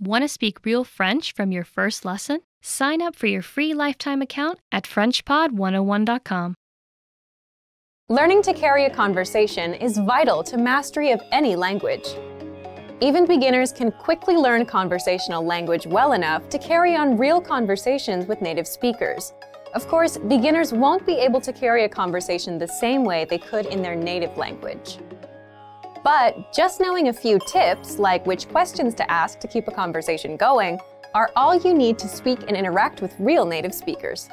Want to speak real French from your first lesson? Sign up for your free lifetime account at FrenchPod101.com. Learning to carry a conversation is vital to mastery of any language. Even beginners can quickly learn conversational language well enough to carry on real conversations with native speakers. Of course, beginners won't be able to carry a conversation the same way they could in their native language. But just knowing a few tips, like which questions to ask to keep a conversation going, are all you need to speak and interact with real native speakers.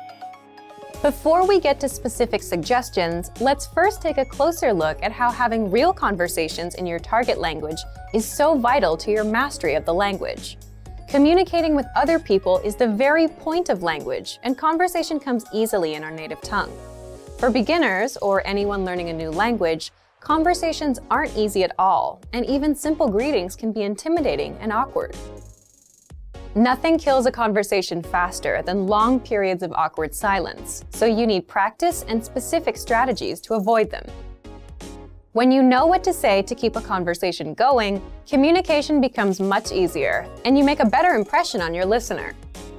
Before we get to specific suggestions, let's first take a closer look at how having real conversations in your target language is so vital to your mastery of the language. Communicating with other people is the very point of language, and conversation comes easily in our native tongue. For beginners or anyone learning a new language, Conversations aren't easy at all, and even simple greetings can be intimidating and awkward. Nothing kills a conversation faster than long periods of awkward silence, so you need practice and specific strategies to avoid them. When you know what to say to keep a conversation going, communication becomes much easier, and you make a better impression on your listener.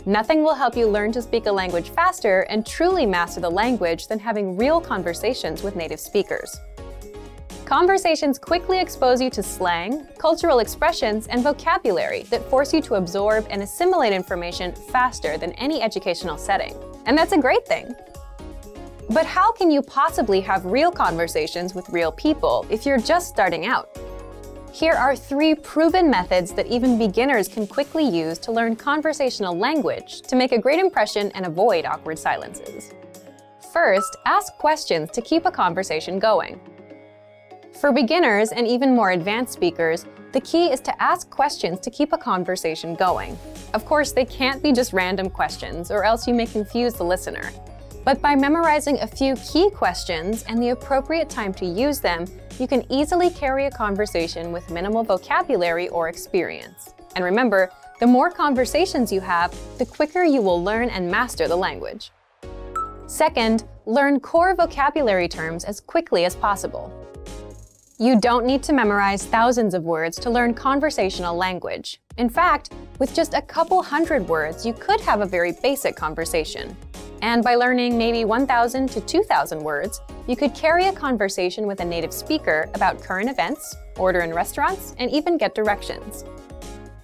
Nothing will help you learn to speak a language faster and truly master the language than having real conversations with native speakers. Conversations quickly expose you to slang, cultural expressions, and vocabulary that force you to absorb and assimilate information faster than any educational setting. And that's a great thing. But how can you possibly have real conversations with real people if you're just starting out? Here are three proven methods that even beginners can quickly use to learn conversational language to make a great impression and avoid awkward silences. First, ask questions to keep a conversation going. For beginners and even more advanced speakers, the key is to ask questions to keep a conversation going. Of course, they can't be just random questions, or else you may confuse the listener. But by memorizing a few key questions and the appropriate time to use them, you can easily carry a conversation with minimal vocabulary or experience. And remember, the more conversations you have, the quicker you will learn and master the language. Second, learn core vocabulary terms as quickly as possible. You don't need to memorize thousands of words to learn conversational language. In fact, with just a couple hundred words, you could have a very basic conversation. And by learning maybe 1,000 to 2,000 words, you could carry a conversation with a native speaker about current events, order in restaurants, and even get directions.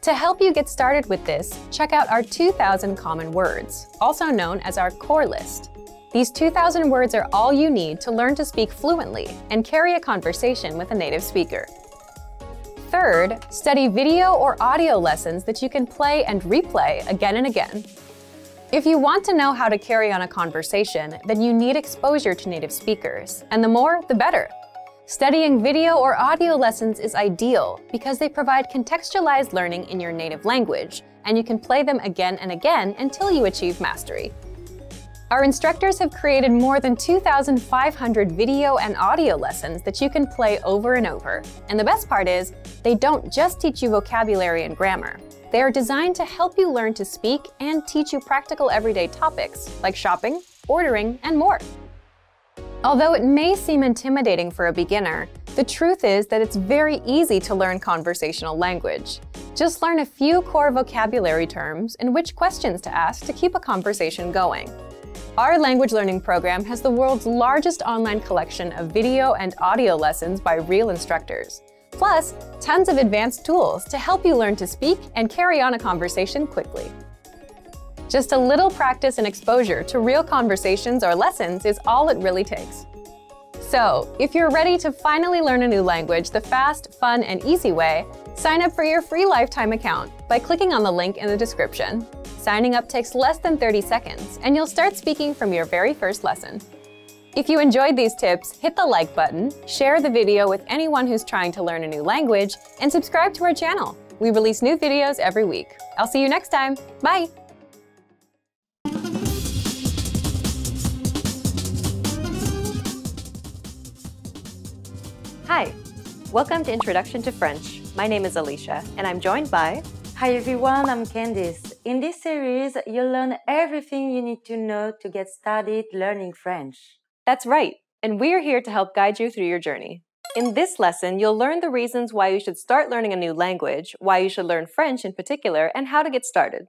To help you get started with this, check out our 2,000 common words, also known as our core list. These 2,000 words are all you need to learn to speak fluently and carry a conversation with a native speaker. Third, study video or audio lessons that you can play and replay again and again. If you want to know how to carry on a conversation, then you need exposure to native speakers, and the more, the better. Studying video or audio lessons is ideal because they provide contextualized learning in your native language, and you can play them again and again until you achieve mastery. Our instructors have created more than 2,500 video and audio lessons that you can play over and over. And the best part is, they don't just teach you vocabulary and grammar. They are designed to help you learn to speak and teach you practical everyday topics like shopping, ordering, and more. Although it may seem intimidating for a beginner, the truth is that it's very easy to learn conversational language. Just learn a few core vocabulary terms and which questions to ask to keep a conversation going. Our language learning program has the world's largest online collection of video and audio lessons by real instructors, plus tons of advanced tools to help you learn to speak and carry on a conversation quickly. Just a little practice and exposure to real conversations or lessons is all it really takes. So, if you're ready to finally learn a new language the fast, fun, and easy way, sign up for your free lifetime account by clicking on the link in the description. Signing up takes less than 30 seconds, and you'll start speaking from your very first lesson. If you enjoyed these tips, hit the like button, share the video with anyone who's trying to learn a new language, and subscribe to our channel. We release new videos every week. I'll see you next time. Bye! Hi, welcome to Introduction to French. My name is Alicia, and I'm joined by Hi everyone, I'm Candice. In this series, you'll learn everything you need to know to get started learning French. That's right, and we're here to help guide you through your journey. In this lesson, you'll learn the reasons why you should start learning a new language, why you should learn French in particular, and how to get started.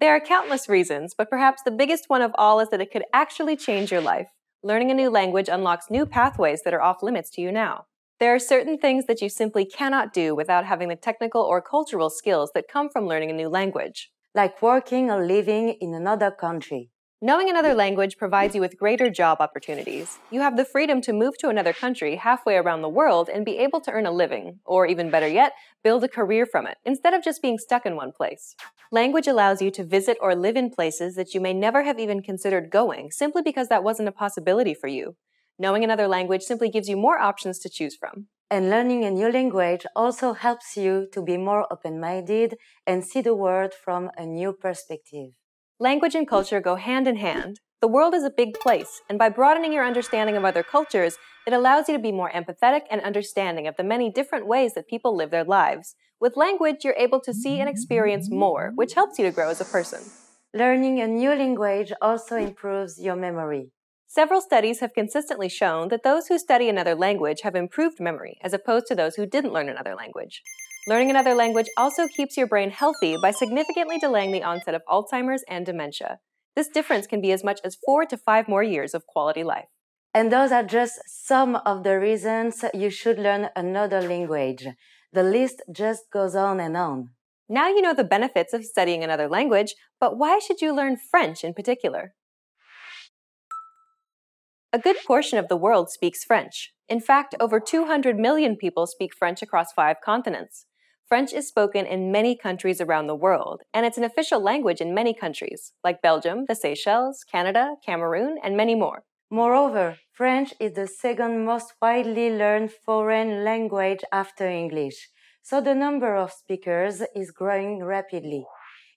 There are countless reasons, but perhaps the biggest one of all is that it could actually change your life. Learning a new language unlocks new pathways that are off limits to you now. There are certain things that you simply cannot do without having the technical or cultural skills that come from learning a new language. Like working or living in another country. Knowing another language provides you with greater job opportunities. You have the freedom to move to another country halfway around the world and be able to earn a living, or even better yet, build a career from it, instead of just being stuck in one place. Language allows you to visit or live in places that you may never have even considered going, simply because that wasn't a possibility for you. Knowing another language simply gives you more options to choose from. And learning a new language also helps you to be more open minded and see the world from a new perspective. Language and culture go hand in hand. The world is a big place, and by broadening your understanding of other cultures, it allows you to be more empathetic and understanding of the many different ways that people live their lives. With language, you're able to see and experience more, which helps you to grow as a person. Learning a new language also improves your memory. Several studies have consistently shown that those who study another language have improved memory as opposed to those who didn't learn another language. Learning another language also keeps your brain healthy by significantly delaying the onset of Alzheimer's and dementia. This difference can be as much as four to five more years of quality life. And those are just some of the reasons you should learn another language. The list just goes on and on. Now you know the benefits of studying another language, but why should you learn French in particular? A good portion of the world speaks French. In fact, over 200 million people speak French across five continents. French is spoken in many countries around the world, and it's an official language in many countries, like Belgium, the Seychelles, Canada, Cameroon, and many more. Moreover, French is the second most widely learned foreign language after English, so the number of speakers is growing rapidly.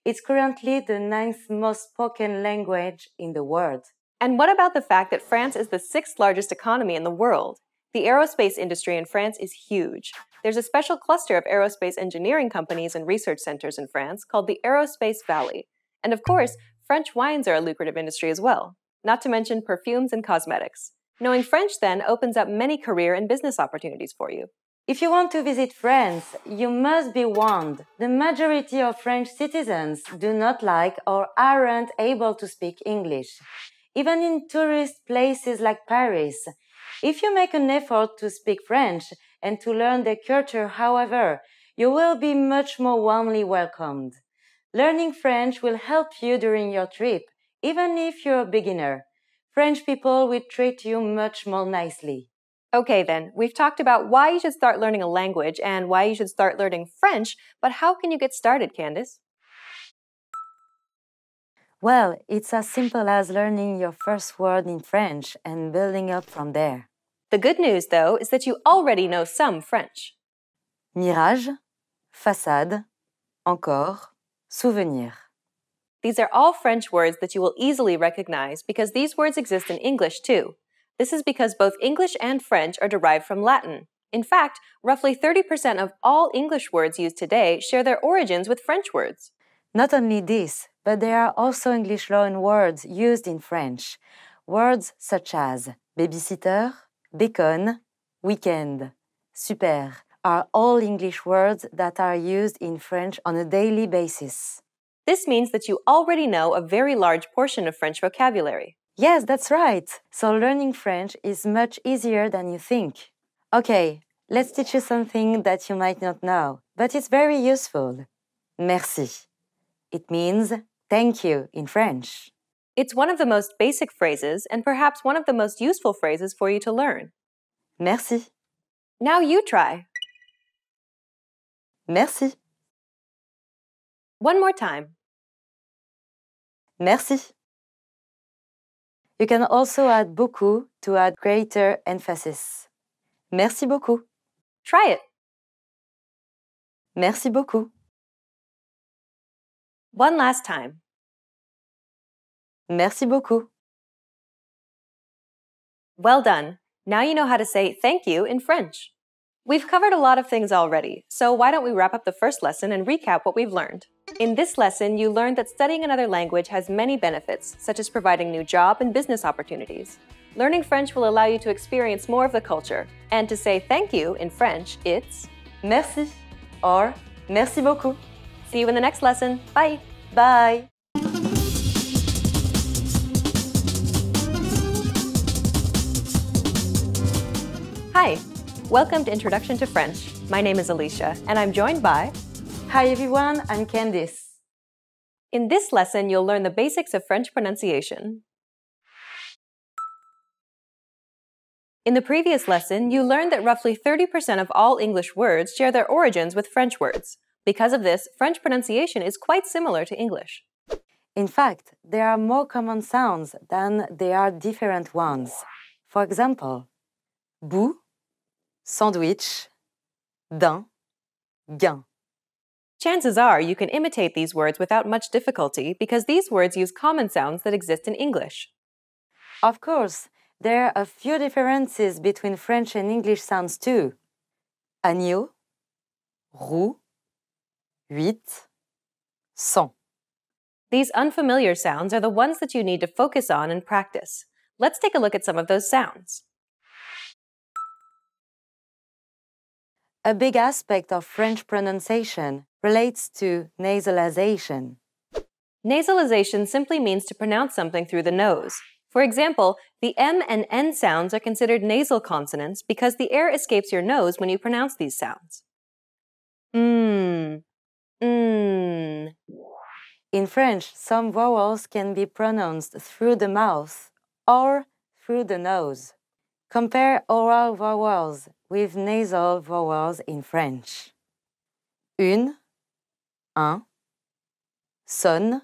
It's currently the ninth most spoken language in the world. And what about the fact that France is the sixth largest economy in the world? The aerospace industry in France is huge. There's a special cluster of aerospace engineering companies and research centers in France called the Aerospace Valley. And of course, French wines are a lucrative industry as well, not to mention perfumes and cosmetics. Knowing French then opens up many career and business opportunities for you. If you want to visit France, you must be warned. The majority of French citizens do not like or aren't able to speak English even in tourist places like Paris. If you make an effort to speak French and to learn their culture, however, you will be much more warmly welcomed. Learning French will help you during your trip, even if you're a beginner. French people will treat you much more nicely. Okay, then, we've talked about why you should start learning a language and why you should start learning French, but how can you get started, Candice? Well, it's as simple as learning your first word in French and building up from there. The good news, though, is that you already know some French. Mirage, façade, encore, souvenir. These are all French words that you will easily recognize because these words exist in English too. This is because both English and French are derived from Latin. In fact, roughly 30% of all English words used today share their origins with French words. Not only this, but there are also English loan words used in French, words such as babysitter, bacon, weekend, super are all English words that are used in French on a daily basis. This means that you already know a very large portion of French vocabulary. Yes, that's right. So learning French is much easier than you think. Okay, let's teach you something that you might not know, but it's very useful. Merci. It means thank you in French. It's one of the most basic phrases and perhaps one of the most useful phrases for you to learn. Merci. Now you try. Merci. One more time. Merci. You can also add beaucoup to add greater emphasis. Merci beaucoup. Try it. Merci beaucoup. One last time. Merci beaucoup. Well done. Now you know how to say thank you in French. We've covered a lot of things already, so why don't we wrap up the first lesson and recap what we've learned? In this lesson, you learned that studying another language has many benefits, such as providing new job and business opportunities. Learning French will allow you to experience more of the culture, and to say thank you in French, it's merci or merci beaucoup. See you in the next lesson. Bye. Bye. Hi, welcome to Introduction to French. My name is Alicia, and I'm joined by. Hi everyone, I'm Candice. In this lesson, you'll learn the basics of French pronunciation. In the previous lesson, you learned that roughly 30% of all English words share their origins with French words. Because of this, French pronunciation is quite similar to English. In fact, there are more common sounds than there are different ones. For example, bou sandwich, d'un, gain. Chances are you can imitate these words without much difficulty because these words use common sounds that exist in English. Of course, there are a few differences between French and English sounds too. Agneau, roux, huit, cent. These unfamiliar sounds are the ones that you need to focus on and practice. Let's take a look at some of those sounds. A big aspect of French pronunciation relates to nasalization. Nasalization simply means to pronounce something through the nose. For example, the M and N sounds are considered nasal consonants because the air escapes your nose when you pronounce these sounds. Mm, mm. In French, some vowels can be pronounced through the mouth or through the nose. Compare oral vowels with nasal vowels in French. Une, un, son,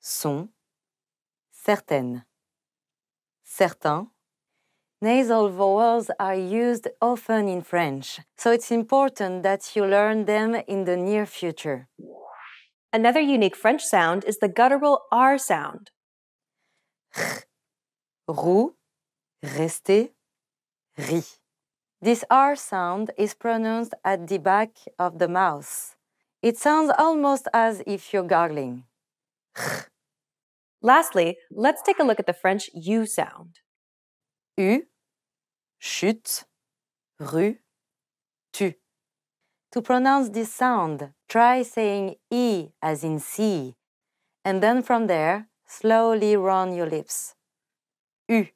son, certaine, certain. Nasal vowels are used often in French, so it's important that you learn them in the near future. Another unique French sound is the guttural R sound. roux, rester, ri. This R sound is pronounced at the back of the mouth. It sounds almost as if you're gargling. Lastly, let's take a look at the French U sound. U, chute, rue, tu. To pronounce this sound, try saying E as in C, and then from there, slowly run your lips. U.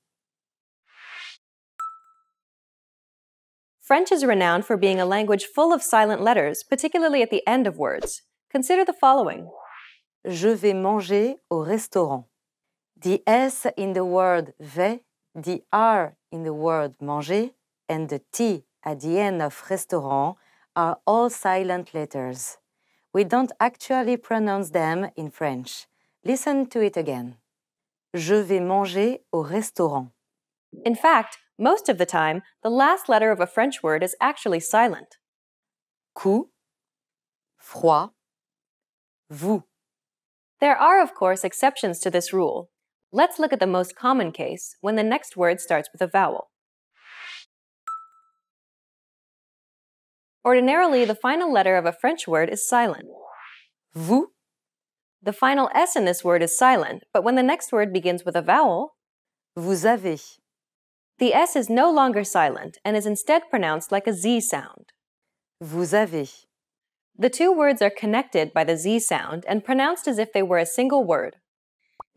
French is renowned for being a language full of silent letters, particularly at the end of words. Consider the following Je vais manger au restaurant. The S in the word vais, the R in the word manger, and the T at the end of restaurant are all silent letters. We don't actually pronounce them in French. Listen to it again. Je vais manger au restaurant. In fact, most of the time, the last letter of a French word is actually silent. Coup, froid, vous. There are, of course, exceptions to this rule. Let's look at the most common case, when the next word starts with a vowel. Ordinarily, the final letter of a French word is silent. Vous. The final S in this word is silent, but when the next word begins with a vowel, vous avez. The S is no longer silent and is instead pronounced like a Z sound. Vous avez. The two words are connected by the Z sound and pronounced as if they were a single word.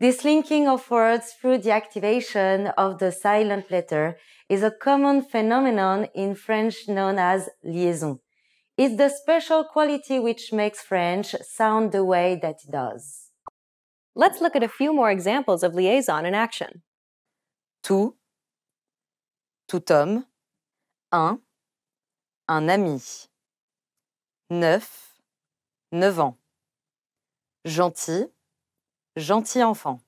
This linking of words through the activation of the silent letter is a common phenomenon in French known as liaison. It's the special quality which makes French sound the way that it does. Let's look at a few more examples of liaison in action. Tout tout homme, un, un ami, neuf, neuf ans, gentil, gentil enfant.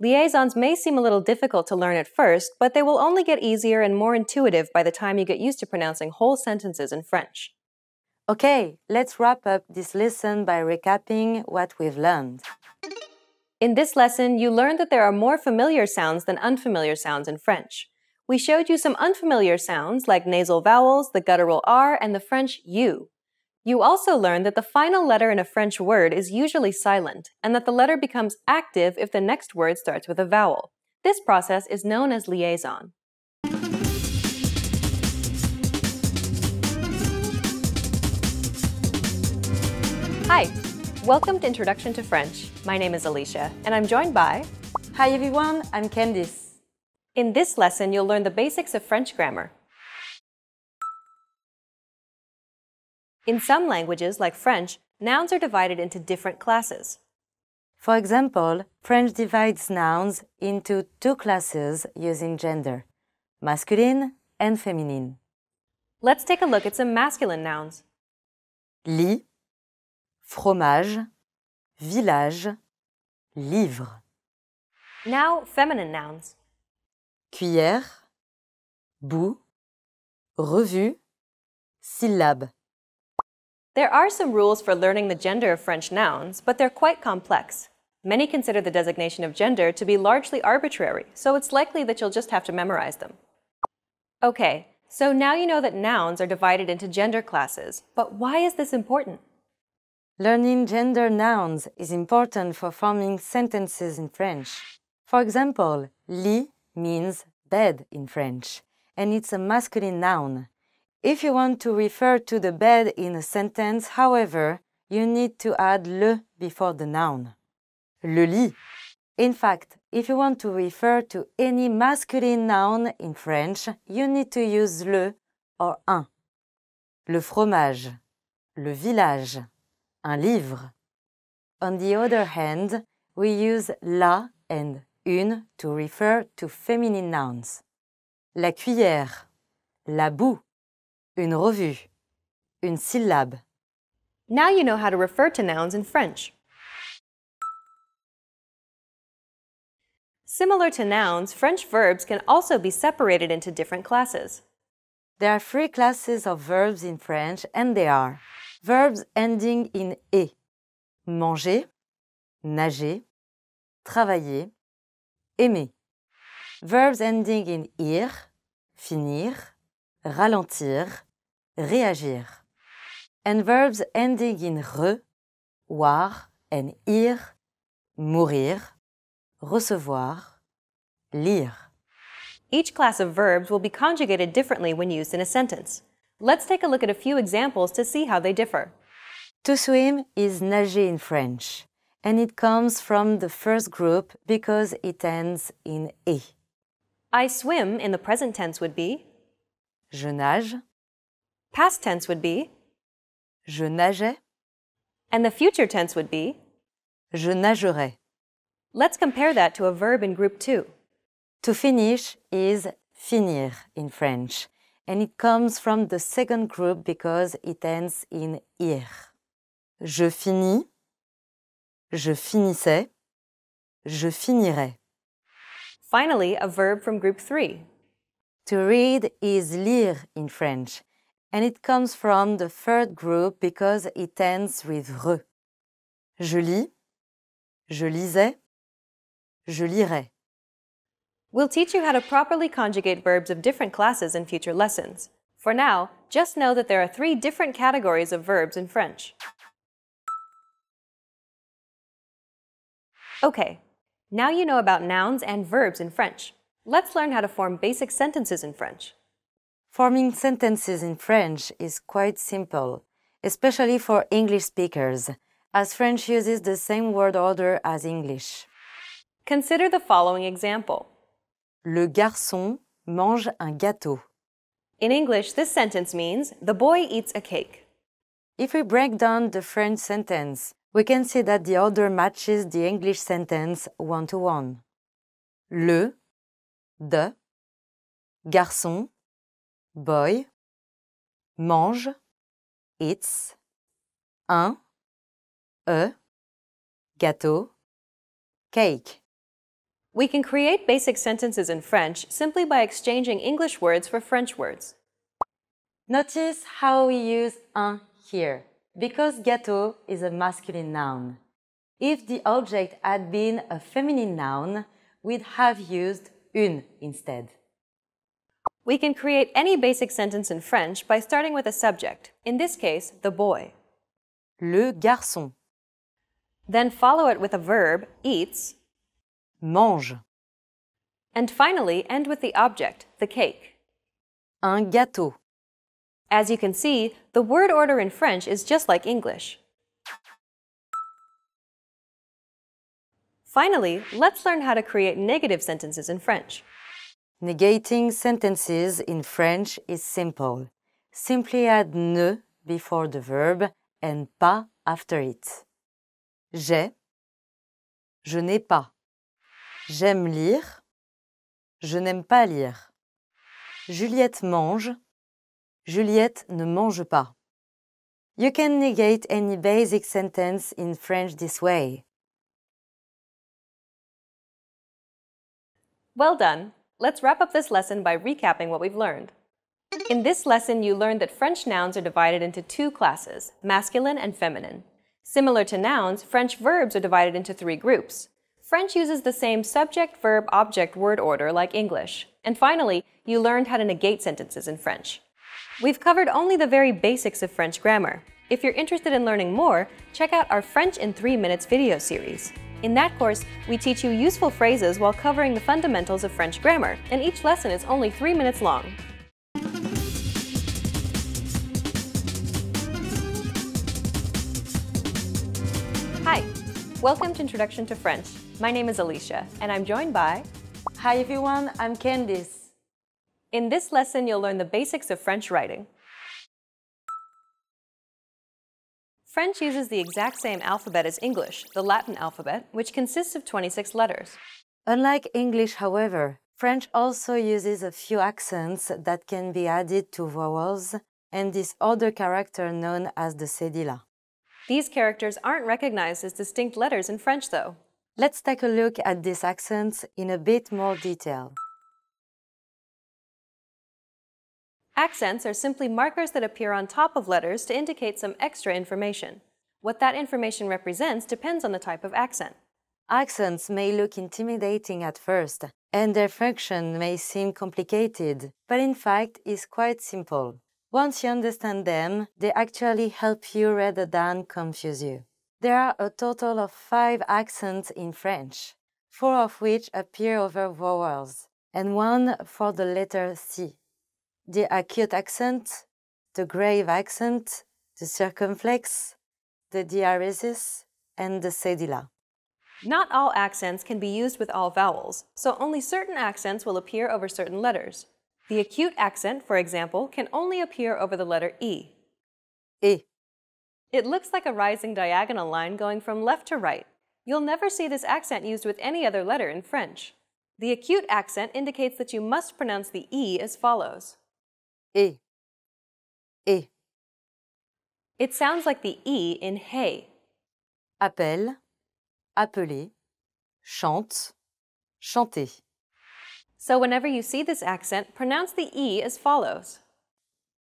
Liaisons may seem a little difficult to learn at first, but they will only get easier and more intuitive by the time you get used to pronouncing whole sentences in French. Okay, let's wrap up this lesson by recapping what we've learned. In this lesson, you learned that there are more familiar sounds than unfamiliar sounds in French we showed you some unfamiliar sounds like nasal vowels, the guttural R, and the French U. You also learned that the final letter in a French word is usually silent, and that the letter becomes active if the next word starts with a vowel. This process is known as liaison. Hi, welcome to Introduction to French. My name is Alicia, and I'm joined by... Hi everyone, I'm Candice. In this lesson, you'll learn the basics of French grammar. In some languages, like French, nouns are divided into different classes. For example, French divides nouns into two classes using gender, masculine and feminine. Let's take a look at some masculine nouns. Lit, fromage, village, livre. Now, feminine nouns cuillère, bout, revue, syllabe. There are some rules for learning the gender of French nouns, but they're quite complex. Many consider the designation of gender to be largely arbitrary, so it's likely that you'll just have to memorize them. Okay, so now you know that nouns are divided into gender classes, but why is this important? Learning gender nouns is important for forming sentences in French. For example, lit means bed in French, and it's a masculine noun. If you want to refer to the bed in a sentence, however, you need to add le before the noun. Le lit. In fact, if you want to refer to any masculine noun in French, you need to use le or un. Le fromage, le village, un livre. On the other hand, we use la and Une to refer to feminine nouns. La cuillère, la boue, une revue, une syllabe. Now you know how to refer to nouns in French. Similar to nouns, French verbs can also be separated into different classes. There are three classes of verbs in French, and they are verbs ending in e, manger, nager, travailler, aimer. Verbs ending in ir, finir, ralentir, réagir. And verbs ending in re, voir, and ir, mourir, recevoir, lire. Each class of verbs will be conjugated differently when used in a sentence. Let's take a look at a few examples to see how they differ. To swim is nager in French and it comes from the first group because it ends in E. I swim in the present tense would be Je nage. Past tense would be Je nageais. And the future tense would be Je nagerai. Let's compare that to a verb in group 2. To finish is finir in French, and it comes from the second group because it ends in ir. Je finis. Je finissais. Je finirai. Finally, a verb from group 3. To read is lire in French, and it comes from the third group because it ends with re. Je lis, je lisais, je lirai. We'll teach you how to properly conjugate verbs of different classes in future lessons. For now, just know that there are three different categories of verbs in French. Okay, now you know about nouns and verbs in French. Let's learn how to form basic sentences in French. Forming sentences in French is quite simple, especially for English speakers, as French uses the same word order as English. Consider the following example Le garçon mange un gâteau. In English, this sentence means the boy eats a cake. If we break down the French sentence, we can see that the order matches the English sentence one to one. Le, de, garçon, boy, mange, it's, un, e, gâteau, cake. We can create basic sentences in French simply by exchanging English words for French words. Notice how we use un here. Because gâteau is a masculine noun. If the object had been a feminine noun, we'd have used une instead. We can create any basic sentence in French by starting with a subject, in this case, the boy. Le garçon. Then follow it with a verb, eats. Mange. And finally, end with the object, the cake. Un gâteau. As you can see, the word order in French is just like English. Finally, let's learn how to create negative sentences in French. Negating sentences in French is simple. Simply add ne before the verb and pas after it. J'ai. Je n'ai pas. J'aime lire. Je n'aime pas lire. Juliette mange. Juliette ne mange pas. You can negate any basic sentence in French this way. Well done. Let's wrap up this lesson by recapping what we've learned. In this lesson, you learned that French nouns are divided into two classes, masculine and feminine. Similar to nouns, French verbs are divided into three groups. French uses the same subject, verb, object, word order like English. And finally, you learned how to negate sentences in French. We've covered only the very basics of French grammar. If you're interested in learning more, check out our French in 3 Minutes video series. In that course, we teach you useful phrases while covering the fundamentals of French grammar, and each lesson is only 3 minutes long. Hi, welcome to Introduction to French. My name is Alicia, and I'm joined by... Hi everyone, I'm Candice. In this lesson, you'll learn the basics of French writing. French uses the exact same alphabet as English, the Latin alphabet, which consists of 26 letters. Unlike English, however, French also uses a few accents that can be added to vowels and this other character known as the cédilla. These characters aren't recognized as distinct letters in French, though. Let's take a look at these accents in a bit more detail. Accents are simply markers that appear on top of letters to indicate some extra information. What that information represents depends on the type of accent. Accents may look intimidating at first, and their function may seem complicated, but in fact is quite simple. Once you understand them, they actually help you rather than confuse you. There are a total of five accents in French, four of which appear over vowels, and one for the letter C the acute accent, the grave accent, the circumflex, the diaresis, and the cedilla. Not all accents can be used with all vowels, so only certain accents will appear over certain letters. The acute accent, for example, can only appear over the letter E. E. It looks like a rising diagonal line going from left to right. You'll never see this accent used with any other letter in French. The acute accent indicates that you must pronounce the E as follows. E. Eh. E. Eh. It sounds like the E in hey. Appelle, appeler, chante, chanter. So whenever you see this accent, pronounce the E as follows.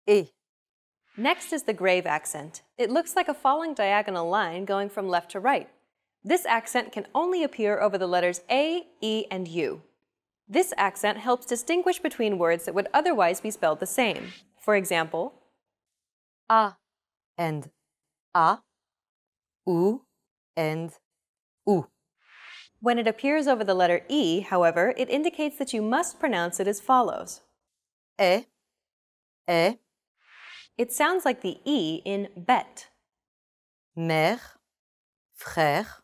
E. Eh. Next is the grave accent. It looks like a falling diagonal line going from left to right. This accent can only appear over the letters A, E, and U. This accent helps distinguish between words that would otherwise be spelled the same. For example, a and a, u and u. When it appears over the letter e, however, it indicates that you must pronounce it as follows. E, e. It sounds like the e in bet. mer, frère.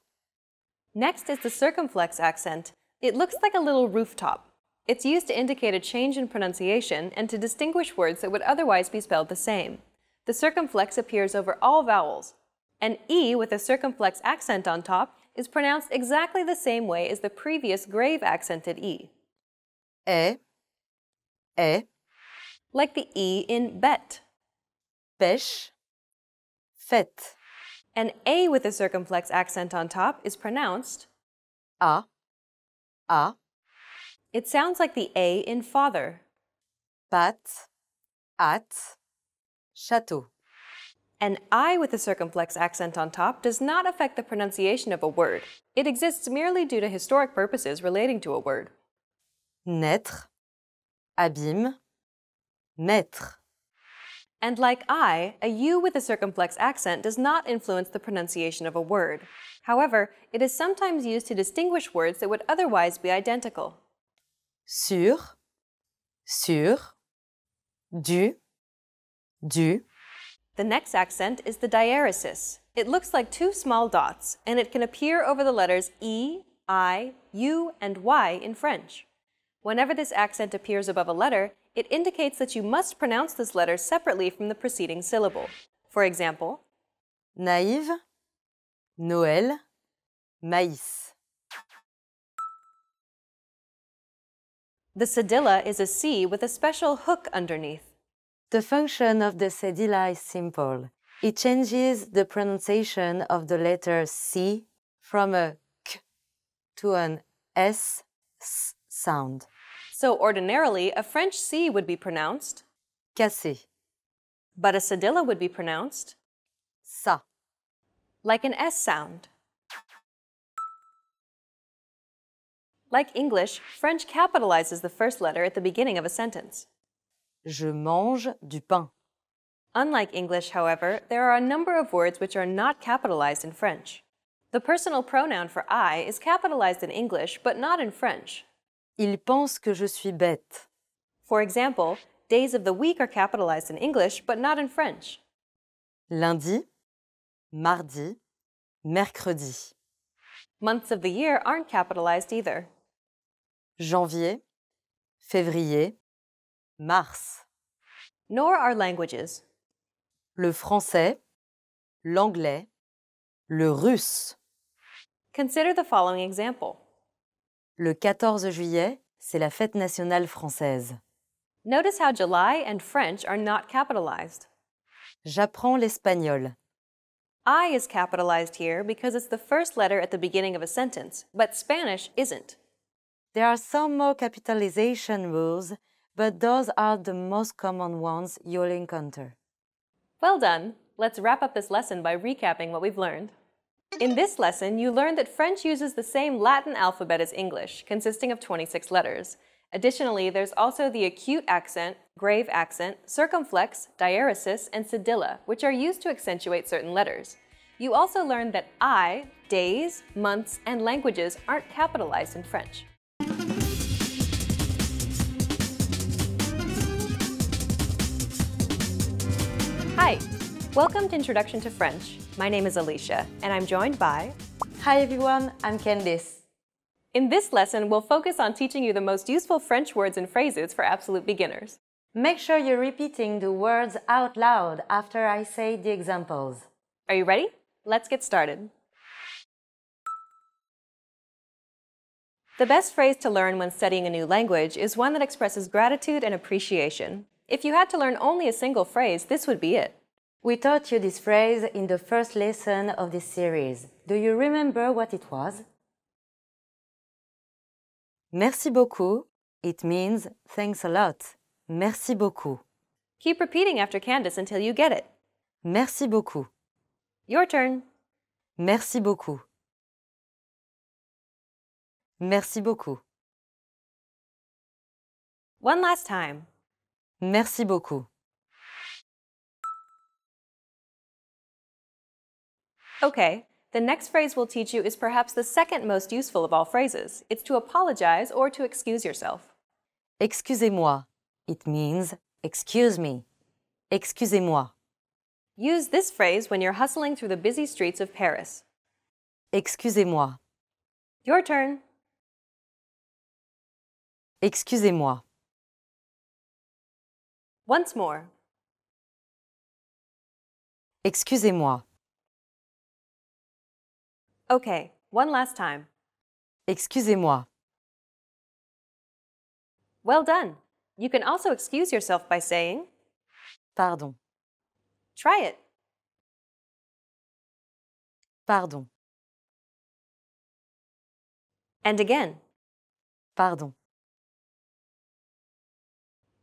Next is the circumflex accent, it looks like a little rooftop. It's used to indicate a change in pronunciation and to distinguish words that would otherwise be spelled the same. The circumflex appears over all vowels. An E with a circumflex accent on top is pronounced exactly the same way as the previous grave accented E. E. E. Like the E in bet. Besh. Fet. An A with a circumflex accent on top is pronounced A a. It sounds like the A in father. But, at, château. An I with a circumflex accent on top does not affect the pronunciation of a word. It exists merely due to historic purposes relating to a word. Naître, abîme, naître. And like I, a U with a circumflex accent does not influence the pronunciation of a word. However, it is sometimes used to distinguish words that would otherwise be identical. Sur, sur, du, du. The next accent is the diaresis. It looks like two small dots, and it can appear over the letters E, I, U, and Y in French. Whenever this accent appears above a letter, it indicates that you must pronounce this letter separately from the preceding syllable. For example, naïve, Noël, maïs. The cedilla is a C with a special hook underneath. The function of the cedilla is simple. It changes the pronunciation of the letter C from a k to an s, s sound. So ordinarily, a French C would be pronounced cassé, but a cedilla would be pronounced sa, like an S sound. Like English, French capitalizes the first letter at the beginning of a sentence. Je mange du pain. Unlike English, however, there are a number of words which are not capitalized in French. The personal pronoun for I is capitalized in English, but not in French. Ils pensent que je suis bête. For example, days of the week are capitalized in English but not in French. Lundi, mardi, mercredi. Months of the year aren't capitalized either. Janvier, février, mars. Nor are languages. Le français, l'anglais, le russe. Consider the following example. Le 14 juillet, c'est la fête nationale française. Notice how July and French are not capitalized. J'apprends l'espagnol. I is capitalized here because it's the first letter at the beginning of a sentence, but Spanish isn't. There are some more capitalization rules, but those are the most common ones you'll encounter. Well done! Let's wrap up this lesson by recapping what we've learned. In this lesson, you learned that French uses the same Latin alphabet as English, consisting of 26 letters. Additionally, there's also the acute accent, grave accent, circumflex, diaresis, and cedilla, which are used to accentuate certain letters. You also learned that I, days, months, and languages aren't capitalized in French. Hi, welcome to Introduction to French, my name is Alicia, and I'm joined by... Hi everyone, I'm Candice. In this lesson, we'll focus on teaching you the most useful French words and phrases for absolute beginners. Make sure you're repeating the words out loud after I say the examples. Are you ready? Let's get started. The best phrase to learn when studying a new language is one that expresses gratitude and appreciation. If you had to learn only a single phrase, this would be it. We taught you this phrase in the first lesson of this series. Do you remember what it was? Merci beaucoup. It means thanks a lot. Merci beaucoup. Keep repeating after Candace until you get it. Merci beaucoup. Your turn. Merci beaucoup. Merci beaucoup. One last time. Merci beaucoup. Okay, the next phrase we'll teach you is perhaps the second most useful of all phrases. It's to apologize or to excuse yourself. Excusez-moi. It means excuse me. Excusez-moi. Use this phrase when you're hustling through the busy streets of Paris. Excusez-moi. Your turn. Excusez-moi. Once more. Excusez-moi. Okay, one last time. Excusez-moi. Well done. You can also excuse yourself by saying Pardon. Try it. Pardon. And again. Pardon.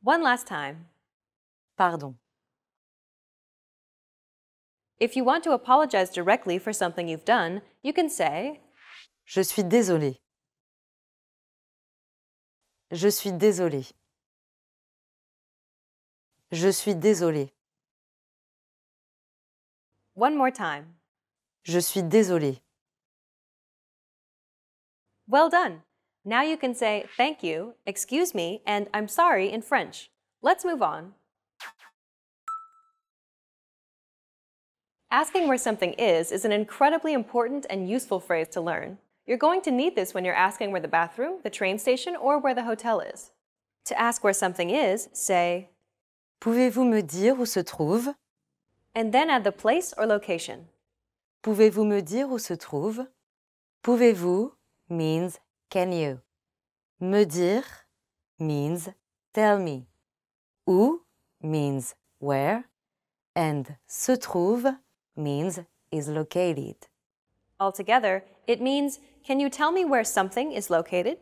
One last time. Pardon. If you want to apologize directly for something you've done, you can say Je suis désolé. Je suis désolé. Je suis désolé. One more time. Je suis désolé. Well done. Now you can say thank you, excuse me, and I'm sorry in French. Let's move on. Asking where something is is an incredibly important and useful phrase to learn. You're going to need this when you're asking where the bathroom, the train station, or where the hotel is. To ask where something is, say, Pouvez-vous me dire où se trouve? And then add the place or location. Pouvez-vous me dire où se trouve? Pouvez-vous means can you. Me dire means tell me. Où means where. And se trouve means is located. Altogether, it means, can you tell me where something is located?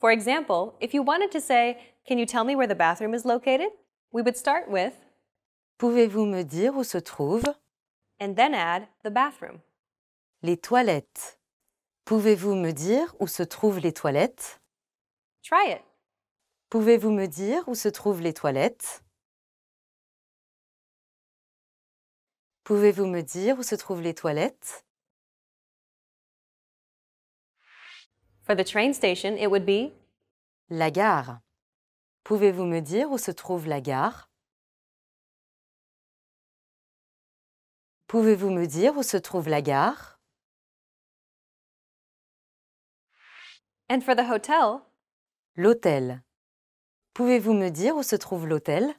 For example, if you wanted to say, can you tell me where the bathroom is located? We would start with, Pouvez-vous me dire où se trouve? And then add the bathroom. Les toilettes. Pouvez-vous me dire où se trouvent les toilettes? Try it. Pouvez-vous me dire où se trouvent les toilettes? Pouvez-vous me dire où se trouvent les toilettes? For the train station, it would be la gare. Pouvez-vous me dire où se trouve la gare? Pouvez-vous me dire où se trouve la gare? And for the hotel? L'hôtel. Pouvez-vous me dire où se trouve l'hôtel?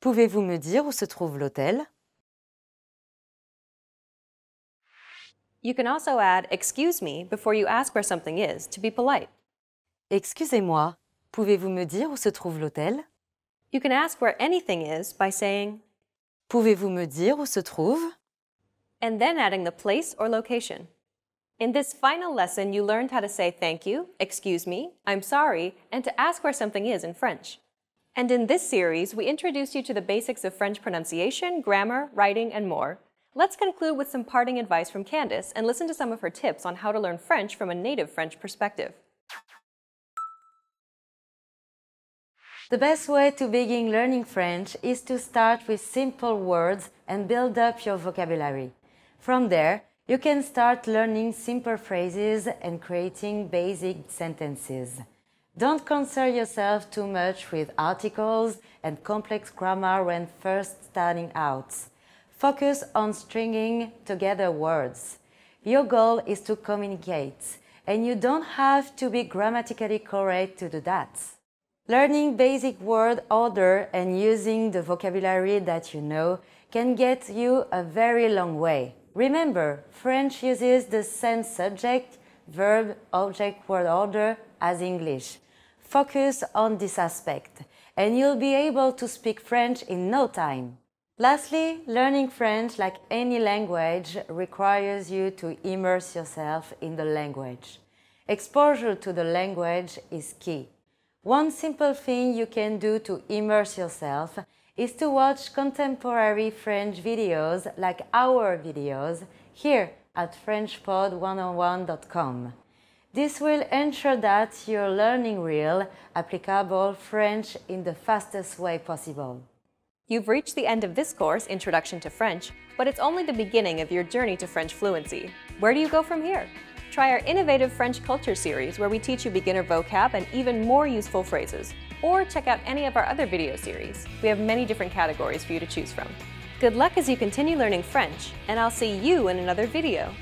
Pouvez-vous me dire où se trouve l'hôtel? You can also add excuse me before you ask where something is to be polite. Excusez-moi, pouvez-vous me dire où se trouve l'hôtel? You can ask where anything is by saying Pouvez-vous me dire où se trouve? And then adding the place or location. In this final lesson, you learned how to say thank you, excuse me, I'm sorry, and to ask where something is in French. And in this series, we introduce you to the basics of French pronunciation, grammar, writing, and more. Let's conclude with some parting advice from Candice and listen to some of her tips on how to learn French from a native French perspective. The best way to begin learning French is to start with simple words and build up your vocabulary. From there, you can start learning simple phrases and creating basic sentences. Don't concern yourself too much with articles and complex grammar when first starting out. Focus on stringing together words. Your goal is to communicate, and you don't have to be grammatically correct to do that. Learning basic word order and using the vocabulary that you know can get you a very long way. Remember, French uses the same subject, verb, object, word order as English. Focus on this aspect, and you'll be able to speak French in no time. Lastly, learning French, like any language, requires you to immerse yourself in the language. Exposure to the language is key. One simple thing you can do to immerse yourself is to watch contemporary French videos like our videos here at FrenchPod101.com. This will ensure that you're learning real, applicable French in the fastest way possible. You've reached the end of this course, Introduction to French, but it's only the beginning of your journey to French fluency. Where do you go from here? Try our innovative French culture series where we teach you beginner vocab and even more useful phrases, or check out any of our other video series. We have many different categories for you to choose from. Good luck as you continue learning French, and I'll see you in another video.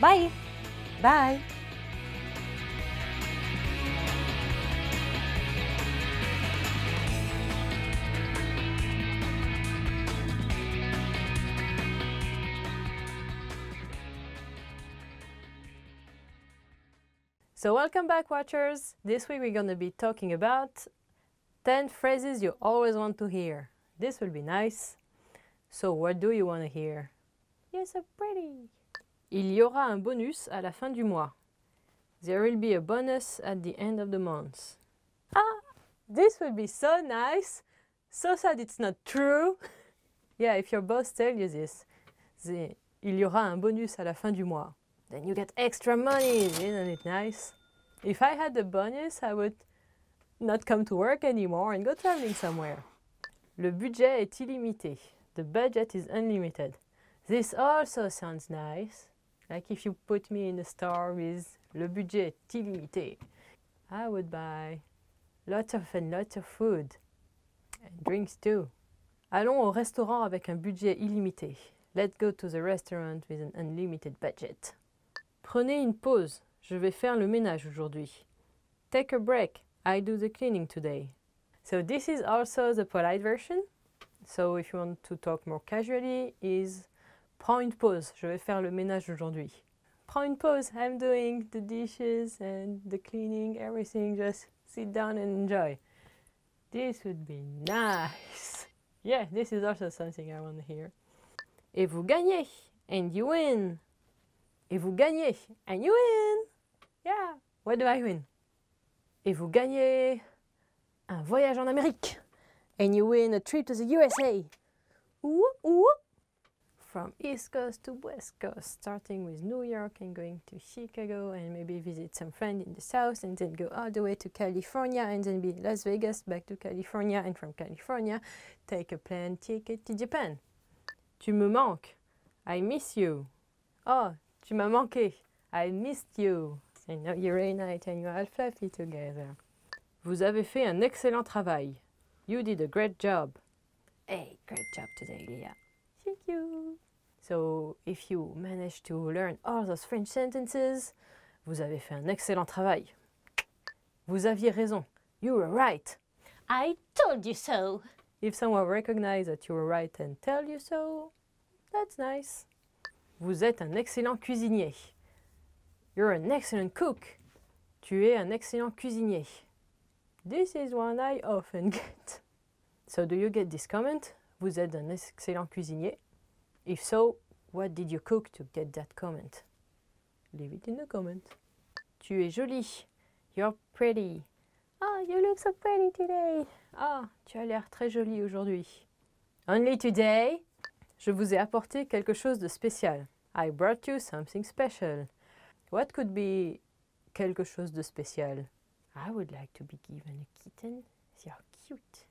Bye! Bye! So welcome back watchers! This week we're gonna be talking about 10 phrases you always want to hear. This will be nice. So what do you wanna hear? You're so pretty! Il y aura un bonus à la fin du mois. There will be a bonus at the end of the month. Ah! This will be so nice! So sad it's not true! yeah, if your boss tells you this. The, il y aura un bonus à la fin du mois. Then you get extra money, isn't it nice? If I had the bonus, I would not come to work anymore and go traveling somewhere. Le budget est illimité. The budget is unlimited. This also sounds nice. Like if you put me in a store with le budget est illimité, I would buy lots of and lots of food and drinks too. Allons au restaurant avec un budget illimité. Let's go to the restaurant with an unlimited budget. Prenez une pause. Je vais faire le ménage aujourd'hui. Take a break. I do the cleaning today. So this is also the polite version. So if you want to talk more casually is prends une pause. Je vais faire le ménage aujourd'hui. Prends une pause. I'm doing the dishes and the cleaning, everything. Just sit down and enjoy. This would be nice. Yeah, this is also something I want to hear. Et vous gagnez. And you win et vous gagnez. And you win. Yeah. What do I win? Et vous gagnez un voyage en Amérique. And you win a trip to the USA. Ooh, ooh. From East Coast to West Coast, starting with New York and going to Chicago and maybe visit some friend in the South and then go all the way to California and then be in Las Vegas back to California and from California take a plane ticket to Japan. Tu me manques. I miss you. Oh, Tu m'as manqué. I missed you. you're now night and you're all fluffy together. Vous avez fait un excellent travail. You did a great job. Hey, great job today, Leah. Thank you. So, if you manage to learn all those French sentences, vous avez fait un excellent travail. Vous aviez raison. You were right. I told you so. If someone recognizes that you were right and tell you so, that's nice. Vous êtes un excellent cuisinier. You're an excellent cook. Tu es un excellent cuisinier. This is one I often get. So do you get this comment? Vous êtes un excellent cuisinier. If so, what did you cook to get that comment? Leave it in the comment. Tu es jolie. You're pretty. Oh, you look so pretty today. Ah, oh, tu as l'air très jolie aujourd'hui. Only today? Je vous ai apporté quelque chose de spécial. I brought you something special. What could be quelque chose de spécial? I would like to be given a kitten. You're cute.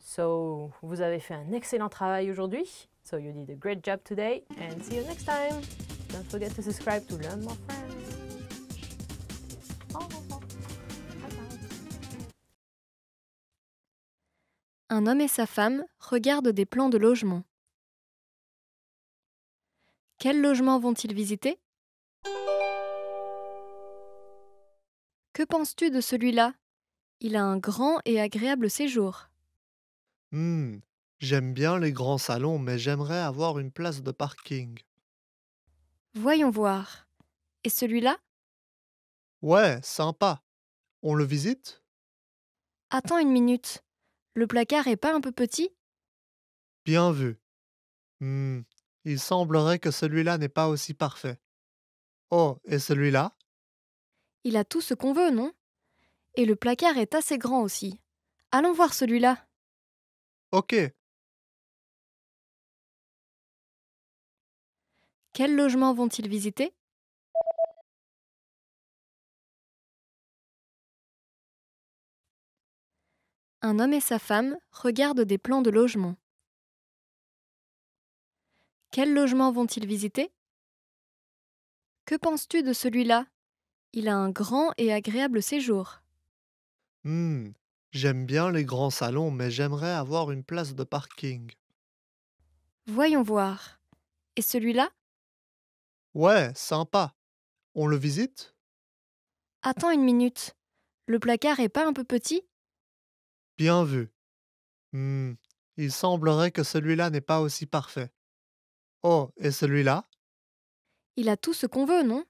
So, vous avez fait un excellent travail aujourd'hui. So you did a great job today and see you next time. Don't forget to subscribe to learn more French. Un homme et sa femme regardent des plans de logement. Quels logements vont-ils visiter Que penses-tu de celui-là Il a un grand et agréable séjour. Hmm, j'aime bien les grands salons, mais j'aimerais avoir une place de parking. Voyons voir. Et celui-là Ouais, sympa. On le visite Attends une minute. Le placard est pas un peu petit Bien vu. Hmm, il semblerait que celui-là n'est pas aussi parfait. Oh, et celui-là Il a tout ce qu'on veut, non Et le placard est assez grand aussi. Allons voir celui-là. Ok. Quel logement vont-ils visiter Un homme et sa femme regardent des plans de logement. Quels logements vont-ils visiter Que penses-tu de celui-là Il a un grand et agréable séjour. Hum, j'aime bien les grands salons, mais j'aimerais avoir une place de parking. Voyons voir. Et celui-là Ouais, sympa. On le visite Attends une minute. Le placard est pas un peu petit Bien vu. Hum, il semblerait que celui-là n'est pas aussi parfait. Oh, et celui-là Il a tout ce qu'on veut, non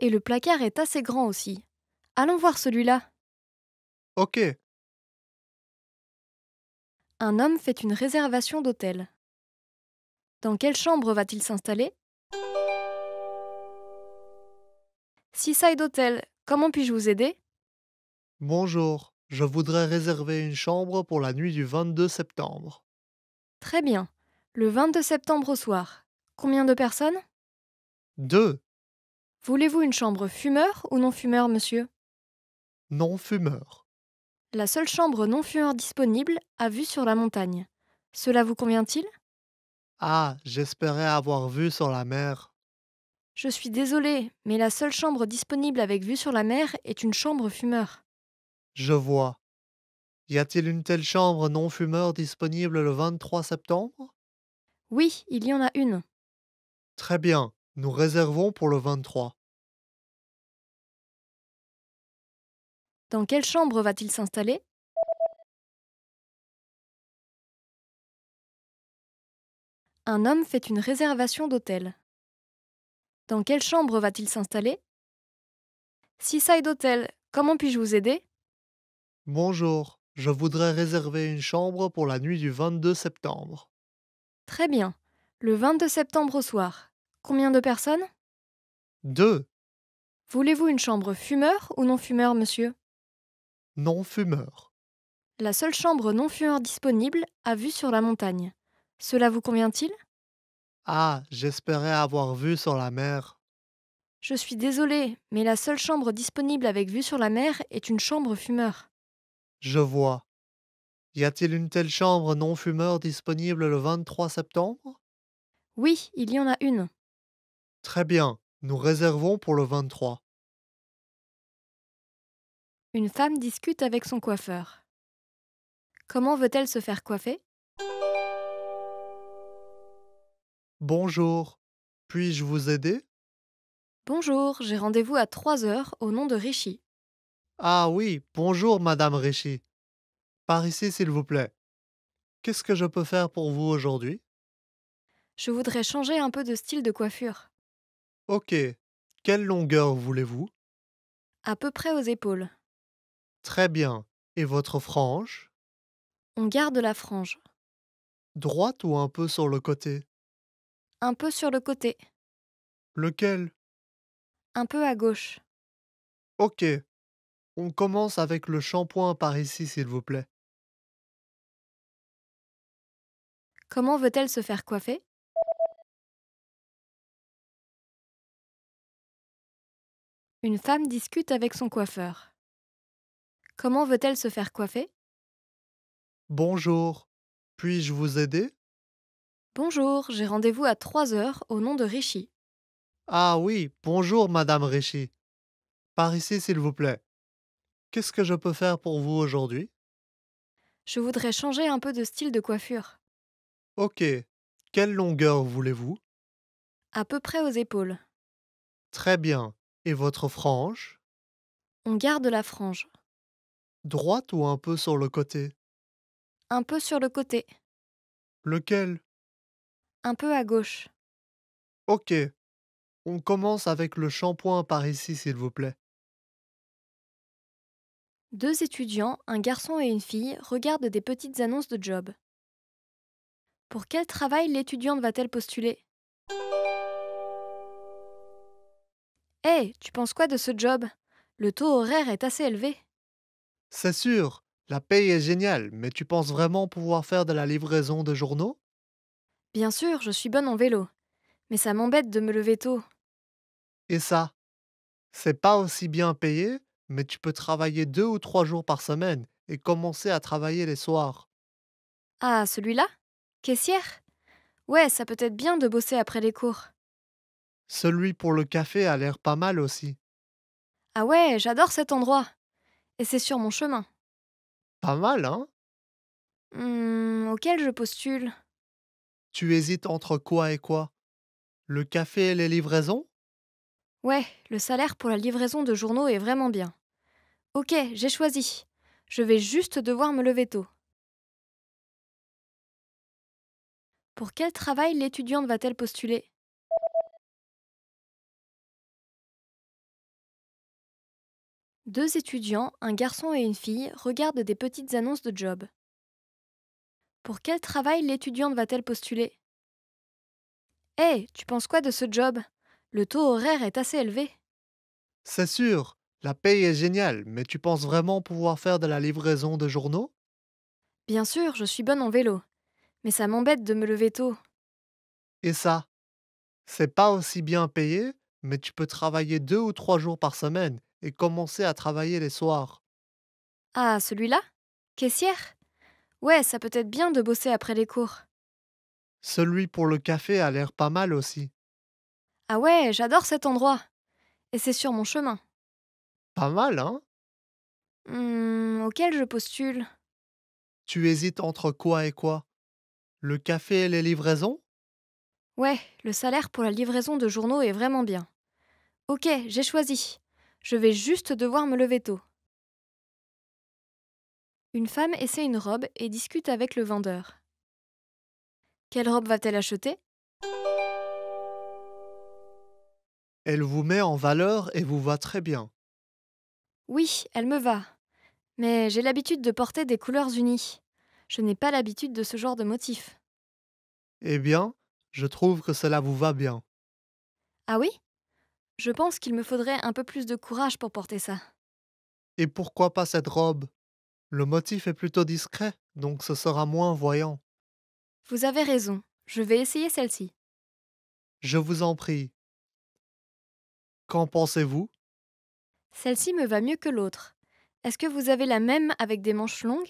Et le placard est assez grand aussi. Allons voir celui-là. Ok. Un homme fait une réservation d'hôtel. Dans quelle chambre va-t-il s'installer est d'hôtel, comment puis-je vous aider Bonjour, je voudrais réserver une chambre pour la nuit du 22 septembre. Très bien. Le 22 septembre au soir. Combien de personnes Deux. Voulez-vous une chambre fumeur ou non fumeur, monsieur Non fumeur. La seule chambre non fumeur disponible à vue sur la montagne. Cela vous convient-il Ah, j'espérais avoir vue sur la mer. Je suis désolé, mais la seule chambre disponible avec vue sur la mer est une chambre fumeur. Je vois. Y a-t-il une telle chambre non fumeur disponible le 23 septembre oui, il y en a une. Très bien, nous réservons pour le 23. Dans quelle chambre va-t-il s'installer Un homme fait une réservation d'hôtel. Dans quelle chambre va-t-il s'installer est d'hôtel, comment puis-je vous aider Bonjour, je voudrais réserver une chambre pour la nuit du 22 septembre. Très bien. Le 22 septembre au soir. Combien de personnes Deux. Voulez-vous une chambre fumeur ou non fumeur, monsieur Non fumeur. La seule chambre non fumeur disponible a vue sur la montagne. Cela vous convient-il Ah, j'espérais avoir vue sur la mer. Je suis désolé, mais la seule chambre disponible avec vue sur la mer est une chambre fumeur. Je vois. Y a-t-il une telle chambre non-fumeur disponible le 23 septembre Oui, il y en a une. Très bien, nous réservons pour le 23. Une femme discute avec son coiffeur. Comment veut-elle se faire coiffer Bonjour, puis-je vous aider Bonjour, j'ai rendez-vous à 3 heures au nom de Richie. Ah oui, bonjour, Madame Richie. Par ici, s'il vous plaît. Qu'est-ce que je peux faire pour vous aujourd'hui Je voudrais changer un peu de style de coiffure. Ok. Quelle longueur voulez-vous À peu près aux épaules. Très bien. Et votre frange On garde la frange. Droite ou un peu sur le côté Un peu sur le côté. Lequel Un peu à gauche. Ok. On commence avec le shampoing par ici, s'il vous plaît. Comment veut-elle se faire coiffer Une femme discute avec son coiffeur. Comment veut-elle se faire coiffer Bonjour, puis-je vous aider Bonjour, j'ai rendez-vous à 3 heures au nom de Rishi. Ah oui, bonjour Madame Rishi. Par ici s'il vous plaît. Qu'est-ce que je peux faire pour vous aujourd'hui Je voudrais changer un peu de style de coiffure. Ok. Quelle longueur voulez-vous à peu près aux épaules. Très bien. Et votre frange On garde la frange, Droite ou un peu sur le côté un peu sur le côté, Lequel un peu à gauche. Ok. On commence avec le shampoing par ici, s'il vous plaît. Deux étudiants, un garçon et une fille, regardent des petites annonces de job. Pour quel travail l'étudiante va-t-elle postuler Hé, eh, tu penses quoi de ce job Le taux horaire est assez élevé. C'est sûr, la paye est géniale, mais tu penses vraiment pouvoir faire de la livraison de journaux Bien sûr, je suis bonne en vélo. Mais ça m'embête de me lever tôt. Et ça C'est pas aussi bien payé, mais tu peux travailler deux ou trois jours par semaine et commencer à travailler les soirs. Ah, celui-là Caissière Ouais, ça peut être bien de bosser après les cours. Celui pour le café a l'air pas mal aussi. Ah ouais, j'adore cet endroit. Et c'est sur mon chemin. Pas mal, hein Hum, Auquel je postule Tu hésites entre quoi et quoi Le café et les livraisons Ouais, le salaire pour la livraison de journaux est vraiment bien. Ok, j'ai choisi. Je vais juste devoir me lever tôt. Pour quel travail l'étudiante va-t-elle postuler Deux étudiants, un garçon et une fille, regardent des petites annonces de job. Pour quel travail l'étudiante va-t-elle postuler Hé, eh, tu penses quoi de ce job Le taux horaire est assez élevé. C'est sûr, la paye est géniale, mais tu penses vraiment pouvoir faire de la livraison de journaux Bien sûr, je suis bonne en vélo. Mais ça m'embête de me lever tôt. Et ça C'est pas aussi bien payé, mais tu peux travailler deux ou trois jours par semaine et commencer à travailler les soirs. Ah, celui-là Caissière Ouais, ça peut être bien de bosser après les cours. Celui pour le café a l'air pas mal aussi. Ah ouais, j'adore cet endroit. Et c'est sur mon chemin. Pas mal, hein Hum, auquel je postule Tu hésites entre quoi et quoi le café et les livraisons Ouais, le salaire pour la livraison de journaux est vraiment bien. Ok, j'ai choisi. Je vais juste devoir me lever tôt. Une femme essaie une robe et discute avec le vendeur. Quelle robe va-t-elle acheter Elle vous met en valeur et vous va très bien. Oui, elle me va. Mais j'ai l'habitude de porter des couleurs unies. Je n'ai pas l'habitude de ce genre de motif. Eh bien, je trouve que cela vous va bien. Ah oui Je pense qu'il me faudrait un peu plus de courage pour porter ça. Et pourquoi pas cette robe Le motif est plutôt discret, donc ce sera moins voyant. Vous avez raison, je vais essayer celle-ci. Je vous en prie. Qu'en pensez-vous Celle-ci me va mieux que l'autre. Est-ce que vous avez la même avec des manches longues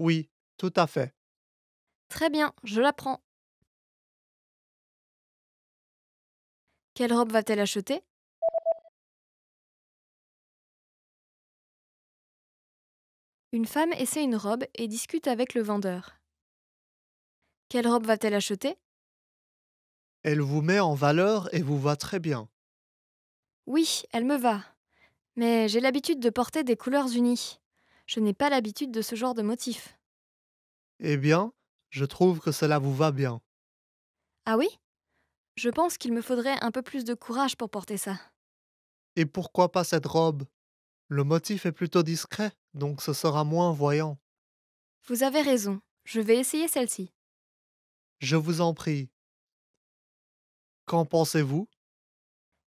oui, tout à fait. Très bien, je la prends. Quelle robe va-t-elle acheter Une femme essaie une robe et discute avec le vendeur. Quelle robe va-t-elle acheter Elle vous met en valeur et vous va très bien. Oui, elle me va. Mais j'ai l'habitude de porter des couleurs unies. Je n'ai pas l'habitude de ce genre de motif. Eh bien, je trouve que cela vous va bien. Ah oui Je pense qu'il me faudrait un peu plus de courage pour porter ça. Et pourquoi pas cette robe Le motif est plutôt discret, donc ce sera moins voyant. Vous avez raison, je vais essayer celle-ci. Je vous en prie. Qu'en pensez-vous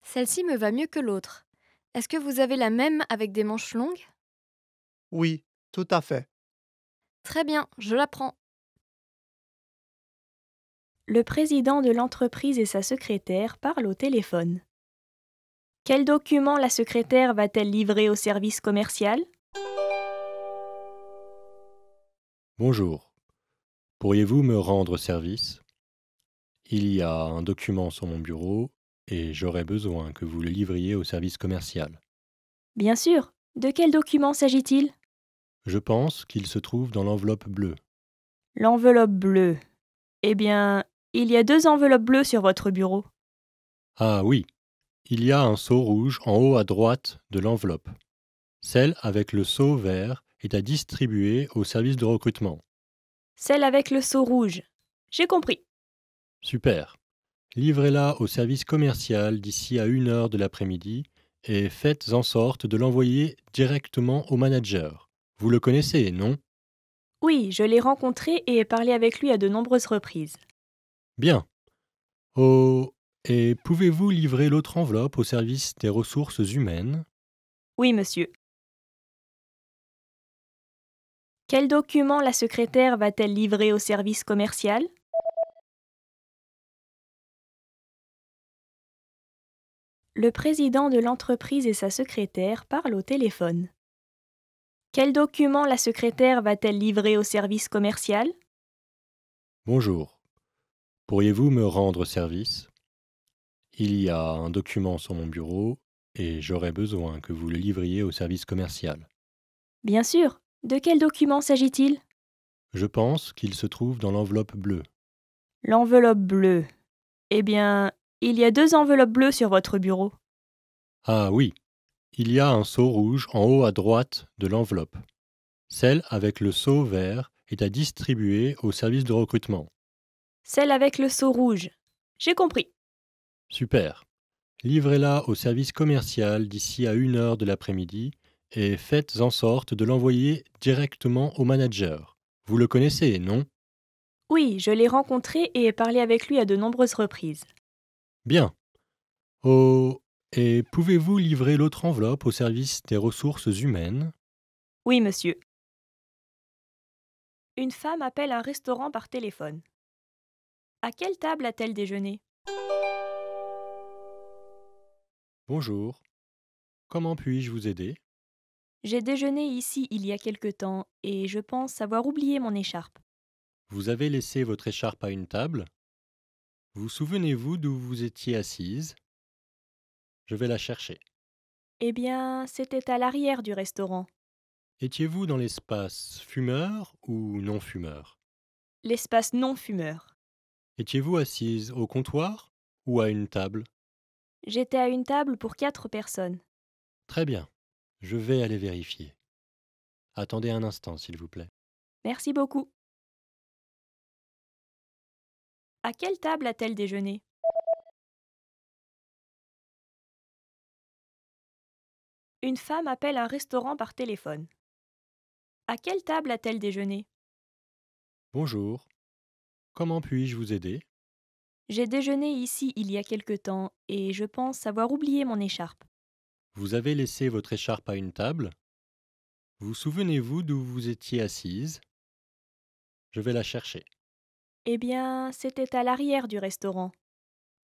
Celle-ci me va mieux que l'autre. Est-ce que vous avez la même avec des manches longues oui, tout à fait. Très bien, je l'apprends. Le président de l'entreprise et sa secrétaire parlent au téléphone. Quel document la secrétaire va-t-elle livrer au service commercial Bonjour. Pourriez-vous me rendre service Il y a un document sur mon bureau et j'aurais besoin que vous le livriez au service commercial. Bien sûr. De quel document s'agit-il je pense qu'il se trouve dans l'enveloppe bleue. L'enveloppe bleue. Eh bien, il y a deux enveloppes bleues sur votre bureau. Ah oui, il y a un seau rouge en haut à droite de l'enveloppe. Celle avec le seau vert est à distribuer au service de recrutement. Celle avec le seau rouge. J'ai compris. Super. Livrez-la au service commercial d'ici à une heure de l'après-midi et faites en sorte de l'envoyer directement au manager. Vous le connaissez, non Oui, je l'ai rencontré et ai parlé avec lui à de nombreuses reprises. Bien. Oh, et pouvez-vous livrer l'autre enveloppe au service des ressources humaines Oui, monsieur. Quel document la secrétaire va-t-elle livrer au service commercial Le président de l'entreprise et sa secrétaire parlent au téléphone. Quel document la secrétaire va-t-elle livrer au service commercial Bonjour. Pourriez-vous me rendre service Il y a un document sur mon bureau et j'aurais besoin que vous le livriez au service commercial. Bien sûr. De quel document s'agit-il Je pense qu'il se trouve dans l'enveloppe bleue. L'enveloppe bleue. Eh bien, il y a deux enveloppes bleues sur votre bureau. Ah oui, il y a un seau rouge en haut à droite de l'enveloppe. Celle avec le seau vert est à distribuer au service de recrutement. Celle avec le seau rouge. J'ai compris. Super. Livrez-la au service commercial d'ici à une heure de l'après-midi et faites en sorte de l'envoyer directement au manager. Vous le connaissez, non Oui, je l'ai rencontré et ai parlé avec lui à de nombreuses reprises. Bien. Au et pouvez-vous livrer l'autre enveloppe au service des ressources humaines Oui, monsieur. Une femme appelle un restaurant par téléphone. À quelle table a-t-elle déjeuné Bonjour. Comment puis-je vous aider J'ai déjeuné ici il y a quelque temps et je pense avoir oublié mon écharpe. Vous avez laissé votre écharpe à une table Vous souvenez-vous d'où vous étiez assise je vais la chercher. Eh bien, c'était à l'arrière du restaurant. Étiez-vous dans l'espace fumeur ou non fumeur L'espace non fumeur. Étiez-vous assise au comptoir ou à une table J'étais à une table pour quatre personnes. Très bien. Je vais aller vérifier. Attendez un instant, s'il vous plaît. Merci beaucoup. À quelle table a-t-elle déjeuné Une femme appelle un restaurant par téléphone. À quelle table a-t-elle déjeuné Bonjour. Comment puis-je vous aider J'ai déjeuné ici il y a quelque temps et je pense avoir oublié mon écharpe. Vous avez laissé votre écharpe à une table Vous souvenez-vous d'où vous étiez assise Je vais la chercher. Eh bien, c'était à l'arrière du restaurant.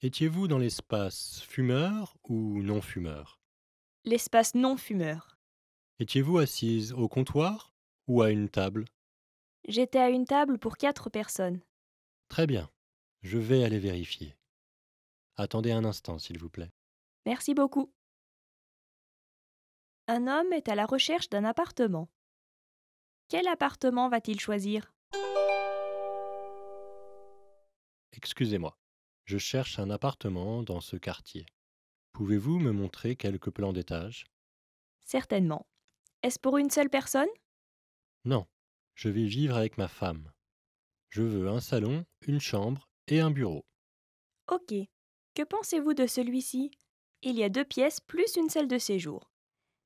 Étiez-vous dans l'espace fumeur ou non fumeur l'espace non-fumeur. Étiez-vous assise au comptoir ou à une table J'étais à une table pour quatre personnes. Très bien. Je vais aller vérifier. Attendez un instant, s'il vous plaît. Merci beaucoup. Un homme est à la recherche d'un appartement. Quel appartement va-t-il choisir Excusez-moi, je cherche un appartement dans ce quartier. Pouvez-vous me montrer quelques plans d'étage Certainement. Est-ce pour une seule personne Non. Je vais vivre avec ma femme. Je veux un salon, une chambre et un bureau. Ok. Que pensez-vous de celui-ci Il y a deux pièces plus une salle de séjour.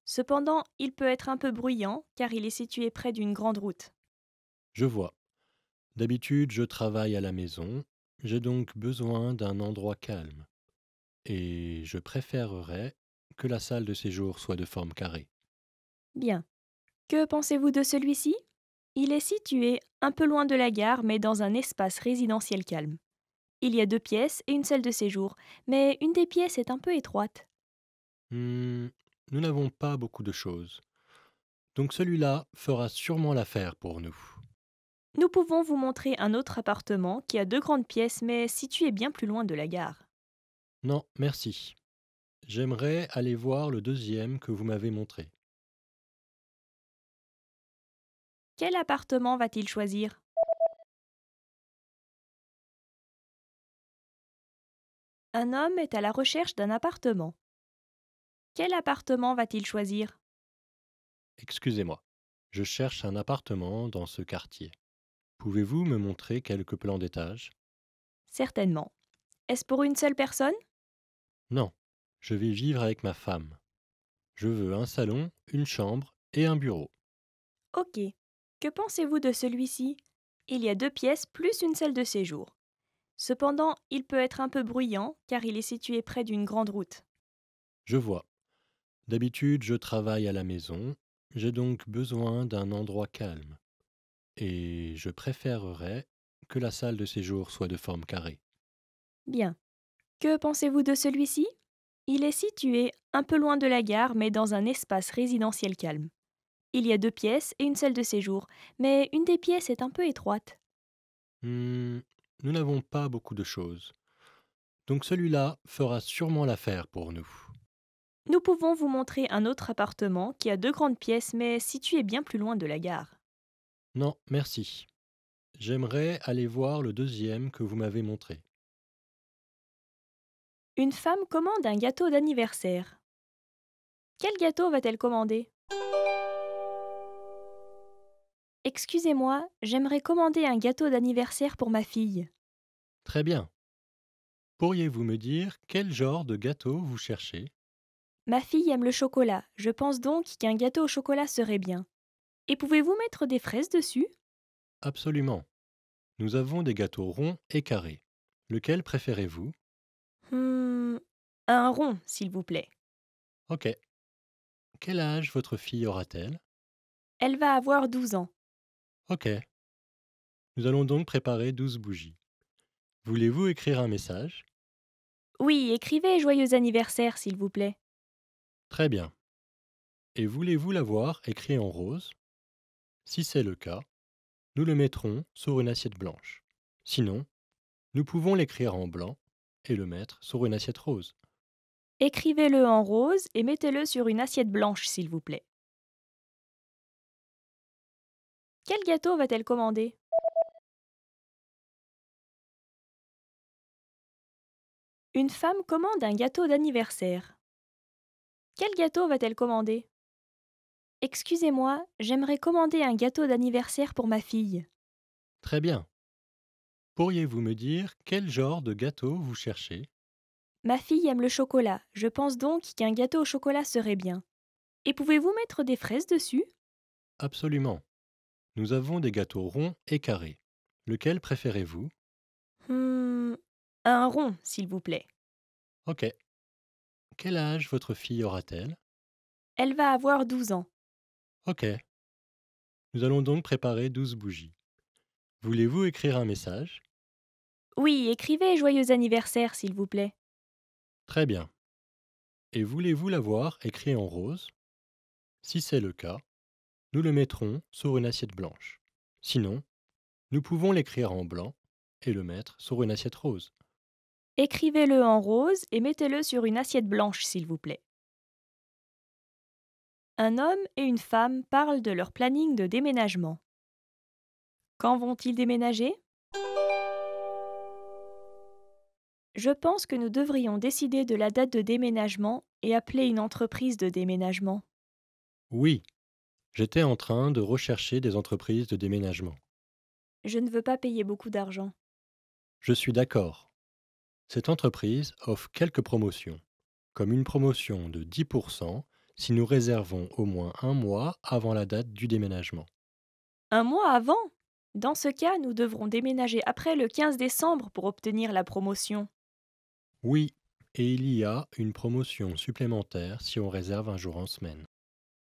Cependant, il peut être un peu bruyant car il est situé près d'une grande route. Je vois. D'habitude, je travaille à la maison. J'ai donc besoin d'un endroit calme et je préférerais que la salle de séjour soit de forme carrée. Bien. Que pensez-vous de celui-ci Il est situé un peu loin de la gare, mais dans un espace résidentiel calme. Il y a deux pièces et une salle de séjour, mais une des pièces est un peu étroite. Hum, nous n'avons pas beaucoup de choses. Donc celui-là fera sûrement l'affaire pour nous. Nous pouvons vous montrer un autre appartement qui a deux grandes pièces mais situé bien plus loin de la gare. Non, merci. J'aimerais aller voir le deuxième que vous m'avez montré. Quel appartement va-t-il choisir Un homme est à la recherche d'un appartement. Quel appartement va-t-il choisir Excusez-moi, je cherche un appartement dans ce quartier. Pouvez-vous me montrer quelques plans d'étage Certainement. Est-ce pour une seule personne non, je vais vivre avec ma femme. Je veux un salon, une chambre et un bureau. Ok. Que pensez-vous de celui-ci Il y a deux pièces plus une salle de séjour. Cependant, il peut être un peu bruyant car il est situé près d'une grande route. Je vois. D'habitude, je travaille à la maison, j'ai donc besoin d'un endroit calme. Et je préférerais que la salle de séjour soit de forme carrée. Bien. Que pensez-vous de celui-ci Il est situé un peu loin de la gare, mais dans un espace résidentiel calme. Il y a deux pièces et une salle de séjour, mais une des pièces est un peu étroite. Mmh, nous n'avons pas beaucoup de choses. Donc celui-là fera sûrement l'affaire pour nous. Nous pouvons vous montrer un autre appartement qui a deux grandes pièces mais situé bien plus loin de la gare. Non, merci. J'aimerais aller voir le deuxième que vous m'avez montré. Une femme commande un gâteau d'anniversaire. Quel gâteau va-t-elle commander Excusez-moi, j'aimerais commander un gâteau d'anniversaire pour ma fille. Très bien. Pourriez-vous me dire quel genre de gâteau vous cherchez Ma fille aime le chocolat, je pense donc qu'un gâteau au chocolat serait bien. Et pouvez-vous mettre des fraises dessus Absolument. Nous avons des gâteaux ronds et carrés. Lequel préférez-vous hmm, un rond, s'il vous plaît. Ok. Quel âge votre fille aura-t-elle Elle va avoir 12 ans. Ok. Nous allons donc préparer 12 bougies. Voulez-vous écrire un message Oui, écrivez joyeux anniversaire, s'il vous plaît. Très bien. Et voulez-vous l'avoir écrit en rose Si c'est le cas, nous le mettrons sur une assiette blanche. Sinon, nous pouvons l'écrire en blanc et le mettre sur une assiette rose. Écrivez-le en rose et mettez-le sur une assiette blanche, s'il vous plaît. Quel gâteau va-t-elle commander Une femme commande un gâteau d'anniversaire. Quel gâteau va-t-elle commander Excusez-moi, j'aimerais commander un gâteau d'anniversaire pour ma fille. Très bien. Pourriez-vous me dire quel genre de gâteau vous cherchez Ma fille aime le chocolat, je pense donc qu'un gâteau au chocolat serait bien. Et pouvez-vous mettre des fraises dessus Absolument. Nous avons des gâteaux ronds et carrés. Lequel préférez-vous hmm, Un rond, s'il vous plaît. Ok. Quel âge votre fille aura-t-elle Elle va avoir 12 ans. Ok. Nous allons donc préparer 12 bougies. Voulez-vous écrire un message Oui, écrivez joyeux anniversaire, s'il vous plaît. Très bien. Et voulez-vous l'avoir écrit en rose Si c'est le cas, nous le mettrons sur une assiette blanche. Sinon, nous pouvons l'écrire en blanc et le mettre sur une assiette rose. Écrivez-le en rose et mettez-le sur une assiette blanche, s'il vous plaît. Un homme et une femme parlent de leur planning de déménagement. Quand vont-ils déménager je pense que nous devrions décider de la date de déménagement et appeler une entreprise de déménagement. Oui, j'étais en train de rechercher des entreprises de déménagement. Je ne veux pas payer beaucoup d'argent. Je suis d'accord. Cette entreprise offre quelques promotions, comme une promotion de 10% si nous réservons au moins un mois avant la date du déménagement. Un mois avant Dans ce cas, nous devrons déménager après le 15 décembre pour obtenir la promotion. Oui, et il y a une promotion supplémentaire si on réserve un jour en semaine.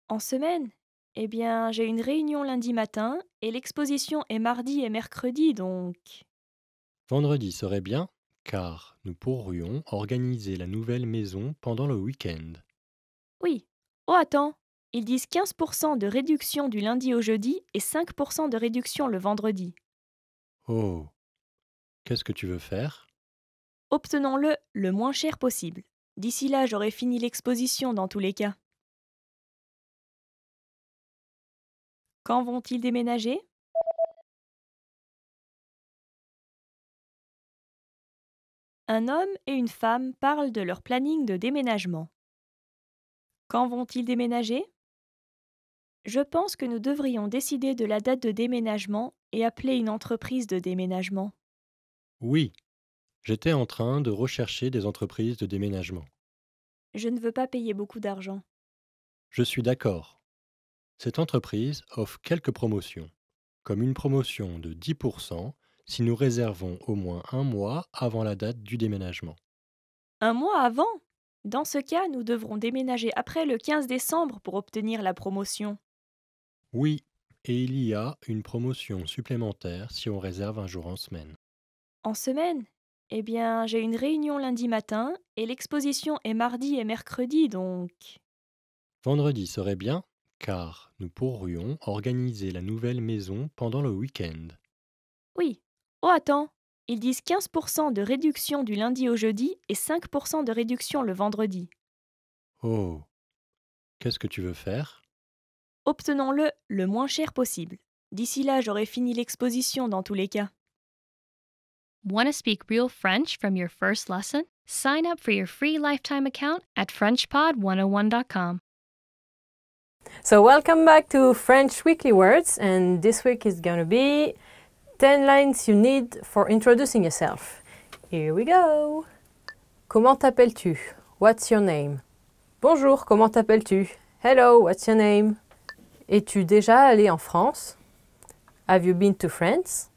En semaine Eh bien, j'ai une réunion lundi matin et l'exposition est mardi et mercredi donc. Vendredi serait bien, car nous pourrions organiser la nouvelle maison pendant le week-end. Oui. Oh attends, ils disent 15% de réduction du lundi au jeudi et 5% de réduction le vendredi. Oh. Qu'est-ce que tu veux faire Obtenons-le le moins cher possible. D'ici là, j'aurai fini l'exposition dans tous les cas. Quand vont-ils déménager Un homme et une femme parlent de leur planning de déménagement. Quand vont-ils déménager Je pense que nous devrions décider de la date de déménagement et appeler une entreprise de déménagement. Oui, J'étais en train de rechercher des entreprises de déménagement. Je ne veux pas payer beaucoup d'argent. Je suis d'accord. Cette entreprise offre quelques promotions, comme une promotion de 10% si nous réservons au moins un mois avant la date du déménagement. Un mois avant Dans ce cas, nous devrons déménager après le 15 décembre pour obtenir la promotion. Oui, et il y a une promotion supplémentaire si on réserve un jour en semaine. En semaine eh bien, j'ai une réunion lundi matin et l'exposition est mardi et mercredi donc. Vendredi serait bien, car nous pourrions organiser la nouvelle maison pendant le week-end. Oui. Oh, attends Ils disent 15% de réduction du lundi au jeudi et 5% de réduction le vendredi. Oh Qu'est-ce que tu veux faire Obtenons-le le moins cher possible. D'ici là, j'aurai fini l'exposition dans tous les cas. Want to speak real French from your first lesson? Sign up for your free lifetime account at FrenchPod101.com. So, welcome back to French Weekly Words, and this week is going to be 10 lines you need for introducing yourself. Here we go! Comment t'appelles-tu? What's your name? Bonjour, comment t'appelles-tu? Hello, what's your name? Es-tu déjà allé en France? Have you been to France?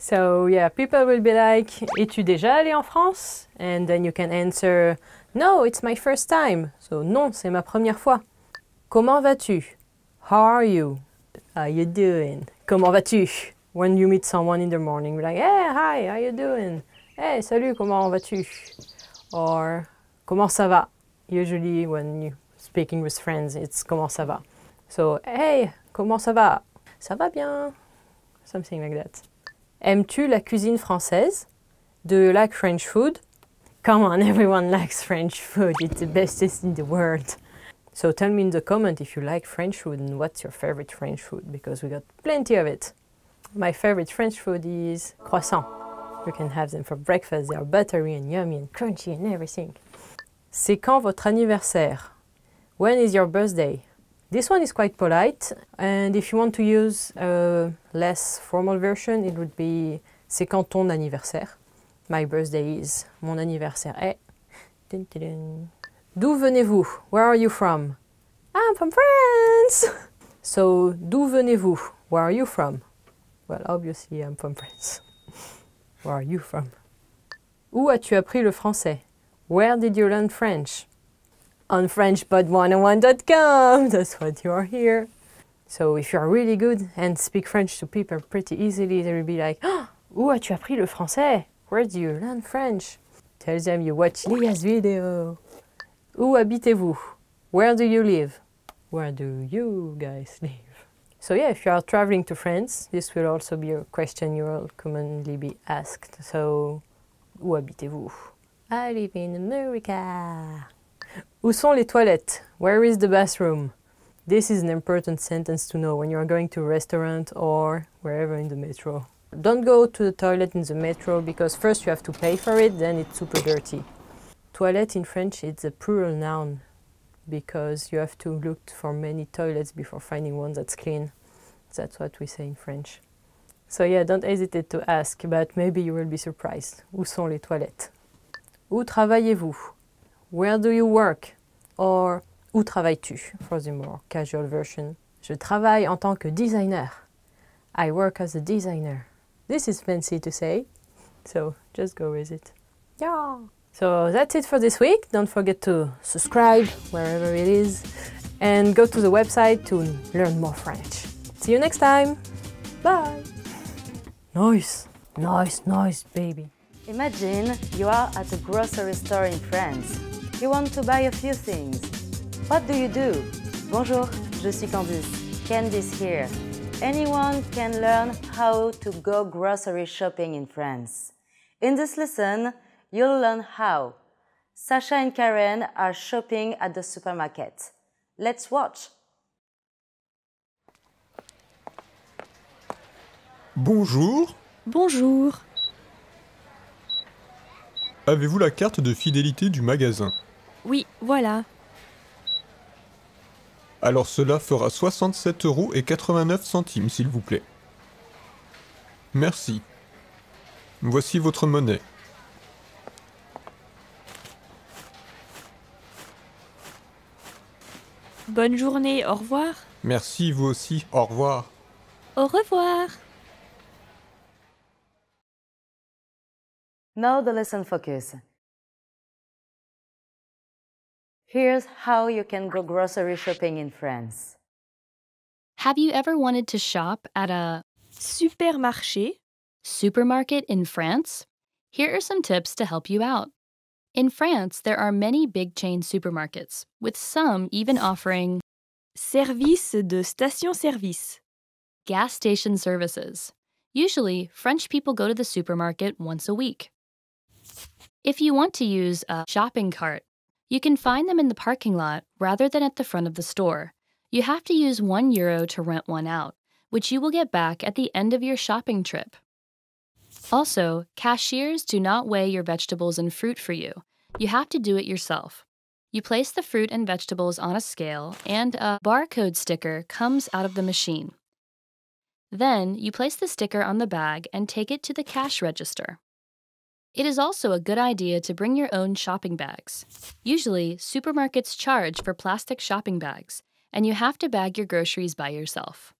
So yeah, people will be like, es-tu déjà allé en France? And then you can answer, no, it's my first time. So non, c'est ma première fois. Comment vas-tu? How are you? How you doing? Comment vas-tu? When you meet someone in the morning, like, hey, hi, how you doing? Hey, salut, comment vas-tu? Or comment ça va? Usually when you speaking with friends, it's comment ça va. So hey, comment ça va? Ça va bien. Something like that. Aimes-tu la cuisine française? Do you like French food? Come on, everyone likes French food. It's the best in the world. So tell me in the comment if you like French food and what's your favorite French food because we got plenty of it. My favorite French food is croissant. You can have them for breakfast. They are buttery and yummy and crunchy and everything. C'est quand votre anniversaire? When is your birthday? This one is quite polite, and if you want to use a less formal version, it would be C'est quand ton anniversaire? My birthday is. Mon anniversaire est. D'où venez-vous? Where are you from? I'm from France! so, d'où venez-vous? Where are you from? Well, obviously, I'm from France. Where are you from? Où as-tu appris le français? Where did you learn French? on FrenchBud101.com. That's what you are here. So if you are really good and speak French to people pretty easily, they will be like, ah, oh, Où as-tu appris le français? Where do you learn French? Tell them you watch Lia's video. Où habitez-vous? Where do you live? Where do you guys live? So yeah, if you are traveling to France, this will also be a question you will commonly be asked. So, où habitez-vous? I live in America. Où sont les toilettes? Where is the bathroom? This is an important sentence to know when you are going to a restaurant or wherever in the metro. Don't go to the toilet in the metro because first you have to pay for it, then it's super dirty. Toilet in French it's a plural noun because you have to look for many toilets before finding one that's clean. That's what we say in French. So yeah, don't hesitate to ask, but maybe you will be surprised. Où sont les toilettes? Où travaillez-vous? Where do you work? Or Où travailles-tu? For the more casual version. Je travaille en tant que designer. I work as a designer. This is fancy to say, so just go with it. Yeah. So that's it for this week. Don't forget to subscribe wherever it is and go to the website to learn more French. See you next time. Bye. Nice, nice, nice, baby. Imagine you are at a grocery store in France. You want to buy a few things. What do you do? Bonjour, je suis Candice. Candice here. Anyone can learn how to go grocery shopping in France. In this lesson, you'll learn how. Sasha and Karen are shopping at the supermarket. Let's watch. Bonjour. Bonjour. Avez-vous la carte de fidélité du magasin Oui, voilà. Alors cela fera 67 euros et 89 centimes, s'il vous plaît. Merci. Voici votre monnaie. Bonne journée, au revoir. Merci, vous aussi, au revoir. Au revoir. Now the lesson focus. Here's how you can go grocery shopping in France. Have you ever wanted to shop at a supermarché? Supermarket in France? Here are some tips to help you out. In France, there are many big chain supermarkets, with some even offering service de station service, gas station services. Usually, French people go to the supermarket once a week. If you want to use a shopping cart, you can find them in the parking lot rather than at the front of the store. You have to use 1 euro to rent one out, which you will get back at the end of your shopping trip. Also, cashiers do not weigh your vegetables and fruit for you. You have to do it yourself. You place the fruit and vegetables on a scale, and a barcode sticker comes out of the machine. Then, you place the sticker on the bag and take it to the cash register. It is also a good idea to bring your own shopping bags. Usually, supermarkets charge for plastic shopping bags, and you have to bag your groceries by yourself.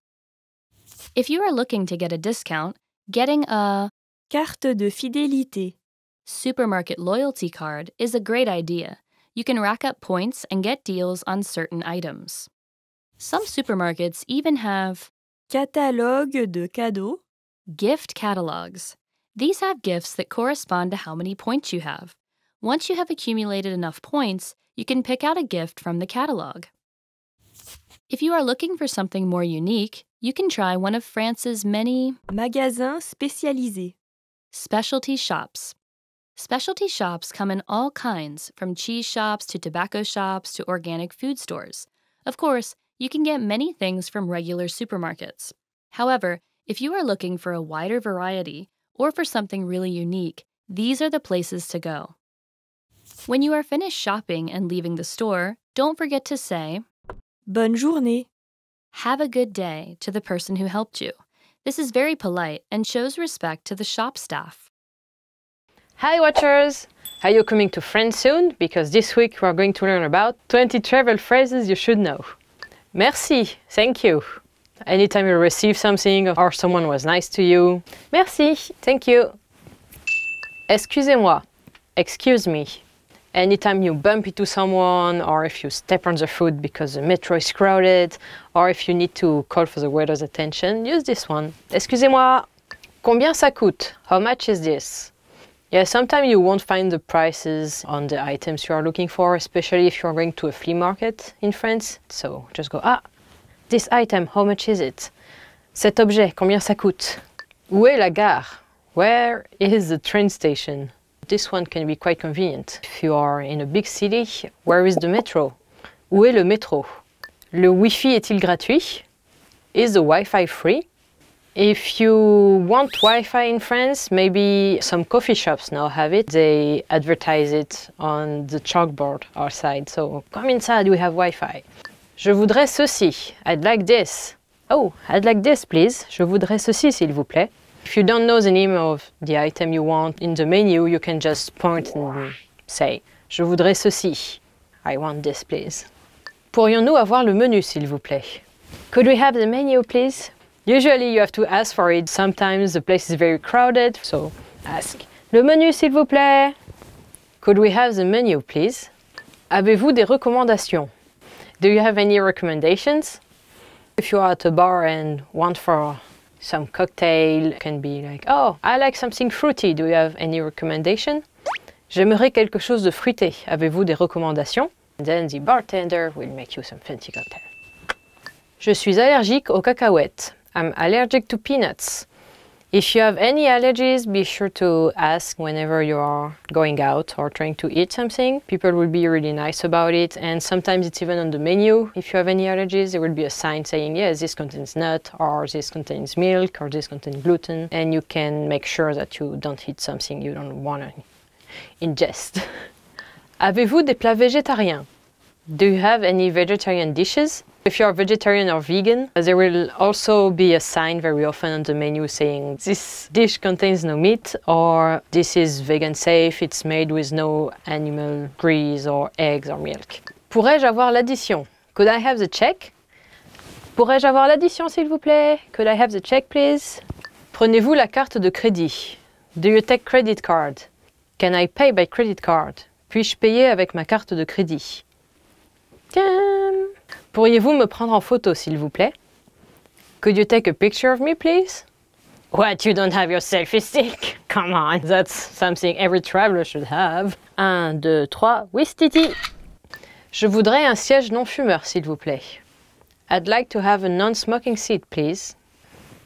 If you are looking to get a discount, getting a carte de fidélité supermarket loyalty card is a great idea. You can rack up points and get deals on certain items. Some supermarkets even have catalogue de cadeaux gift catalogs these have gifts that correspond to how many points you have. Once you have accumulated enough points, you can pick out a gift from the catalog. If you are looking for something more unique, you can try one of France's many magasins spécialisés specialty shops. Specialty shops come in all kinds, from cheese shops to tobacco shops to organic food stores. Of course, you can get many things from regular supermarkets. However, if you are looking for a wider variety, or for something really unique, these are the places to go. When you are finished shopping and leaving the store, don't forget to say, Bonne journée. Have a good day to the person who helped you. This is very polite and shows respect to the shop staff. Hi, watchers! Are you coming to France soon? Because this week we're going to learn about 20 travel phrases you should know. Merci, thank you. Anytime you receive something or someone was nice to you. Merci, thank you. Excusez-moi, excuse me. Anytime you bump into someone or if you step on the foot because the metro is crowded or if you need to call for the waiter's attention, use this one. Excusez-moi. Combien ça coûte? How much is this? Yeah, sometimes you won't find the prices on the items you are looking for, especially if you're going to a flea market in France. So just go, ah, this item, how much is it? Cet objet, combien ça coûte? Où est la gare? Where is the train station? This one can be quite convenient. If you are in a big city, where is the metro? Où est le métro? Le Wi-Fi est-il gratuit? Is the Wi-Fi free? If you want Wi-Fi in France, maybe some coffee shops now have it. They advertise it on the chalkboard outside. So come inside, we have Wi-Fi. Je voudrais ceci. I'd like this. Oh, I'd like this, please. Je voudrais ceci, s'il vous plaît. If you don't know the name of the item you want in the menu, you can just point and say Je voudrais ceci. I want this, please. Pourrions-nous avoir le menu, s'il vous plaît? Could we have the menu, please? Usually you have to ask for it. Sometimes the place is very crowded, so ask. Le menu, s'il vous plaît. Could we have the menu, please? Avez-vous des recommandations? Do you have any recommendations? If you are at a bar and want for some cocktail, can be like, oh, I like something fruity. Do you have any recommendation? J'aimerais quelque chose de fruité. Avez-vous des recommandations? And then the bartender will make you some fancy cocktail. Je suis allergique aux cacahuètes. I'm allergic to peanuts. If you have any allergies, be sure to ask whenever you are going out or trying to eat something. People will be really nice about it and sometimes it's even on the menu. If you have any allergies, there will be a sign saying, yes, this contains nut or this contains milk or this contains gluten and you can make sure that you don't eat something you don't want to ingest. Avez-vous des plats végétariens? Do you have any vegetarian dishes? If you're vegetarian or vegan, there will also be a sign very often on the menu saying this dish contains no meat or this is vegan safe, it's made with no animal grease or eggs or milk. Pourrais-je avoir l'addition? Could I have the check? Pourrais-je avoir l'addition, s'il vous plaît? Could I have the check, please? Prenez-vous la carte de crédit? Do you take credit card? Can I pay by credit card? Puis-je payer avec ma carte de crédit? Tiens Pourriez-vous me prendre en photo, s'il vous plaît? Could you take a picture of me, please? What, you don't have your selfie stick? Come on, that's something every traveler should have. 1, 2, 3, Titi. Je voudrais un siège non-fumeur, s'il vous plaît. I'd like to have a non-smoking seat, please.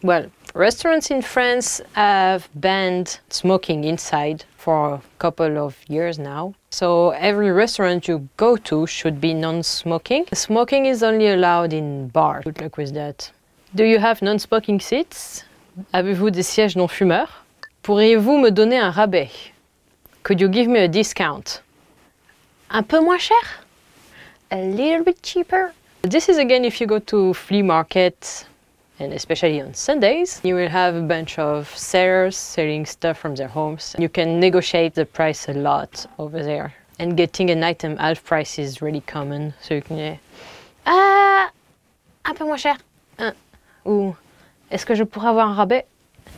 Well, restaurants in France have banned smoking inside. for a couple of years now. So every restaurant you go to should be non-smoking. Smoking is only allowed in bars. Good luck with that. Do you have non-smoking seats? Avez-vous des sièges non-fumeurs? Pourriez-vous me donner un rabais? Could you give me a discount? Un peu moins cher? A little bit cheaper? This is again if you go to flea market and especially on Sundays, you will have a bunch of sellers selling stuff from their homes. You can negotiate the price a lot over there. And getting an item a price is really common, so you can say, uh, Ah, un peu moins cher Ou « Est-ce que je pourrais avoir un rabais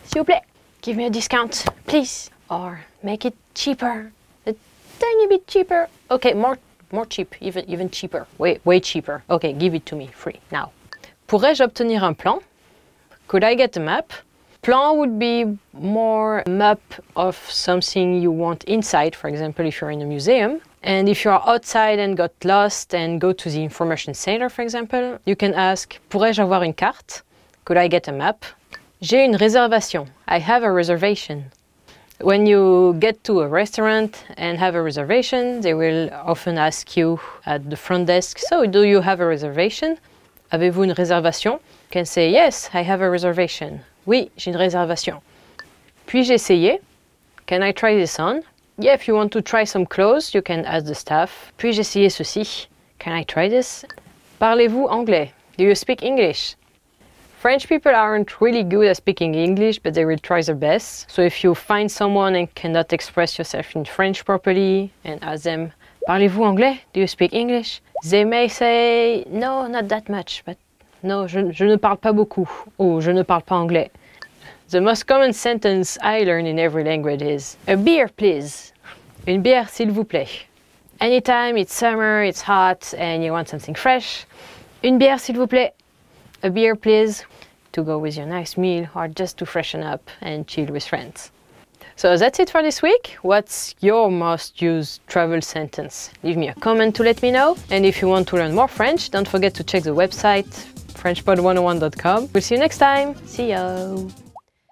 S'il vous plaît, give me a discount, please » Or « Make it cheaper, a tiny bit cheaper » okay, more, more cheap, even, even cheaper, way, way cheaper. okay, give it to me, free, now. Pourrais-je obtenir un plan Could I get a map? Plan would be more map of something you want inside, for example, if you're in a museum. And if you are outside and got lost and go to the information center, for example, you can ask, pourrais-je avoir une carte? Could I get a map? J'ai une réservation. I have a reservation. When you get to a restaurant and have a reservation, they will often ask you at the front desk, so do you have a reservation? Avez-vous une réservation? can say, yes, I have a reservation. Oui, j'ai une réservation. Puis-je essayer? Can I try this on? Yeah, if you want to try some clothes, you can ask the staff. Puis-je essayer ceci? Can I try this? Parlez-vous anglais? Do you speak English? French people aren't really good at speaking English, but they will try their best. So if you find someone and cannot express yourself in French properly and ask them, Parlez-vous anglais? Do you speak English? They may say, no, not that much, but no, je, je ne parle pas beaucoup ou je ne parle pas anglais. The most common sentence I learn in every language is a beer, please. Une bière, s'il vous plaît. Anytime it's summer, it's hot, and you want something fresh. Une bière, s'il vous plaît. A beer, please. To go with your nice meal or just to freshen up and chill with friends. So that's it for this week. What's your most used travel sentence? Leave me a comment to let me know. And if you want to learn more French, don't forget to check the website frenchpod101.com. We'll see you next time. See you.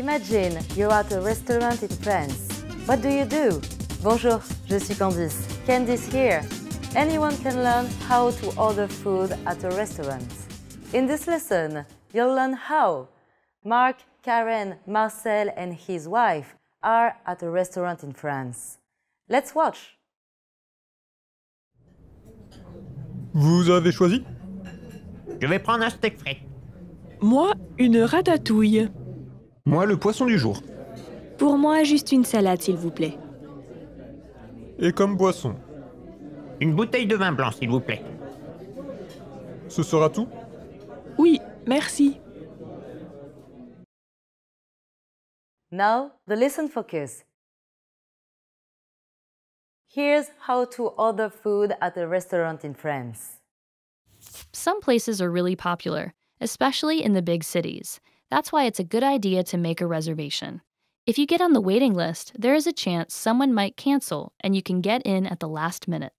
Imagine you're at a restaurant in France. What do you do? Bonjour, je suis Candice. Candice here. Anyone can learn how to order food at a restaurant. In this lesson, you'll learn how Mark, Karen, Marcel and his wife are at a restaurant in France. Let's watch. Vous avez choisi Je vais prendre un steak frais. Moi, une ratatouille. Moi, le poisson du jour. Pour moi, juste une salade, s'il vous plaît. Et comme boisson Une bouteille de vin blanc, s'il vous plaît. Ce sera tout Oui, merci. Now, the lesson for Here's how to order food at a restaurant in France. Some places are really popular, especially in the big cities. That's why it's a good idea to make a reservation. If you get on the waiting list, there is a chance someone might cancel and you can get in at the last minute.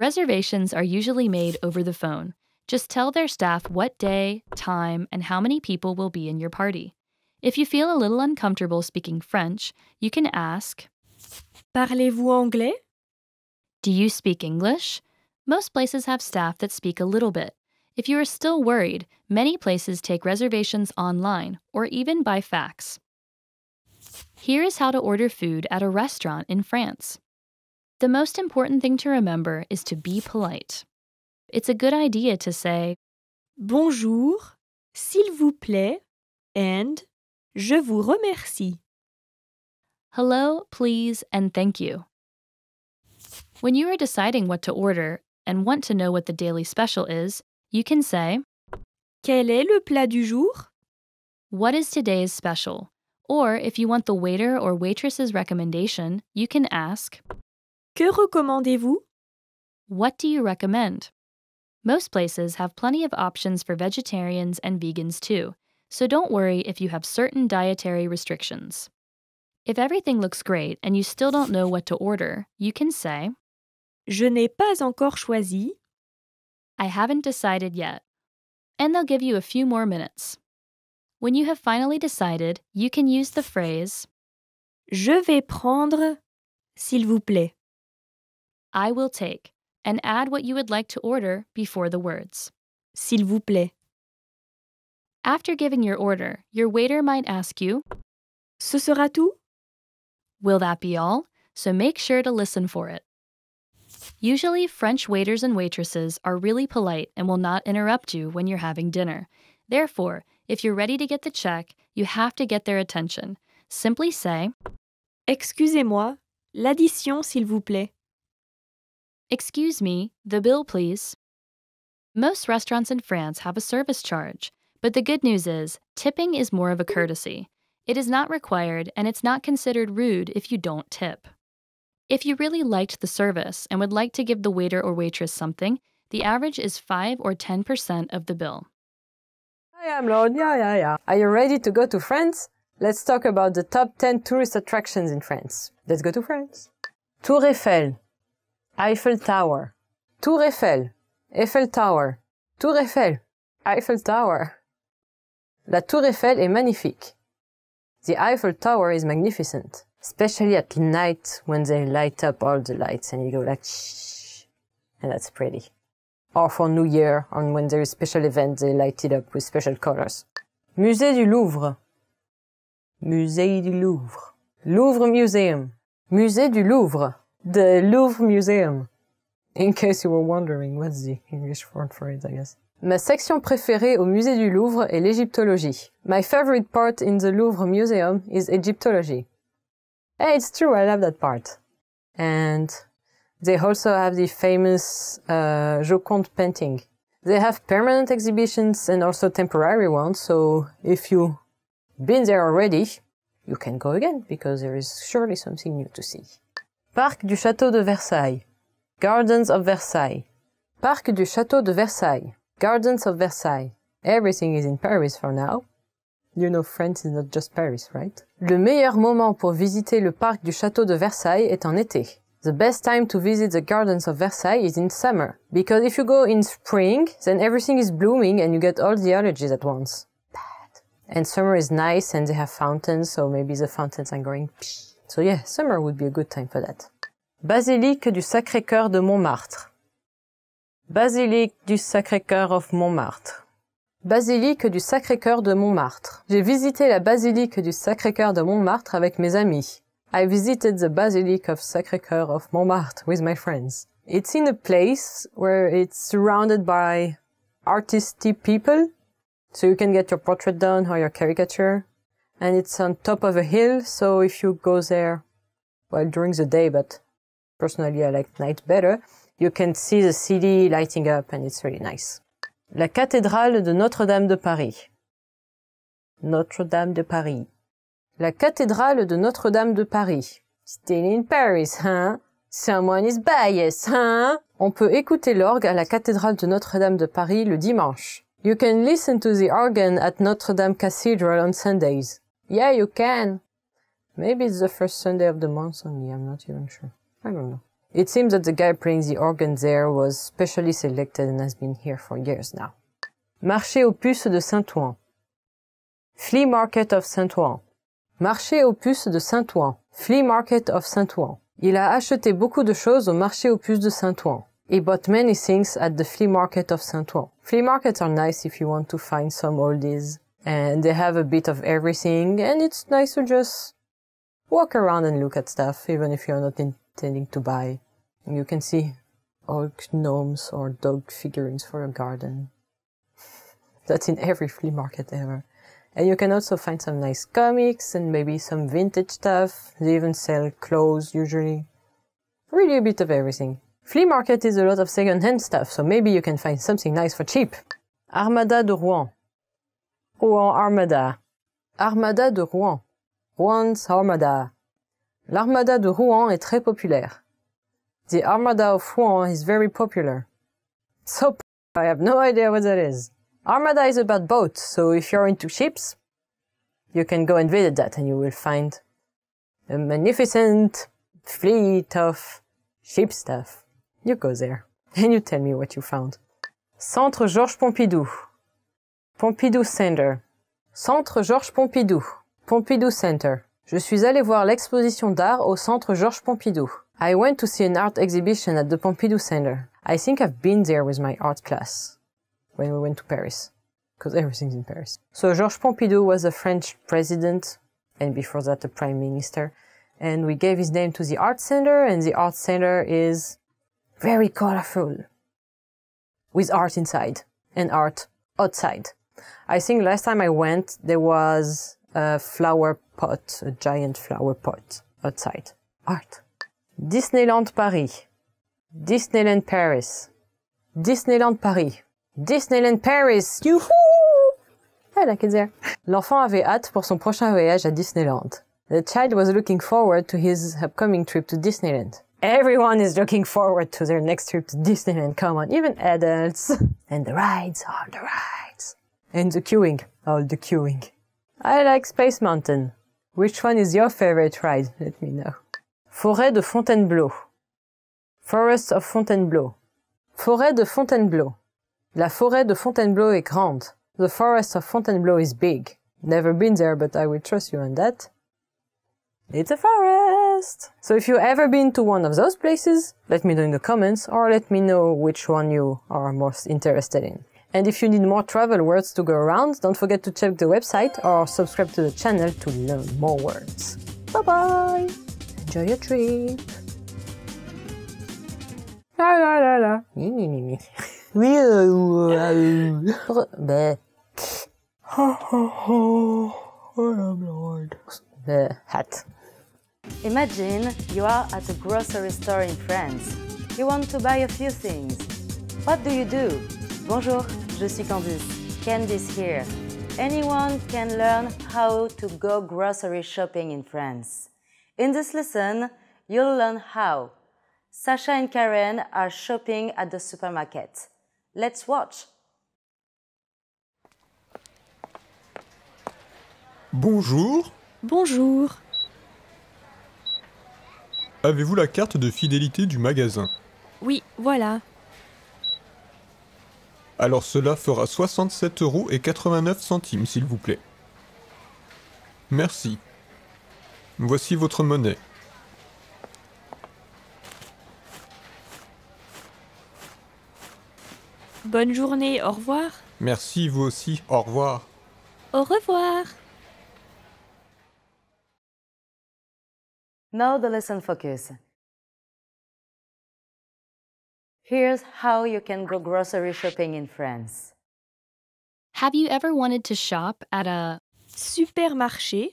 Reservations are usually made over the phone. Just tell their staff what day, time, and how many people will be in your party. If you feel a little uncomfortable speaking French, you can ask Parlez-vous anglais? Do you speak English? Most places have staff that speak a little bit. If you are still worried, many places take reservations online or even by fax. Here is how to order food at a restaurant in France. The most important thing to remember is to be polite. It's a good idea to say Bonjour, s'il vous plaît, and Je vous remercie. Hello, please, and thank you. When you are deciding what to order and want to know what the daily special is, you can say, Quel est le plat du jour? What is today's special? Or if you want the waiter or waitress's recommendation, you can ask, Que recommandez-vous? What do you recommend? Most places have plenty of options for vegetarians and vegans too, so don't worry if you have certain dietary restrictions. If everything looks great and you still don't know what to order, you can say, Je n'ai pas encore choisi. I haven't decided yet. And they'll give you a few more minutes. When you have finally decided, you can use the phrase, Je vais prendre, s'il vous plaît. I will take, and add what you would like to order before the words, S'il vous plaît. After giving your order, your waiter might ask you, Ce sera tout? Will that be all? So make sure to listen for it. Usually, French waiters and waitresses are really polite and will not interrupt you when you're having dinner. Therefore, if you're ready to get the check, you have to get their attention. Simply say, Excusez-moi, l'addition s'il vous plaît. Excuse me, the bill please. Most restaurants in France have a service charge. But the good news is, tipping is more of a courtesy. It is not required, and it's not considered rude if you don't tip. If you really liked the service and would like to give the waiter or waitress something, the average is 5 or 10% of the bill. Hi, I'm Lauren. Yeah, yeah, yeah. Are you ready to go to France? Let's talk about the top 10 tourist attractions in France. Let's go to France. Tour Eiffel, Eiffel Tower. Tour Eiffel, Eiffel Tower. Tour Eiffel, Eiffel Tower. La Tour Eiffel est magnifique. The Eiffel Tower is magnificent, especially at night when they light up all the lights and you go like shh, and that's pretty. Or for New Year, and when there is special event, they light it up with special colors. Musée du Louvre. Musée du Louvre. Louvre Museum. Musée du Louvre. The Louvre Museum. In case you were wondering, what's the English word for it, I guess. Ma section préférée au musée du Louvre est l'égyptologie. My favorite part in the Louvre Museum is Egyptology. Hey, eh, it's true, I love that part. And they also have the famous uh, Joconde painting. They have permanent exhibitions and also temporary ones, so if you've been there already, you can go again because there is surely something new to see. Parc du Château de Versailles. Gardens of Versailles. Parc du Château de Versailles. Gardens of Versailles. Everything is in Paris for now. You know France is not just Paris, right? Le meilleur moment pour visiter le parc du château de Versailles est en été. The best time to visit the gardens of Versailles is in summer, because if you go in spring, then everything is blooming and you get all the allergies at once. Bad. And summer is nice and they have fountains, so maybe the fountains are going So yeah, summer would be a good time for that. Basilique du Sacré-Cœur de Montmartre. Basilique du Sacré-Cœur of Montmartre. Basilique du Sacré-Cœur de Montmartre. J'ai visité la basilique du Sacré-Cœur de Montmartre avec mes amis. I visited the Basilique of Sacré-Cœur of Montmartre with my friends. It's in a place where it's surrounded by artistic people, so you can get your portrait done or your caricature. And it's on top of a hill, so if you go there, well, during the day, but personally I like night better, you can see the city lighting up and it's really nice. La cathédrale de Notre-Dame de Paris. Notre-Dame de Paris. La cathédrale de Notre-Dame de Paris. Still in Paris, hein? Someone is biased, hein? On peut écouter l'orgue à la cathédrale de Notre-Dame de Paris le dimanche. You can listen to the organ at Notre-Dame Cathedral on Sundays. Yeah, you can. Maybe it's the first Sunday of the month only, I'm not even sure. I don't know. It seems that the guy playing the organ there was specially selected and has been here for years now. Marché aux puces de Saint-Ouen. Flea Market of Saint-Ouen. Marché aux puces de Saint-Ouen. Flea Market of Saint-Ouen. Il a acheté beaucoup de choses au marché aux puces de Saint-Ouen. He bought many things at the flea market of Saint-Ouen. Flea markets are nice if you want to find some oldies. And they have a bit of everything, and it's nice to just walk around and look at stuff, even if you're not in Tending to buy. You can see oak gnomes or dog figurines for your garden. That's in every flea market ever. And you can also find some nice comics and maybe some vintage stuff. They even sell clothes usually. Really a bit of everything. Flea market is a lot of second-hand stuff, so maybe you can find something nice for cheap. Armada de Rouen. Rouen Armada. Armada de Rouen. Rouen Armada. L'armada de Rouen est très populaire. The Armada of Rouen is very popular. So, I have no idea what that is. Armada is about boats, so if you're into ships, you can go and visit that and you will find a magnificent fleet of ship stuff. You go there and you tell me what you found. Centre Georges Pompidou. Pompidou Center. Centre Georges Pompidou. Pompidou Center. Je suis allé voir l'exposition d'art au centre Georges Pompidou. I went to see an art exhibition at the Pompidou Center. I think I've been there with my art class when we went to Paris, because everything's in Paris. So Georges Pompidou was a French president, and before that a prime minister, and we gave his name to the art center, and the art center is very colorful, with art inside and art outside. I think last time I went there was a flower pot, a giant flower pot outside. Art. Disneyland Paris. Disneyland Paris. Disneyland Paris. Disneyland Paris. Youhoo! Hey, la kid's there. L'enfant avait hâte pour son prochain voyage à Disneyland. The child was looking forward to his upcoming trip to Disneyland. Everyone is looking forward to their next trip to Disneyland. Come on, even adults. And the rides, all the rides. And the queuing, all the queuing. I like Space Mountain. Which one is your favorite ride? Let me know. Forêt de Fontainebleau. Forest of Fontainebleau. Forêt de Fontainebleau. La forêt de Fontainebleau est grande. The forest of Fontainebleau is big. Never been there, but I will trust you on that. It's a forest! So if you've ever been to one of those places, let me know in the comments or let me know which one you are most interested in. And if you need more travel words to go around, don't forget to check the website or subscribe to the channel to learn more words. Bye bye! Enjoy your trip! La la la la. The hat. Imagine you are at a grocery store in France. You want to buy a few things. What do you do? Bonjour, je suis Candice. Candice here. Anyone can learn how to go grocery shopping in France. In this lesson, you'll learn how. Sasha and Karen are shopping at the supermarket. Let's watch. Bonjour. Bonjour. Avez-vous la carte de fidélité du magasin Oui, voilà. Alors cela fera 67 euros et 89 centimes, s'il vous plaît. Merci. Voici votre monnaie. Bonne journée, au revoir. Merci, vous aussi, au revoir. Au revoir. Now the lesson focus. Here's how you can go grocery shopping in France. Have you ever wanted to shop at a supermarché?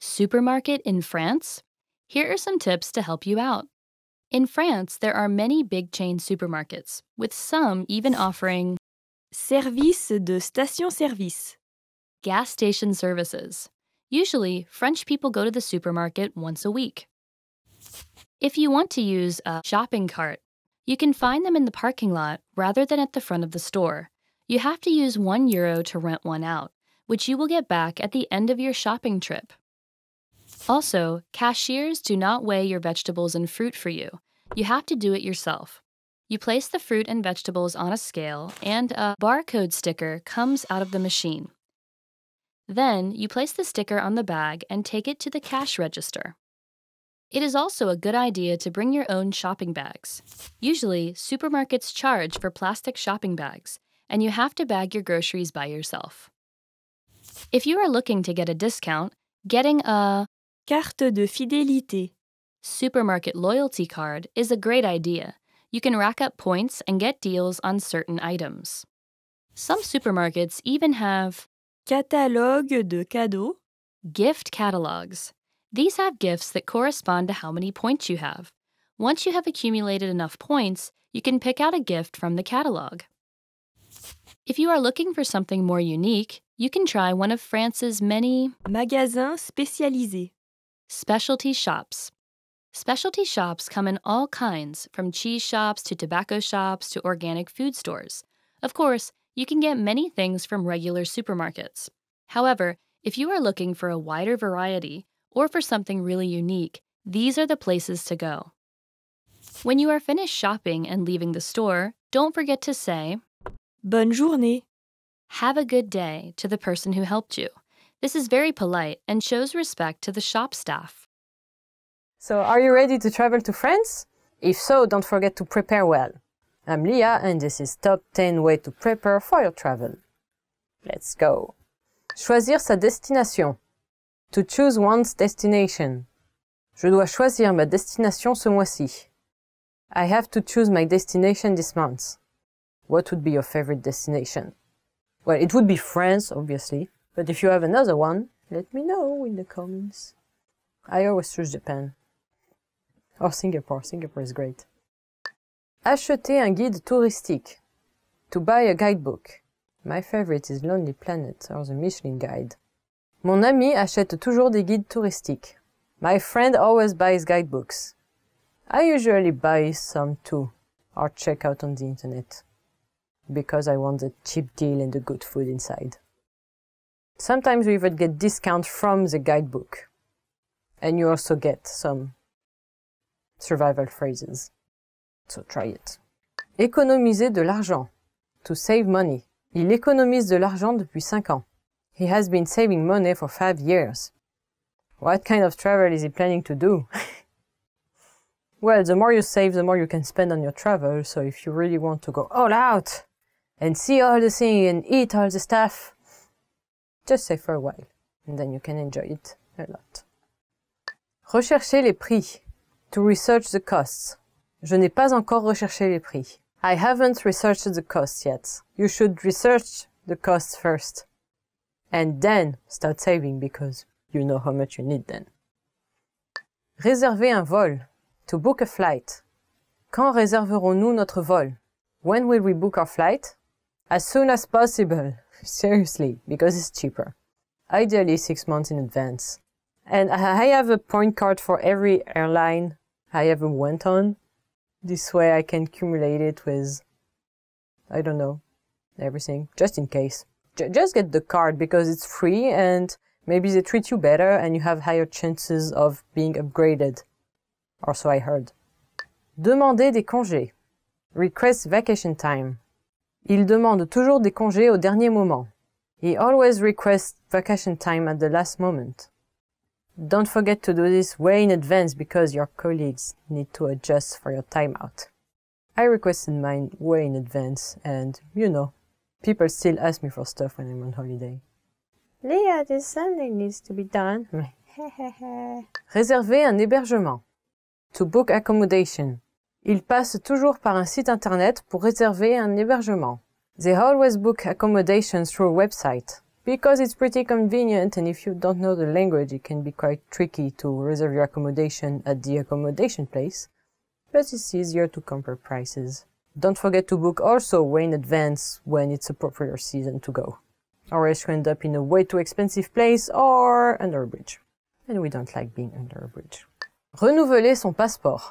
Supermarket in France? Here are some tips to help you out. In France, there are many big chain supermarkets, with some even offering service de station service, gas station services. Usually, French people go to the supermarket once a week. If you want to use a shopping cart, you can find them in the parking lot rather than at the front of the store. You have to use 1 euro to rent one out, which you will get back at the end of your shopping trip. Also, cashiers do not weigh your vegetables and fruit for you. You have to do it yourself. You place the fruit and vegetables on a scale, and a barcode sticker comes out of the machine. Then, you place the sticker on the bag and take it to the cash register. It is also a good idea to bring your own shopping bags. Usually, supermarkets charge for plastic shopping bags, and you have to bag your groceries by yourself. If you are looking to get a discount, getting a carte de fidélité supermarket loyalty card is a great idea. You can rack up points and get deals on certain items. Some supermarkets even have catalogue de cadeaux gift catalogs these have gifts that correspond to how many points you have. Once you have accumulated enough points, you can pick out a gift from the catalog. If you are looking for something more unique, you can try one of France's many magasins spécialisés specialty shops. Specialty shops come in all kinds, from cheese shops to tobacco shops to organic food stores. Of course, you can get many things from regular supermarkets. However, if you are looking for a wider variety, or for something really unique, these are the places to go. When you are finished shopping and leaving the store, don't forget to say, Bonne journée. Have a good day to the person who helped you. This is very polite and shows respect to the shop staff. So, are you ready to travel to France? If so, don't forget to prepare well. I'm Leah, and this is Top 10 Way to Prepare for Your Travel. Let's go. Choisir sa destination. To choose one's destination. Je dois choisir ma destination ce mois-ci. I have to choose my destination this month. What would be your favorite destination? Well, it would be France, obviously, but if you have another one, let me know in the comments. I always choose Japan. Or Singapore, Singapore is great. Acheter un guide touristique. To buy a guidebook. My favorite is Lonely Planet or the Michelin Guide. Mon ami achète toujours des guides touristiques. My friend always buys guidebooks. I usually buy some too, or check out on the internet, because I want the cheap deal and the good food inside. Sometimes we even get discount from the guidebook, and you also get some survival phrases. So try it. Économiser de l'argent. To save money. Il économise de l'argent depuis cinq ans. He has been saving money for five years. What kind of travel is he planning to do? well, the more you save, the more you can spend on your travel, so if you really want to go all out and see all the things and eat all the stuff, just save for a while, and then you can enjoy it a lot. Rechercher les prix. To research the costs. Je n'ai pas encore recherché les prix. I haven't researched the costs yet. You should research the costs first and then start saving because you know how much you need then. Réserver un vol. To book a flight. Quand réserverons-nous notre vol? When will we book our flight? As soon as possible. Seriously, because it's cheaper. Ideally six months in advance. And I have a point card for every airline I ever went on. This way I can accumulate it with, I don't know, everything, just in case just get the card because it's free and maybe they treat you better and you have higher chances of being upgraded. Or so I heard. Demander des congés. Request vacation time. Il demande toujours des congés au dernier moment. He always requests vacation time at the last moment. Don't forget to do this way in advance because your colleagues need to adjust for your timeout. I requested mine way in advance and, you know, People still ask me for stuff when I'm on holiday. Leah, there's something needs to be done. Réserver un hébergement. To book accommodation. Ils passent toujours par un site internet pour réserver un hébergement. They always book accommodations through a website. Because it's pretty convenient and if you don't know the language it can be quite tricky to reserve your accommodation at the accommodation place, but it's easier to compare prices. Don't forget to book also way in advance when it's a proper season to go. Or else you end up in a way too expensive place or under a bridge. And we don't like being under a bridge. Renouveler son passeport.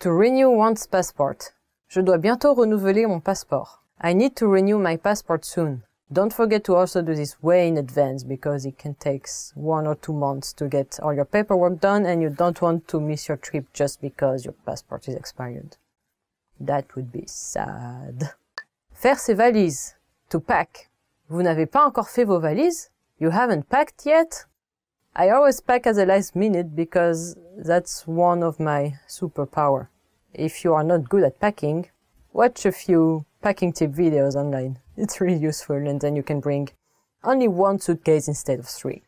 To renew one's passport. Je dois bientôt renouveler mon passeport. I need to renew my passport soon. Don't forget to also do this way in advance because it can take one or two months to get all your paperwork done and you don't want to miss your trip just because your passport is expired. That would be sad. Faire ses valises. To pack. Vous n'avez pas encore fait vos valises? You haven't packed yet? I always pack at the last minute because that's one of my superpower. If you are not good at packing, watch a few packing tip videos online. It's really useful and then you can bring only one suitcase instead of three.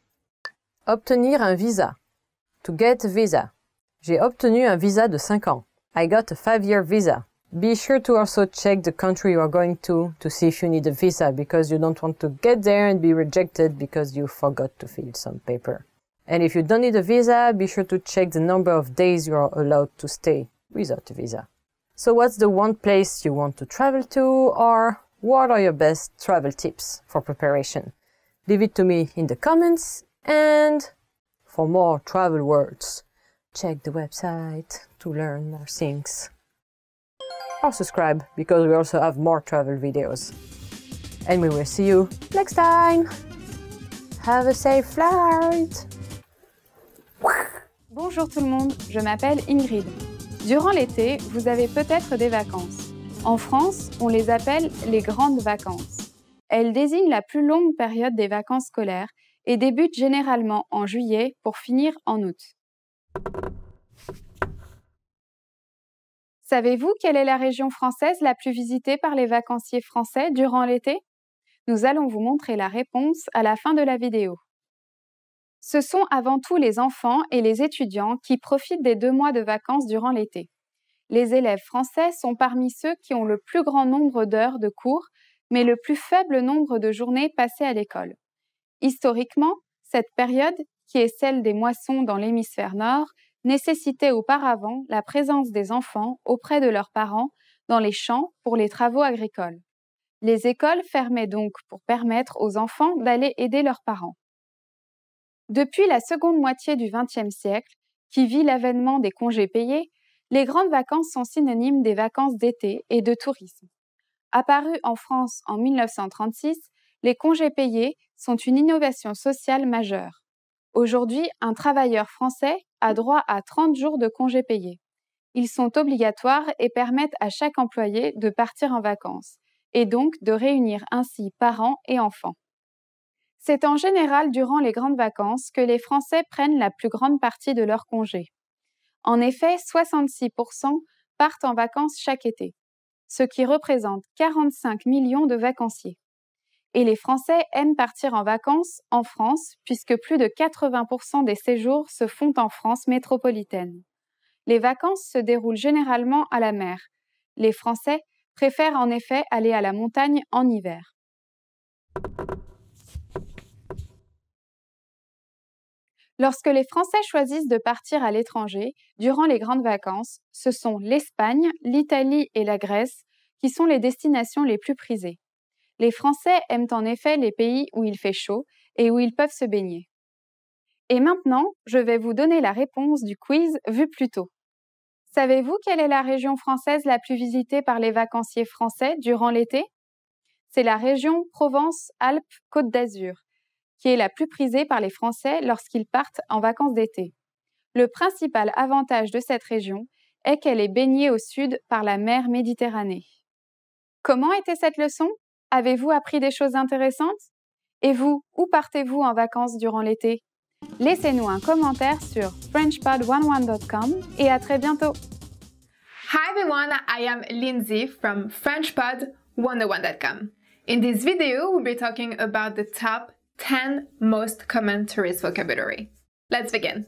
Obtenir un visa. To get a visa. J'ai obtenu un visa de 5 ans. I got a 5-year visa. Be sure to also check the country you are going to to see if you need a visa because you don't want to get there and be rejected because you forgot to fill some paper. And if you don't need a visa, be sure to check the number of days you are allowed to stay without a visa. So what's the one place you want to travel to or what are your best travel tips for preparation? Leave it to me in the comments and for more travel words, check the website to learn more things. subscribe because we also have more travel videos. And we will see you next time. Have a safe flight. Bonjour tout le monde, je m'appelle Ingrid. Durant l'été, vous avez peut-être des vacances. En France, on les appelle les grandes vacances. Elles désignent la plus longue période des vacances scolaires et débutent généralement en juillet pour finir en août. Savez-vous quelle est la région française la plus visitée par les vacanciers français durant l'été Nous allons vous montrer la réponse à la fin de la vidéo. Ce sont avant tout les enfants et les étudiants qui profitent des deux mois de vacances durant l'été. Les élèves français sont parmi ceux qui ont le plus grand nombre d'heures de cours, mais le plus faible nombre de journées passées à l'école. Historiquement, cette période, qui est celle des moissons dans l'hémisphère nord, nécessitait auparavant la présence des enfants auprès de leurs parents dans les champs pour les travaux agricoles. Les écoles fermaient donc pour permettre aux enfants d'aller aider leurs parents. Depuis la seconde moitié du XXe siècle, qui vit l'avènement des congés payés, les grandes vacances sont synonymes des vacances d'été et de tourisme. Apparus en France en 1936, les congés payés sont une innovation sociale majeure. Aujourd'hui, un travailleur français a droit à 30 jours de congés payés. Ils sont obligatoires et permettent à chaque employé de partir en vacances, et donc de réunir ainsi parents et enfants. C'est en général durant les grandes vacances que les Français prennent la plus grande partie de leurs congés. En effet, 66% partent en vacances chaque été, ce qui représente 45 millions de vacanciers. Et les Français aiment partir en vacances en France, puisque plus de 80% des séjours se font en France métropolitaine. Les vacances se déroulent généralement à la mer. Les Français préfèrent en effet aller à la montagne en hiver. Lorsque les Français choisissent de partir à l'étranger durant les grandes vacances, ce sont l'Espagne, l'Italie et la Grèce qui sont les destinations les plus prisées. Les Français aiment en effet les pays où il fait chaud et où ils peuvent se baigner. Et maintenant, je vais vous donner la réponse du quiz vu plus tôt. Savez-vous quelle est la région française la plus visitée par les vacanciers français durant l'été C'est la région Provence-Alpes-Côte d'Azur, qui est la plus prisée par les Français lorsqu'ils partent en vacances d'été. Le principal avantage de cette région est qu'elle est baignée au sud par la mer Méditerranée. Comment était cette leçon Avez-vous appris des choses intéressantes Et vous, où partez-vous en vacances durant l'été Laissez-nous un commentaire sur frenchpod11.com et à très bientôt. Hi everyone, I am Lindsay from frenchpod101.com. In this video, we'll be talking about the top 10 most common tourist vocabulary. Let's begin.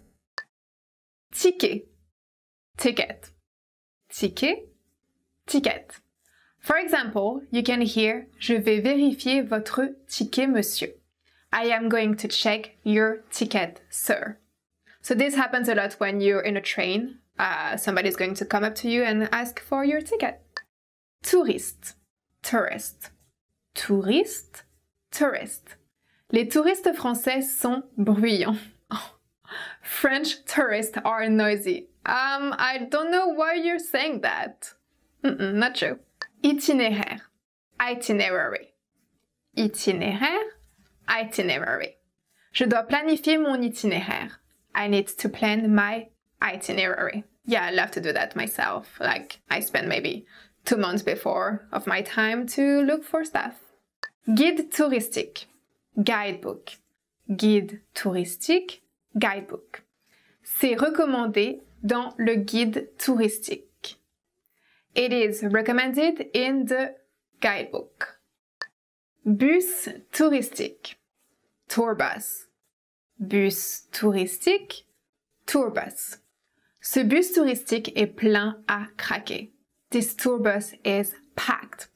Ticket. Ticket. Ticket. Ticket. For example, you can hear Je vais vérifier votre ticket, monsieur. I am going to check your ticket, sir. So this happens a lot when you're in a train. Uh, somebody's going to come up to you and ask for your ticket. Touriste, tourist, touriste, tourist. Les touristes français sont bruyants. French tourists are noisy. Um, I don't know why you're saying that. Mm -mm, not true. Itinéraire. Itinerary. Itinéraire. Itinerary. Je dois planifier mon itinéraire. I need to plan my itinerary. Yeah, I love to do that myself. Like, I spend maybe two months before of my time to look for stuff. Guide touristique. Guidebook. Guide touristique. Guidebook. C'est recommandé dans le guide touristique. It is recommended in the guidebook. Bus touristique, tour bus. Bus touristique, tour bus. Ce bus touristique est plein à craquer. This tour bus is packed.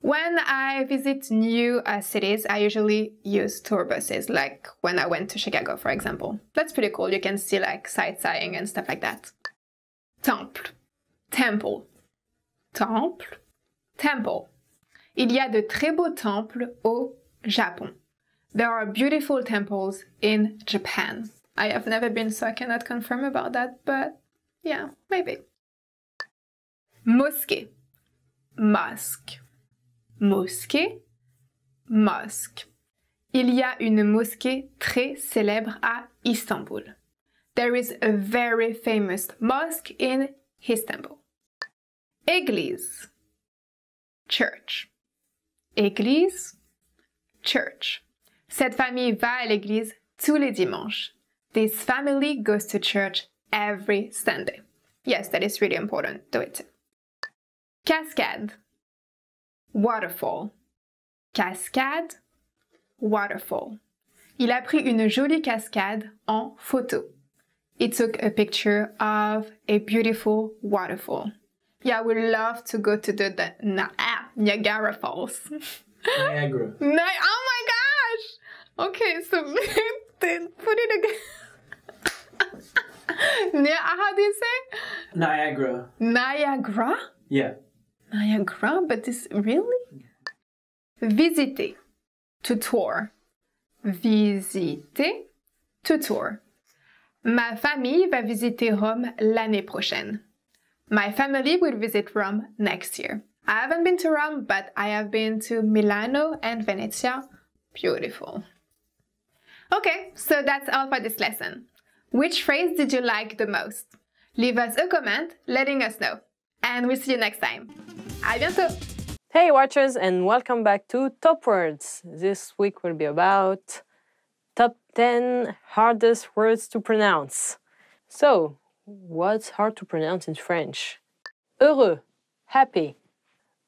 When I visit new uh, cities, I usually use tour buses, like when I went to Chicago, for example. That's pretty cool. You can see like sightseeing and stuff like that. Temple. Temple. temple, temple. Il y a de très beaux temples au Japon. There are beautiful temples in Japan. I have never been, so I cannot confirm about that, but yeah, maybe. Mosquée, mosque, mosquée, mosque. Il y a une mosquée très célèbre à Istanbul. There is a very famous mosque in Istanbul. Église, church. Église, church. Cette famille va à l'église tous les dimanches. This family goes to church every Sunday. Yes, that is really important. Do it. Cascade, waterfall. Cascade, waterfall. Il a pris une jolie cascade en photo. He took a picture of a beautiful waterfall. Yeah, we love to go to the, the na, Niagara Falls. Niagara. Ni oh my gosh! Okay, so put it again. Uh, how do you say? Niagara. Niagara? Yeah. Niagara, but this really? Visiter, to tour. Visiter, to tour. Ma famille va visiter Rome l'année prochaine. My family will visit Rome next year. I haven't been to Rome, but I have been to Milano and Venezia. Beautiful. Okay, so that's all for this lesson. Which phrase did you like the most? Leave us a comment letting us know. And we'll see you next time. À bientôt! Hey watchers and welcome back to Top Words. This week will be about top 10 hardest words to pronounce. So, What's hard to pronounce in French? Heureux. Happy.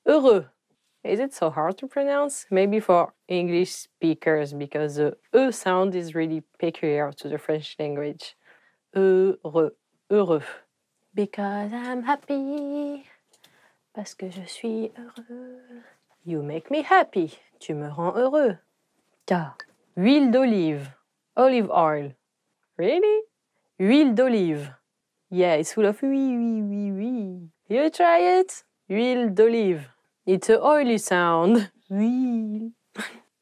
Heureux. Is it so hard to pronounce? Maybe for English speakers, because the E sound is really peculiar to the French language. Heureux. Heureux. Because I'm happy. Parce que je suis heureux. You make me happy. Tu me rends heureux. Car Huile d'olive. Olive oil. Really? Huile d'olive. Yeah, it's full of oui, oui, oui, oui. You try it? Huile d'olive. It's a oily sound. Oui.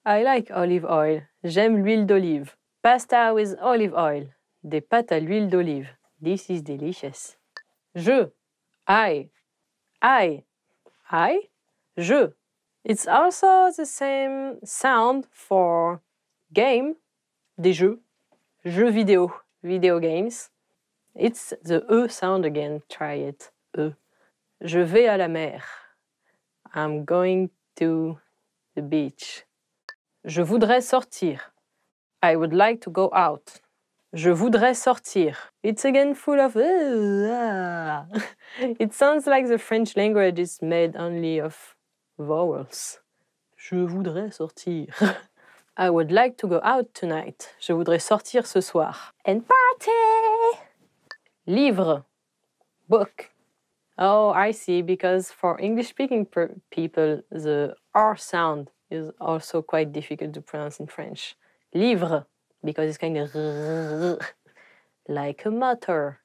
I like olive oil. J'aime l'huile d'olive. Pasta with olive oil. Des pâtes à l'huile d'olive. This is delicious. Je. I. I. I. Je. It's also the same sound for game, des jeux, jeux vidéo, video games. It's the E sound again. Try it. E. Je vais à la mer. I'm going to the beach. Je voudrais sortir. I would like to go out. Je voudrais sortir. It's again full of. It sounds like the French language is made only of vowels. Je voudrais sortir. I would like to go out tonight. Je voudrais sortir ce soir. And party! livre, book. Oh, I see, because for English speaking people, the R sound is also quite difficult to pronounce in French. Livre, because it's kind of like a motor.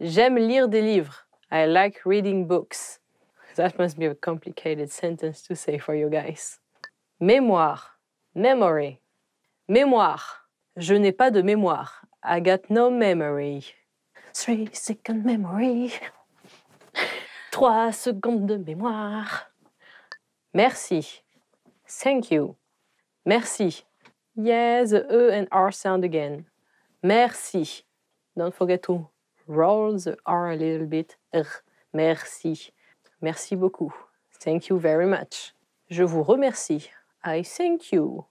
J'aime lire des livres. I like reading books. That must be a complicated sentence to say for you guys. Mémoire. Memory. Mémoire. Je n'ai pas de mémoire. I got no memory. Three second memory. Trois secondes de mémoire. Merci. Thank you. Merci. Yes, the E and R sound again. Merci. Don't forget to roll the R a little bit. Merci. Merci beaucoup. Thank you very much. Je vous remercie. I thank you,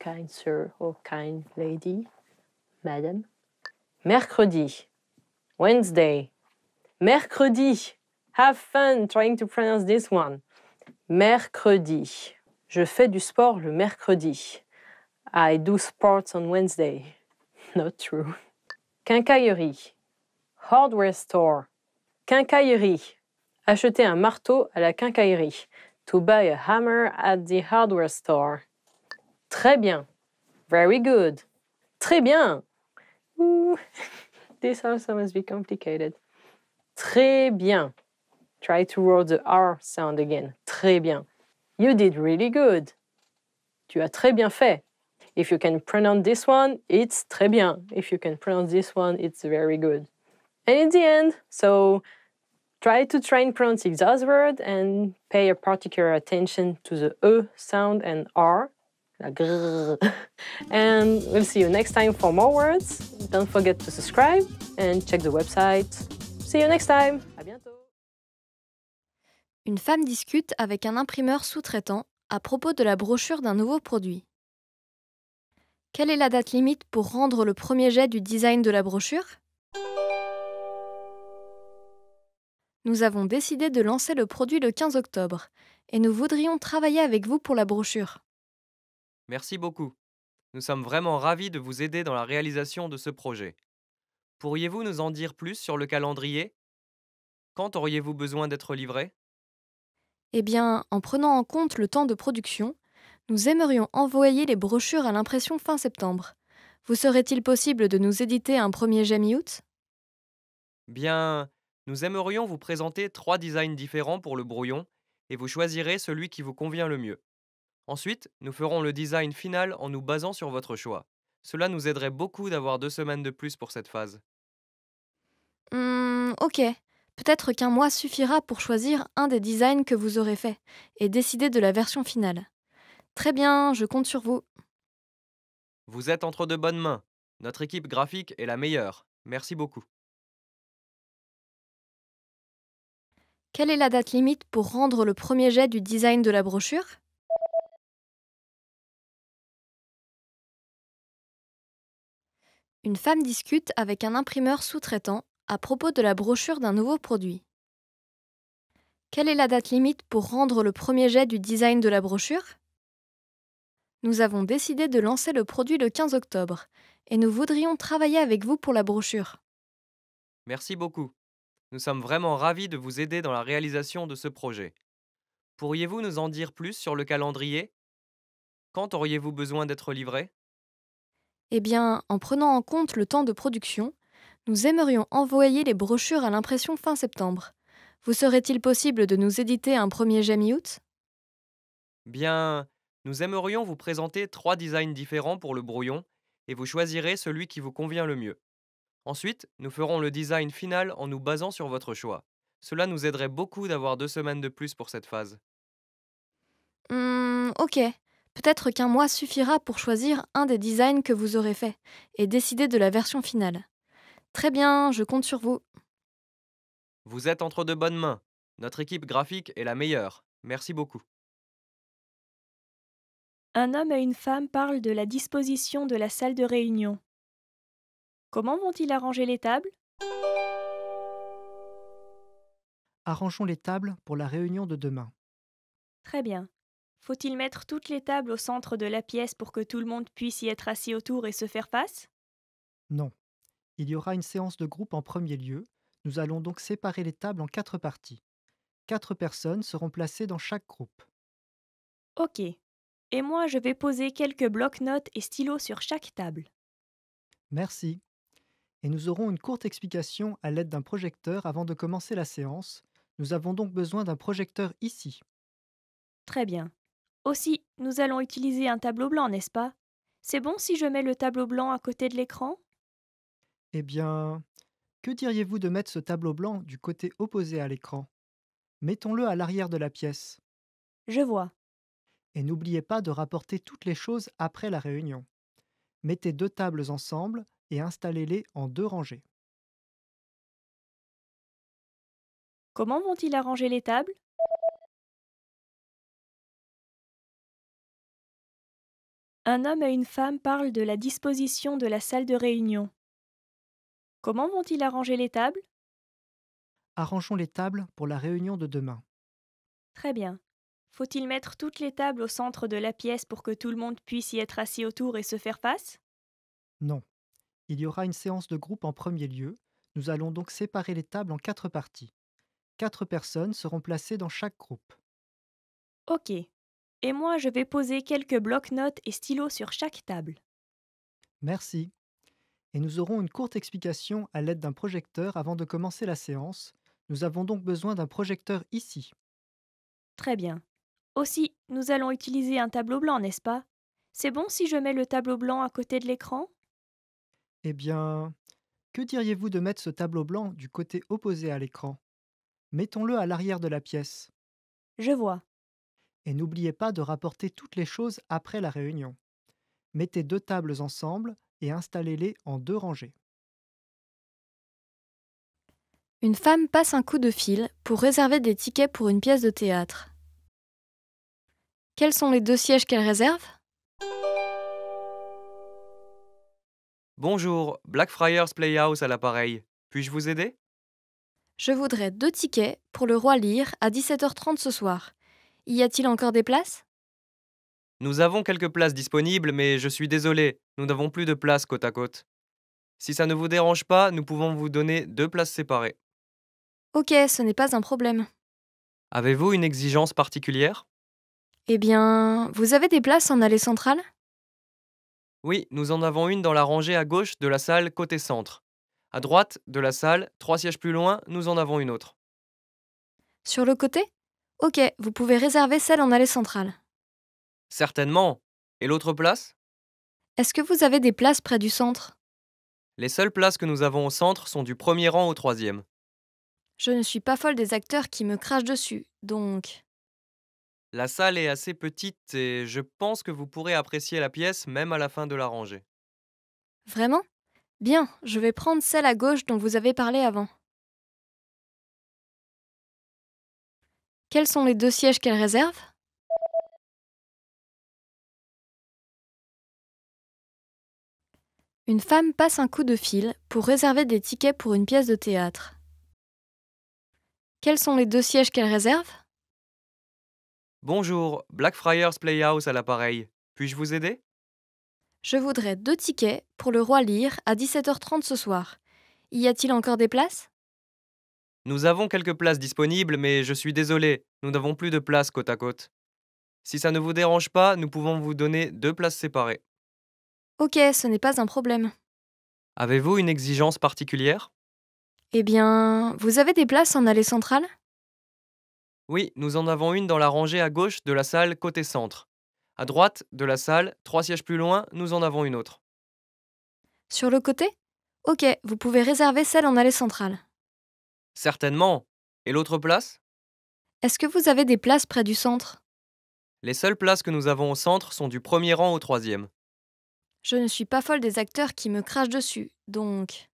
kind sir or oh, kind lady, madam. » Mercredi, Wednesday, mercredi. Have fun trying to pronounce this one. Mercredi. Je fais du sport le mercredi. I do sports on Wednesday. Not true. Quincaillerie. Hardware store. Quincaillerie. Acheter un marteau à la quincaillerie. to buy a hammer at the hardware store. Très bien. Very good. Très bien. Ooh, this also must be complicated. Très bien. Try to roll the R sound again. Très bien. You did really good. Tu as très bien fait. If you can pronounce this one, it's très bien. If you can pronounce this one, it's very good. And in the end, so Try to train and pronounce the word and pay a particular attention to the E sound and R. and we'll see you next time for more words. Don't forget to subscribe and check the website. See you next time. À bientôt. Une femme discute avec un imprimeur sous-traitant à propos de la brochure d'un nouveau produit. Quelle est la date limite pour rendre le premier jet du design de la brochure nous avons décidé de lancer le produit le 15 octobre et nous voudrions travailler avec vous pour la brochure. Merci beaucoup. Nous sommes vraiment ravis de vous aider dans la réalisation de ce projet. Pourriez-vous nous en dire plus sur le calendrier Quand auriez-vous besoin d'être livré Eh bien, en prenant en compte le temps de production, nous aimerions envoyer les brochures à l'impression fin septembre. Vous serait-il possible de nous éditer un premier jet août Bien, nous aimerions vous présenter trois designs différents pour le brouillon et vous choisirez celui qui vous convient le mieux. Ensuite, nous ferons le design final en nous basant sur votre choix. Cela nous aiderait beaucoup d'avoir deux semaines de plus pour cette phase. Hum, ok. Peut-être qu'un mois suffira pour choisir un des designs que vous aurez fait et décider de la version finale. Très bien, je compte sur vous. Vous êtes entre de bonnes mains. Notre équipe graphique est la meilleure. Merci beaucoup. Quelle est la date limite pour rendre le premier jet du design de la brochure Une femme discute avec un imprimeur sous-traitant à propos de la brochure d'un nouveau produit. Quelle est la date limite pour rendre le premier jet du design de la brochure Nous avons décidé de lancer le produit le 15 octobre et nous voudrions travailler avec vous pour la brochure. Merci beaucoup. Nous sommes vraiment ravis de vous aider dans la réalisation de ce projet. Pourriez-vous nous en dire plus sur le calendrier Quand auriez-vous besoin d'être livré Eh bien, en prenant en compte le temps de production, nous aimerions envoyer les brochures à l'impression fin septembre. Vous serait-il possible de nous éditer un premier jet août Bien, nous aimerions vous présenter trois designs différents pour le brouillon et vous choisirez celui qui vous convient le mieux. Ensuite, nous ferons le design final en nous basant sur votre choix. Cela nous aiderait beaucoup d'avoir deux semaines de plus pour cette phase. Hmm, ok. Peut-être qu'un mois suffira pour choisir un des designs que vous aurez fait et décider de la version finale. Très bien, je compte sur vous. Vous êtes entre de bonnes mains. Notre équipe graphique est la meilleure. Merci beaucoup. Un homme et une femme parlent de la disposition de la salle de réunion. Comment vont-ils arranger les tables Arrangeons les tables pour la réunion de demain. Très bien. Faut-il mettre toutes les tables au centre de la pièce pour que tout le monde puisse y être assis autour et se faire face Non. Il y aura une séance de groupe en premier lieu. Nous allons donc séparer les tables en quatre parties. Quatre personnes seront placées dans chaque groupe. Ok. Et moi, je vais poser quelques blocs-notes et stylos sur chaque table. Merci et nous aurons une courte explication à l'aide d'un projecteur avant de commencer la séance. Nous avons donc besoin d'un projecteur ici. Très bien. Aussi, nous allons utiliser un tableau blanc, n'est-ce pas C'est bon si je mets le tableau blanc à côté de l'écran Eh bien, que diriez-vous de mettre ce tableau blanc du côté opposé à l'écran Mettons-le à l'arrière de la pièce. Je vois. Et n'oubliez pas de rapporter toutes les choses après la réunion. Mettez deux tables ensemble et installez-les en deux rangées. Comment vont-ils arranger les tables Un homme et une femme parlent de la disposition de la salle de réunion. Comment vont-ils arranger les tables Arrangeons les tables pour la réunion de demain. Très bien. Faut-il mettre toutes les tables au centre de la pièce pour que tout le monde puisse y être assis autour et se faire face Non. Il y aura une séance de groupe en premier lieu. Nous allons donc séparer les tables en quatre parties. Quatre personnes seront placées dans chaque groupe. Ok. Et moi, je vais poser quelques blocs-notes et stylos sur chaque table. Merci. Et nous aurons une courte explication à l'aide d'un projecteur avant de commencer la séance. Nous avons donc besoin d'un projecteur ici. Très bien. Aussi, nous allons utiliser un tableau blanc, n'est-ce pas C'est bon si je mets le tableau blanc à côté de l'écran eh bien, que diriez-vous de mettre ce tableau blanc du côté opposé à l'écran Mettons-le à l'arrière de la pièce. Je vois. Et n'oubliez pas de rapporter toutes les choses après la réunion. Mettez deux tables ensemble et installez-les en deux rangées. Une femme passe un coup de fil pour réserver des tickets pour une pièce de théâtre. Quels sont les deux sièges qu'elle réserve Bonjour, Blackfriars Playhouse à l'appareil. Puis-je vous aider Je voudrais deux tickets pour le Roi Lyre à 17h30 ce soir. Y a-t-il encore des places Nous avons quelques places disponibles, mais je suis désolé, nous n'avons plus de places côte à côte. Si ça ne vous dérange pas, nous pouvons vous donner deux places séparées. Ok, ce n'est pas un problème. Avez-vous une exigence particulière Eh bien, vous avez des places en allée centrale oui, nous en avons une dans la rangée à gauche de la salle côté centre. À droite de la salle, trois sièges plus loin, nous en avons une autre. Sur le côté Ok, vous pouvez réserver celle en allée centrale. Certainement. Et l'autre place Est-ce que vous avez des places près du centre Les seules places que nous avons au centre sont du premier rang au troisième. Je ne suis pas folle des acteurs qui me crachent dessus, donc... La salle est assez petite et je pense que vous pourrez apprécier la pièce même à la fin de la rangée. Vraiment Bien, je vais prendre celle à gauche dont vous avez parlé avant. Quels sont les deux sièges qu'elle réserve Une femme passe un coup de fil pour réserver des tickets pour une pièce de théâtre. Quels sont les deux sièges qu'elle réserve Bonjour, Blackfriars Playhouse à l'appareil. Puis-je vous aider Je voudrais deux tickets pour le Roi Lire à 17h30 ce soir. Y a-t-il encore des places Nous avons quelques places disponibles, mais je suis désolé, nous n'avons plus de places côte à côte. Si ça ne vous dérange pas, nous pouvons vous donner deux places séparées. Ok, ce n'est pas un problème. Avez-vous une exigence particulière Eh bien, vous avez des places en allée centrale oui, nous en avons une dans la rangée à gauche de la salle côté centre. À droite de la salle, trois sièges plus loin, nous en avons une autre. Sur le côté Ok, vous pouvez réserver celle en allée centrale. Certainement. Et l'autre place Est-ce que vous avez des places près du centre Les seules places que nous avons au centre sont du premier rang au troisième. Je ne suis pas folle des acteurs qui me crachent dessus, donc...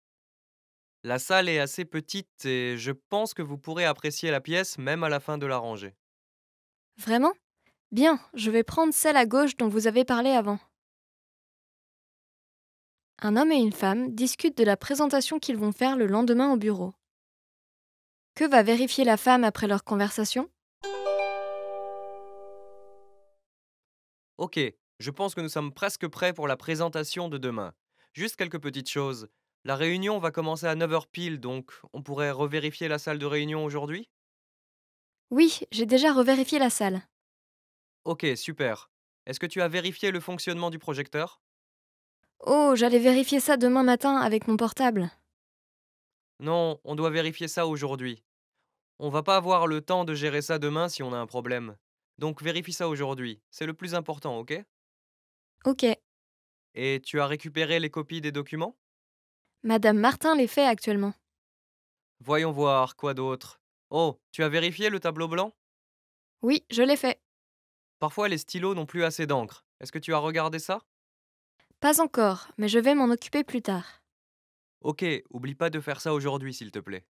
La salle est assez petite et je pense que vous pourrez apprécier la pièce même à la fin de la rangée. Vraiment Bien, je vais prendre celle à gauche dont vous avez parlé avant. Un homme et une femme discutent de la présentation qu'ils vont faire le lendemain au bureau. Que va vérifier la femme après leur conversation Ok, je pense que nous sommes presque prêts pour la présentation de demain. Juste quelques petites choses. La réunion va commencer à 9h pile, donc on pourrait revérifier la salle de réunion aujourd'hui Oui, j'ai déjà revérifié la salle. Ok, super. Est-ce que tu as vérifié le fonctionnement du projecteur Oh, j'allais vérifier ça demain matin avec mon portable. Non, on doit vérifier ça aujourd'hui. On va pas avoir le temps de gérer ça demain si on a un problème. Donc vérifie ça aujourd'hui, c'est le plus important, ok Ok. Et tu as récupéré les copies des documents Madame Martin les fait actuellement. Voyons voir, quoi d'autre Oh, tu as vérifié le tableau blanc Oui, je l'ai fait. Parfois, les stylos n'ont plus assez d'encre. Est-ce que tu as regardé ça Pas encore, mais je vais m'en occuper plus tard. Ok, oublie pas de faire ça aujourd'hui, s'il te plaît.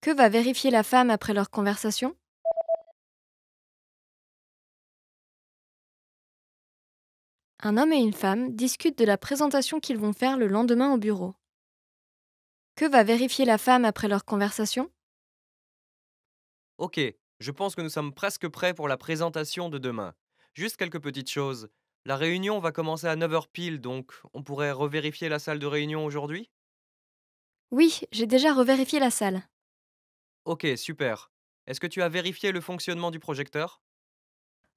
Que va vérifier la femme après leur conversation Un homme et une femme discutent de la présentation qu'ils vont faire le lendemain au bureau. Que va vérifier la femme après leur conversation Ok, je pense que nous sommes presque prêts pour la présentation de demain. Juste quelques petites choses. La réunion va commencer à 9h pile, donc on pourrait revérifier la salle de réunion aujourd'hui Oui, j'ai déjà revérifié la salle. Ok, super. Est-ce que tu as vérifié le fonctionnement du projecteur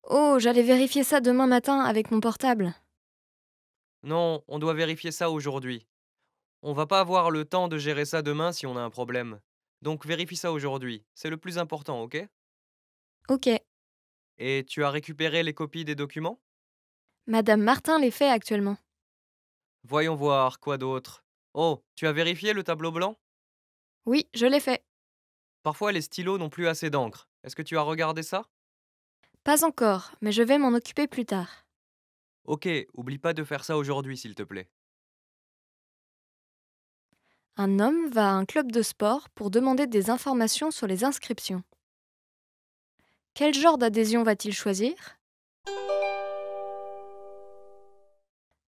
Oh, j'allais vérifier ça demain matin avec mon portable. Non, on doit vérifier ça aujourd'hui. On va pas avoir le temps de gérer ça demain si on a un problème. Donc vérifie ça aujourd'hui. C'est le plus important, ok Ok. Et tu as récupéré les copies des documents Madame Martin les fait actuellement. Voyons voir, quoi d'autre Oh, tu as vérifié le tableau blanc Oui, je l'ai fait. Parfois les stylos n'ont plus assez d'encre. Est-ce que tu as regardé ça pas encore, mais je vais m'en occuper plus tard. Ok, oublie pas de faire ça aujourd'hui, s'il te plaît. Un homme va à un club de sport pour demander des informations sur les inscriptions. Quel genre d'adhésion va-t-il choisir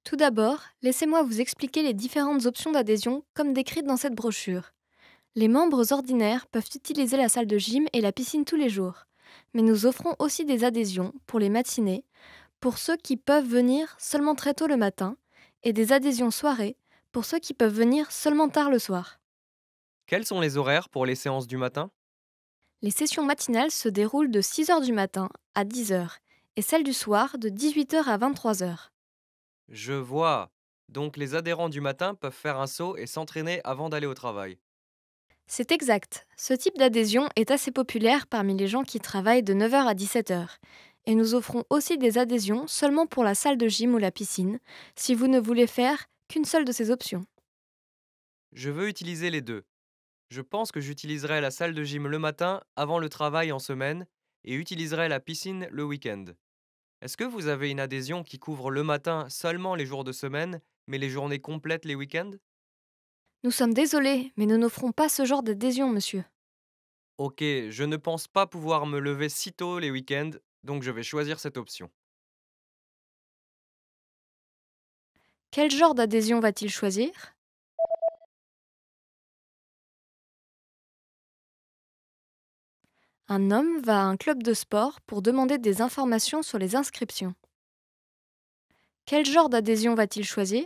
Tout d'abord, laissez-moi vous expliquer les différentes options d'adhésion comme décrites dans cette brochure. Les membres ordinaires peuvent utiliser la salle de gym et la piscine tous les jours mais nous offrons aussi des adhésions pour les matinées, pour ceux qui peuvent venir seulement très tôt le matin, et des adhésions soirées pour ceux qui peuvent venir seulement tard le soir. Quels sont les horaires pour les séances du matin Les sessions matinales se déroulent de 6h du matin à 10h et celles du soir de 18h à 23h. Je vois. Donc les adhérents du matin peuvent faire un saut et s'entraîner avant d'aller au travail. C'est exact. Ce type d'adhésion est assez populaire parmi les gens qui travaillent de 9h à 17h. Et nous offrons aussi des adhésions seulement pour la salle de gym ou la piscine, si vous ne voulez faire qu'une seule de ces options. Je veux utiliser les deux. Je pense que j'utiliserai la salle de gym le matin avant le travail en semaine et utiliserai la piscine le week-end. Est-ce que vous avez une adhésion qui couvre le matin seulement les jours de semaine, mais les journées complètes les week-ends nous sommes désolés, mais nous n'offrons pas ce genre d'adhésion, monsieur. Ok, je ne pense pas pouvoir me lever si tôt les week-ends, donc je vais choisir cette option. Quel genre d'adhésion va-t-il choisir Un homme va à un club de sport pour demander des informations sur les inscriptions. Quel genre d'adhésion va-t-il choisir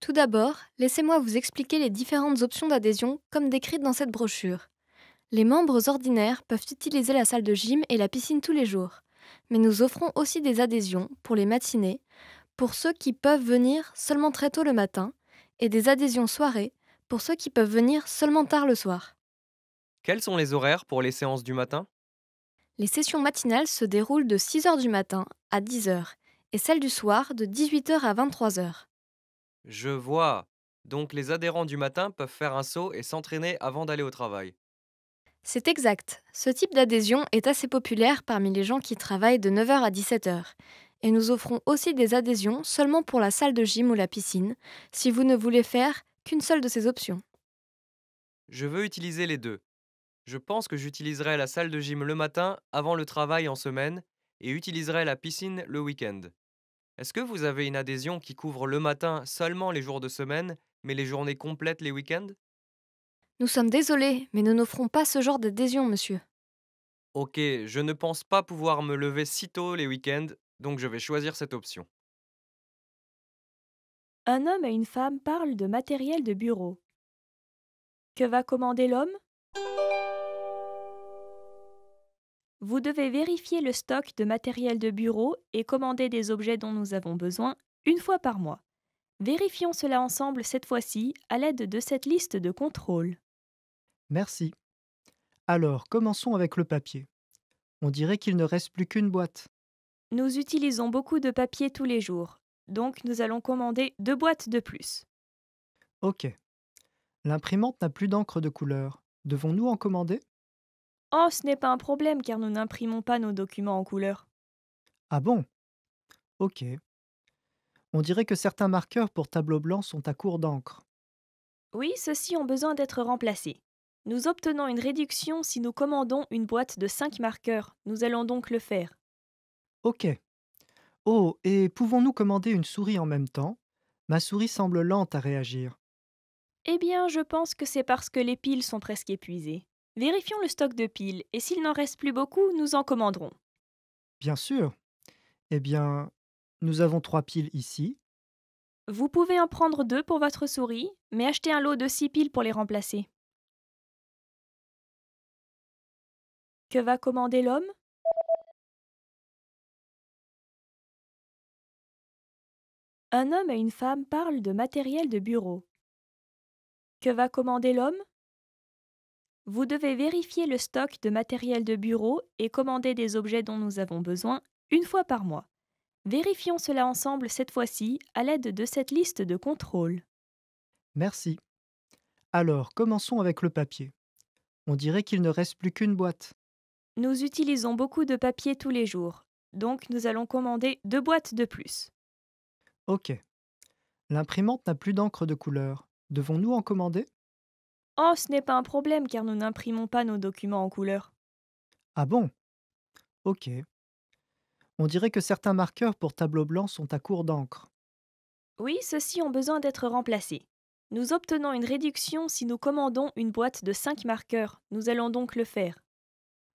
tout d'abord, laissez-moi vous expliquer les différentes options d'adhésion comme décrites dans cette brochure. Les membres ordinaires peuvent utiliser la salle de gym et la piscine tous les jours, mais nous offrons aussi des adhésions pour les matinées, pour ceux qui peuvent venir seulement très tôt le matin, et des adhésions soirées pour ceux qui peuvent venir seulement tard le soir. Quels sont les horaires pour les séances du matin Les sessions matinales se déroulent de 6h du matin à 10h et celles du soir de 18h à 23h. Je vois. Donc les adhérents du matin peuvent faire un saut et s'entraîner avant d'aller au travail. C'est exact. Ce type d'adhésion est assez populaire parmi les gens qui travaillent de 9h à 17h. Et nous offrons aussi des adhésions seulement pour la salle de gym ou la piscine, si vous ne voulez faire qu'une seule de ces options. Je veux utiliser les deux. Je pense que j'utiliserai la salle de gym le matin avant le travail en semaine et utiliserai la piscine le week-end. Est-ce que vous avez une adhésion qui couvre le matin seulement les jours de semaine, mais les journées complètes les week-ends Nous sommes désolés, mais nous n'offrons pas ce genre d'adhésion, monsieur. Ok, je ne pense pas pouvoir me lever si tôt les week-ends, donc je vais choisir cette option. Un homme et une femme parlent de matériel de bureau. Que va commander l'homme vous devez vérifier le stock de matériel de bureau et commander des objets dont nous avons besoin une fois par mois. Vérifions cela ensemble cette fois-ci à l'aide de cette liste de contrôles. Merci. Alors, commençons avec le papier. On dirait qu'il ne reste plus qu'une boîte. Nous utilisons beaucoup de papier tous les jours, donc nous allons commander deux boîtes de plus. Ok. L'imprimante n'a plus d'encre de couleur. Devons-nous en commander Oh, ce n'est pas un problème car nous n'imprimons pas nos documents en couleur. Ah bon Ok. On dirait que certains marqueurs pour tableau blanc sont à court d'encre. Oui, ceux-ci ont besoin d'être remplacés. Nous obtenons une réduction si nous commandons une boîte de cinq marqueurs. Nous allons donc le faire. Ok. Oh, et pouvons-nous commander une souris en même temps Ma souris semble lente à réagir. Eh bien, je pense que c'est parce que les piles sont presque épuisées. Vérifions le stock de piles et s'il n'en reste plus beaucoup, nous en commanderons. Bien sûr. Eh bien, nous avons trois piles ici. Vous pouvez en prendre deux pour votre souris, mais achetez un lot de six piles pour les remplacer. Que va commander l'homme Un homme et une femme parlent de matériel de bureau. Que va commander l'homme vous devez vérifier le stock de matériel de bureau et commander des objets dont nous avons besoin une fois par mois. Vérifions cela ensemble cette fois-ci à l'aide de cette liste de contrôles. Merci. Alors, commençons avec le papier. On dirait qu'il ne reste plus qu'une boîte. Nous utilisons beaucoup de papier tous les jours, donc nous allons commander deux boîtes de plus. Ok. L'imprimante n'a plus d'encre de couleur. Devons-nous en commander Oh, ce n'est pas un problème car nous n'imprimons pas nos documents en couleur. Ah bon Ok. On dirait que certains marqueurs pour tableau blanc sont à court d'encre. Oui, ceux-ci ont besoin d'être remplacés. Nous obtenons une réduction si nous commandons une boîte de cinq marqueurs. Nous allons donc le faire.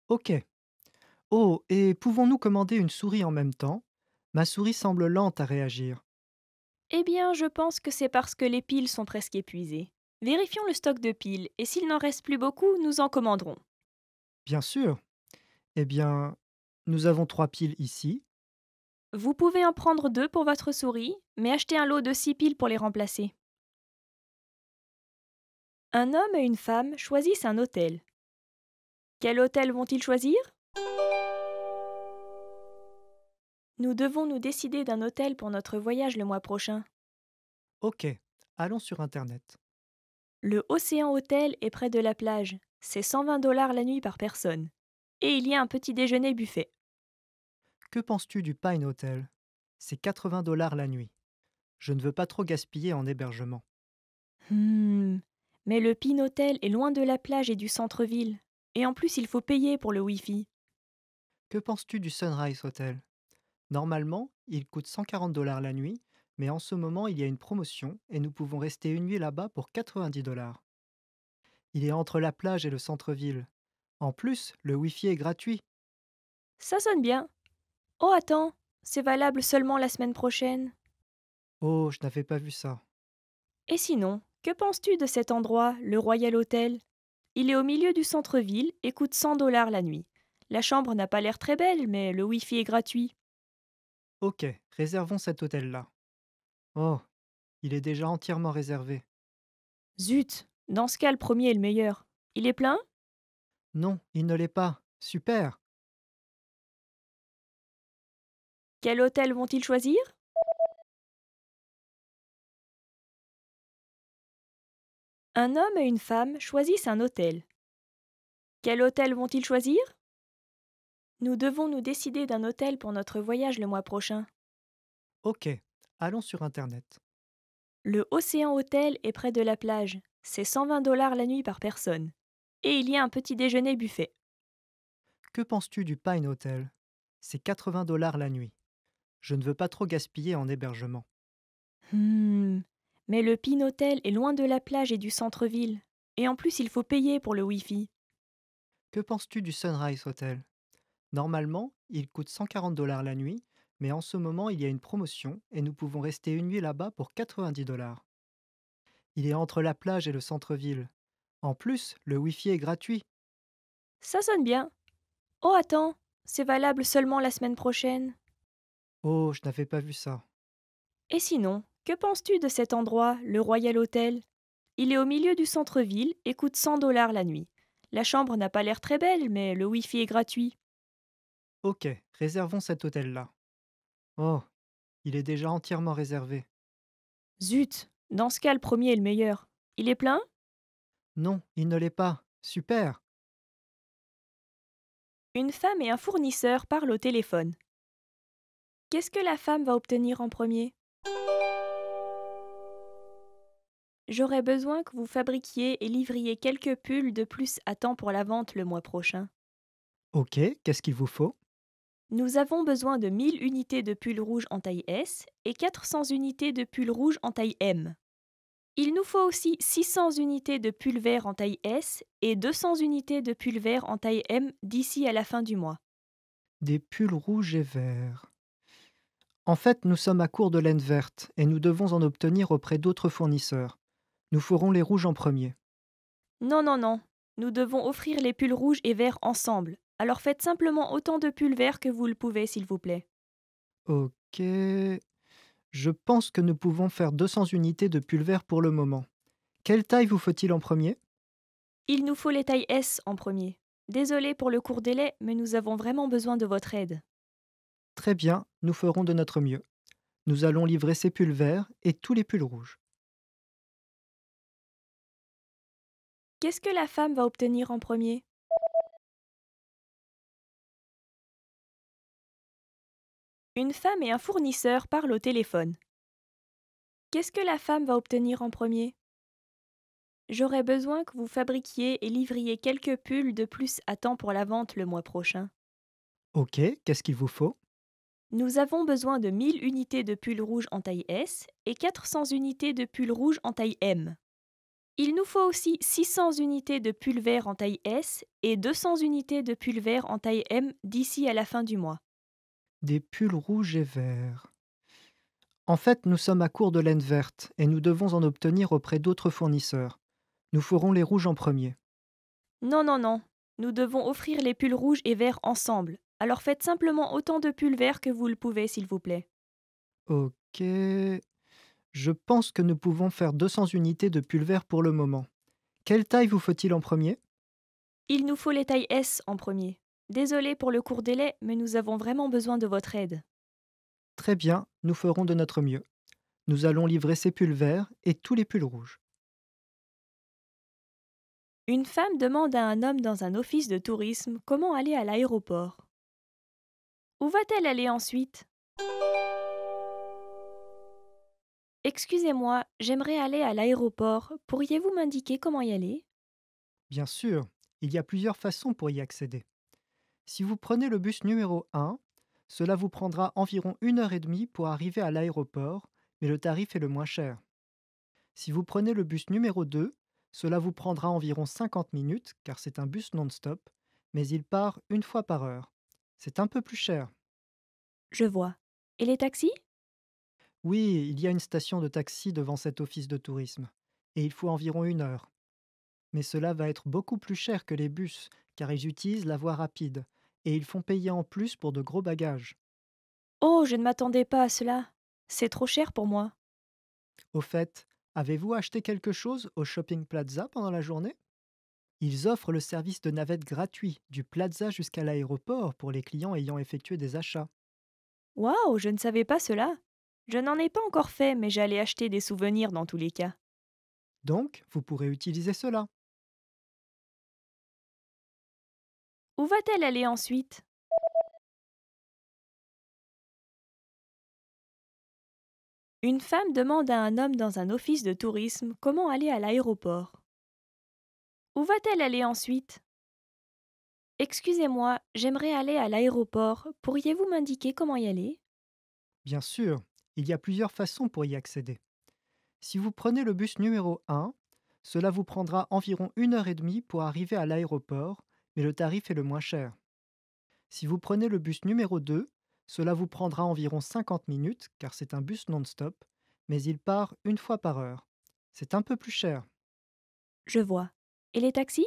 Ok. Oh, et pouvons-nous commander une souris en même temps Ma souris semble lente à réagir. Eh bien, je pense que c'est parce que les piles sont presque épuisées. Vérifions le stock de piles et s'il n'en reste plus beaucoup, nous en commanderons. Bien sûr. Eh bien, nous avons trois piles ici. Vous pouvez en prendre deux pour votre souris, mais achetez un lot de six piles pour les remplacer. Un homme et une femme choisissent un hôtel. Quel hôtel vont-ils choisir Nous devons nous décider d'un hôtel pour notre voyage le mois prochain. Ok, allons sur Internet. Le Océan Hotel est près de la plage. C'est 120 dollars la nuit par personne. Et il y a un petit déjeuner buffet. Que penses-tu du Pine Hotel C'est 80 dollars la nuit. Je ne veux pas trop gaspiller en hébergement. Hmm. Mais le Pine Hotel est loin de la plage et du centre-ville. Et en plus, il faut payer pour le Wi-Fi. Que penses-tu du Sunrise Hotel Normalement, il coûte 140 dollars la nuit mais en ce moment il y a une promotion et nous pouvons rester une nuit là-bas pour 90 dollars. Il est entre la plage et le centre-ville. En plus, le Wi-Fi est gratuit. Ça sonne bien. Oh attends, c'est valable seulement la semaine prochaine. Oh, je n'avais pas vu ça. Et sinon, que penses-tu de cet endroit, le Royal Hotel Il est au milieu du centre-ville et coûte 100 dollars la nuit. La chambre n'a pas l'air très belle, mais le Wi-Fi est gratuit. Ok, réservons cet hôtel-là. Oh, il est déjà entièrement réservé. Zut Dans ce cas, le premier est le meilleur. Il est plein Non, il ne l'est pas. Super Quel hôtel vont-ils choisir Un homme et une femme choisissent un hôtel. Quel hôtel vont-ils choisir Nous devons nous décider d'un hôtel pour notre voyage le mois prochain. Ok. Allons sur Internet. Le Océan Hotel est près de la plage. C'est 120 dollars la nuit par personne. Et il y a un petit déjeuner buffet. Que penses-tu du Pine Hotel C'est 80 dollars la nuit. Je ne veux pas trop gaspiller en hébergement. Hmm. Mais le Pine Hotel est loin de la plage et du centre-ville. Et en plus, il faut payer pour le Wi-Fi. Que penses-tu du Sunrise Hotel Normalement, il coûte 140 dollars la nuit mais en ce moment il y a une promotion et nous pouvons rester une nuit là-bas pour 90 dollars. Il est entre la plage et le centre-ville. En plus, le Wi-Fi est gratuit. Ça sonne bien. Oh attends, c'est valable seulement la semaine prochaine. Oh, je n'avais pas vu ça. Et sinon, que penses-tu de cet endroit, le Royal Hotel Il est au milieu du centre-ville et coûte 100 dollars la nuit. La chambre n'a pas l'air très belle, mais le Wi-Fi est gratuit. Ok, réservons cet hôtel-là. Oh, il est déjà entièrement réservé. Zut Dans ce cas, le premier est le meilleur. Il est plein Non, il ne l'est pas. Super Une femme et un fournisseur parlent au téléphone. Qu'est-ce que la femme va obtenir en premier J'aurais besoin que vous fabriquiez et livriez quelques pulls de plus à temps pour la vente le mois prochain. Ok, qu'est-ce qu'il vous faut nous avons besoin de 1000 unités de pulls rouges en taille S et 400 unités de pulls rouges en taille M. Il nous faut aussi 600 unités de pulls verts en taille S et 200 unités de pulls verts en taille M d'ici à la fin du mois. Des pulls rouges et verts. En fait, nous sommes à court de laine verte et nous devons en obtenir auprès d'autres fournisseurs. Nous ferons les rouges en premier. Non, non, non. Nous devons offrir les pulls rouges et verts ensemble, alors faites simplement autant de verts que vous le pouvez, s'il vous plaît. Ok. Je pense que nous pouvons faire 200 unités de verts pour le moment. Quelle taille vous faut-il en premier Il nous faut les tailles S en premier. Désolé pour le court délai, mais nous avons vraiment besoin de votre aide. Très bien, nous ferons de notre mieux. Nous allons livrer ces pulls verts et tous les pulls rouges. Qu'est-ce que la femme va obtenir en premier Une femme et un fournisseur parlent au téléphone. Qu'est-ce que la femme va obtenir en premier J'aurais besoin que vous fabriquiez et livriez quelques pulls de plus à temps pour la vente le mois prochain. Ok, qu'est-ce qu'il vous faut Nous avons besoin de 1000 unités de pulls rouges en taille S et 400 unités de pulls rouges en taille M. Il nous faut aussi 600 unités de pulls verts en taille S et 200 unités de pulls verts en taille M d'ici à la fin du mois des pulls rouges et verts. En fait, nous sommes à court de laine verte et nous devons en obtenir auprès d'autres fournisseurs. Nous ferons les rouges en premier. Non, non, non. Nous devons offrir les pulls rouges et verts ensemble. Alors faites simplement autant de pulls verts que vous le pouvez, s'il vous plaît. Ok. Je pense que nous pouvons faire 200 unités de pulls verts pour le moment. Quelle taille vous faut-il en premier Il nous faut les tailles S en premier. Désolé pour le court délai, mais nous avons vraiment besoin de votre aide. Très bien, nous ferons de notre mieux. Nous allons livrer ces pulls verts et tous les pulls rouges. Une femme demande à un homme dans un office de tourisme comment aller à l'aéroport. Où va-t-elle aller ensuite Excusez-moi, j'aimerais aller à l'aéroport. Pourriez-vous m'indiquer comment y aller Bien sûr, il y a plusieurs façons pour y accéder. Si vous prenez le bus numéro 1, cela vous prendra environ une heure et demie pour arriver à l'aéroport, mais le tarif est le moins cher. Si vous prenez le bus numéro 2, cela vous prendra environ 50 minutes, car c'est un bus non-stop, mais il part une fois par heure. C'est un peu plus cher. Je vois. Et les taxis Oui, il y a une station de taxi devant cet office de tourisme, et il faut environ une heure. Mais cela va être beaucoup plus cher que les bus, car ils utilisent la voie rapide, et ils font payer en plus pour de gros bagages. Oh, je ne m'attendais pas à cela. C'est trop cher pour moi. Au fait, avez-vous acheté quelque chose au Shopping Plaza pendant la journée Ils offrent le service de navette gratuit du plaza jusqu'à l'aéroport pour les clients ayant effectué des achats. Waouh, je ne savais pas cela. Je n'en ai pas encore fait, mais j'allais acheter des souvenirs dans tous les cas. Donc, vous pourrez utiliser cela. Où va-t-elle aller ensuite Une femme demande à un homme dans un office de tourisme comment aller à l'aéroport. Où va-t-elle aller ensuite Excusez-moi, j'aimerais aller à l'aéroport. Pourriez-vous m'indiquer comment y aller Bien sûr, il y a plusieurs façons pour y accéder. Si vous prenez le bus numéro 1, cela vous prendra environ une heure et demie pour arriver à l'aéroport mais le tarif est le moins cher. Si vous prenez le bus numéro 2, cela vous prendra environ 50 minutes, car c'est un bus non-stop, mais il part une fois par heure. C'est un peu plus cher. Je vois. Et les taxis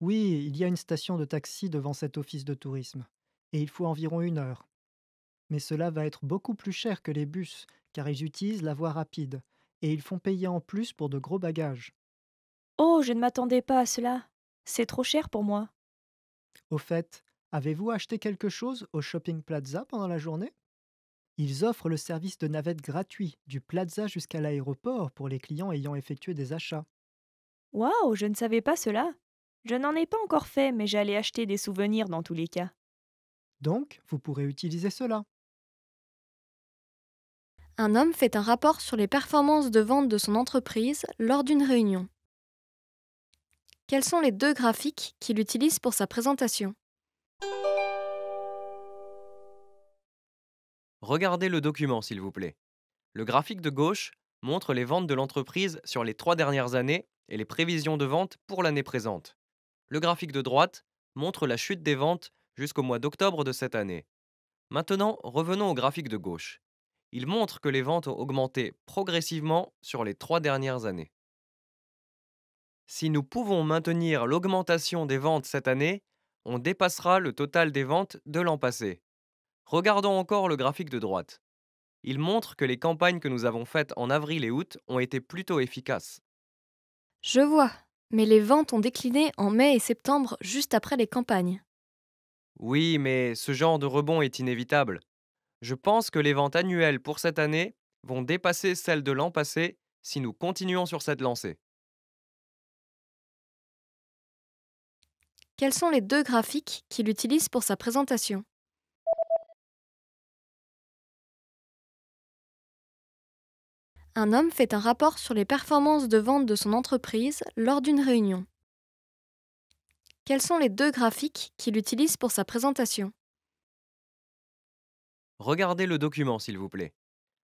Oui, il y a une station de taxi devant cet office de tourisme, et il faut environ une heure. Mais cela va être beaucoup plus cher que les bus, car ils utilisent la voie rapide, et ils font payer en plus pour de gros bagages. Oh, je ne m'attendais pas à cela. C'est trop cher pour moi. Au fait, avez-vous acheté quelque chose au Shopping Plaza pendant la journée Ils offrent le service de navette gratuit du plaza jusqu'à l'aéroport pour les clients ayant effectué des achats. Waouh, je ne savais pas cela. Je n'en ai pas encore fait, mais j'allais acheter des souvenirs dans tous les cas. Donc, vous pourrez utiliser cela. Un homme fait un rapport sur les performances de vente de son entreprise lors d'une réunion quels sont les deux graphiques qu'il utilise pour sa présentation Regardez le document, s'il vous plaît. Le graphique de gauche montre les ventes de l'entreprise sur les trois dernières années et les prévisions de vente pour l'année présente. Le graphique de droite montre la chute des ventes jusqu'au mois d'octobre de cette année. Maintenant, revenons au graphique de gauche. Il montre que les ventes ont augmenté progressivement sur les trois dernières années. Si nous pouvons maintenir l'augmentation des ventes cette année, on dépassera le total des ventes de l'an passé. Regardons encore le graphique de droite. Il montre que les campagnes que nous avons faites en avril et août ont été plutôt efficaces. Je vois, mais les ventes ont décliné en mai et septembre juste après les campagnes. Oui, mais ce genre de rebond est inévitable. Je pense que les ventes annuelles pour cette année vont dépasser celles de l'an passé si nous continuons sur cette lancée. quels sont les deux graphiques qu'il utilise pour sa présentation Un homme fait un rapport sur les performances de vente de son entreprise lors d'une réunion. Quels sont les deux graphiques qu'il utilise pour sa présentation Regardez le document, s'il vous plaît.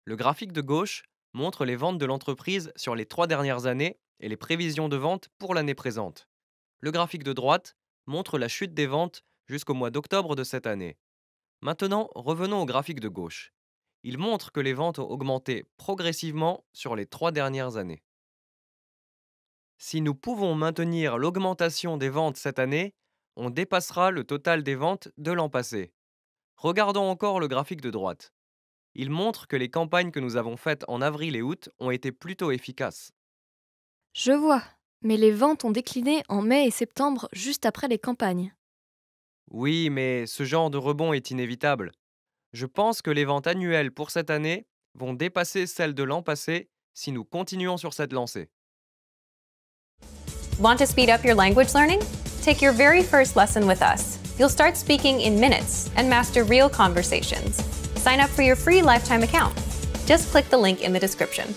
Le graphique de gauche montre les ventes de l'entreprise sur les trois dernières années et les prévisions de vente pour l'année présente. Le graphique de droite montre la chute des ventes jusqu'au mois d'octobre de cette année. Maintenant, revenons au graphique de gauche. Il montre que les ventes ont augmenté progressivement sur les trois dernières années. Si nous pouvons maintenir l'augmentation des ventes cette année, on dépassera le total des ventes de l'an passé. Regardons encore le graphique de droite. Il montre que les campagnes que nous avons faites en avril et août ont été plutôt efficaces. Je vois mais les ventes ont décliné en mai et septembre juste après les campagnes. Oui, mais ce genre de rebond est inévitable. Je pense que les ventes annuelles pour cette année vont dépasser celles de l'an passé si nous continuons sur cette lancée. Want to speed up your language learning? Take your very first lesson with us. You'll start speaking in minutes and master real conversations. Sign up for your free lifetime account. Just click the link in the description.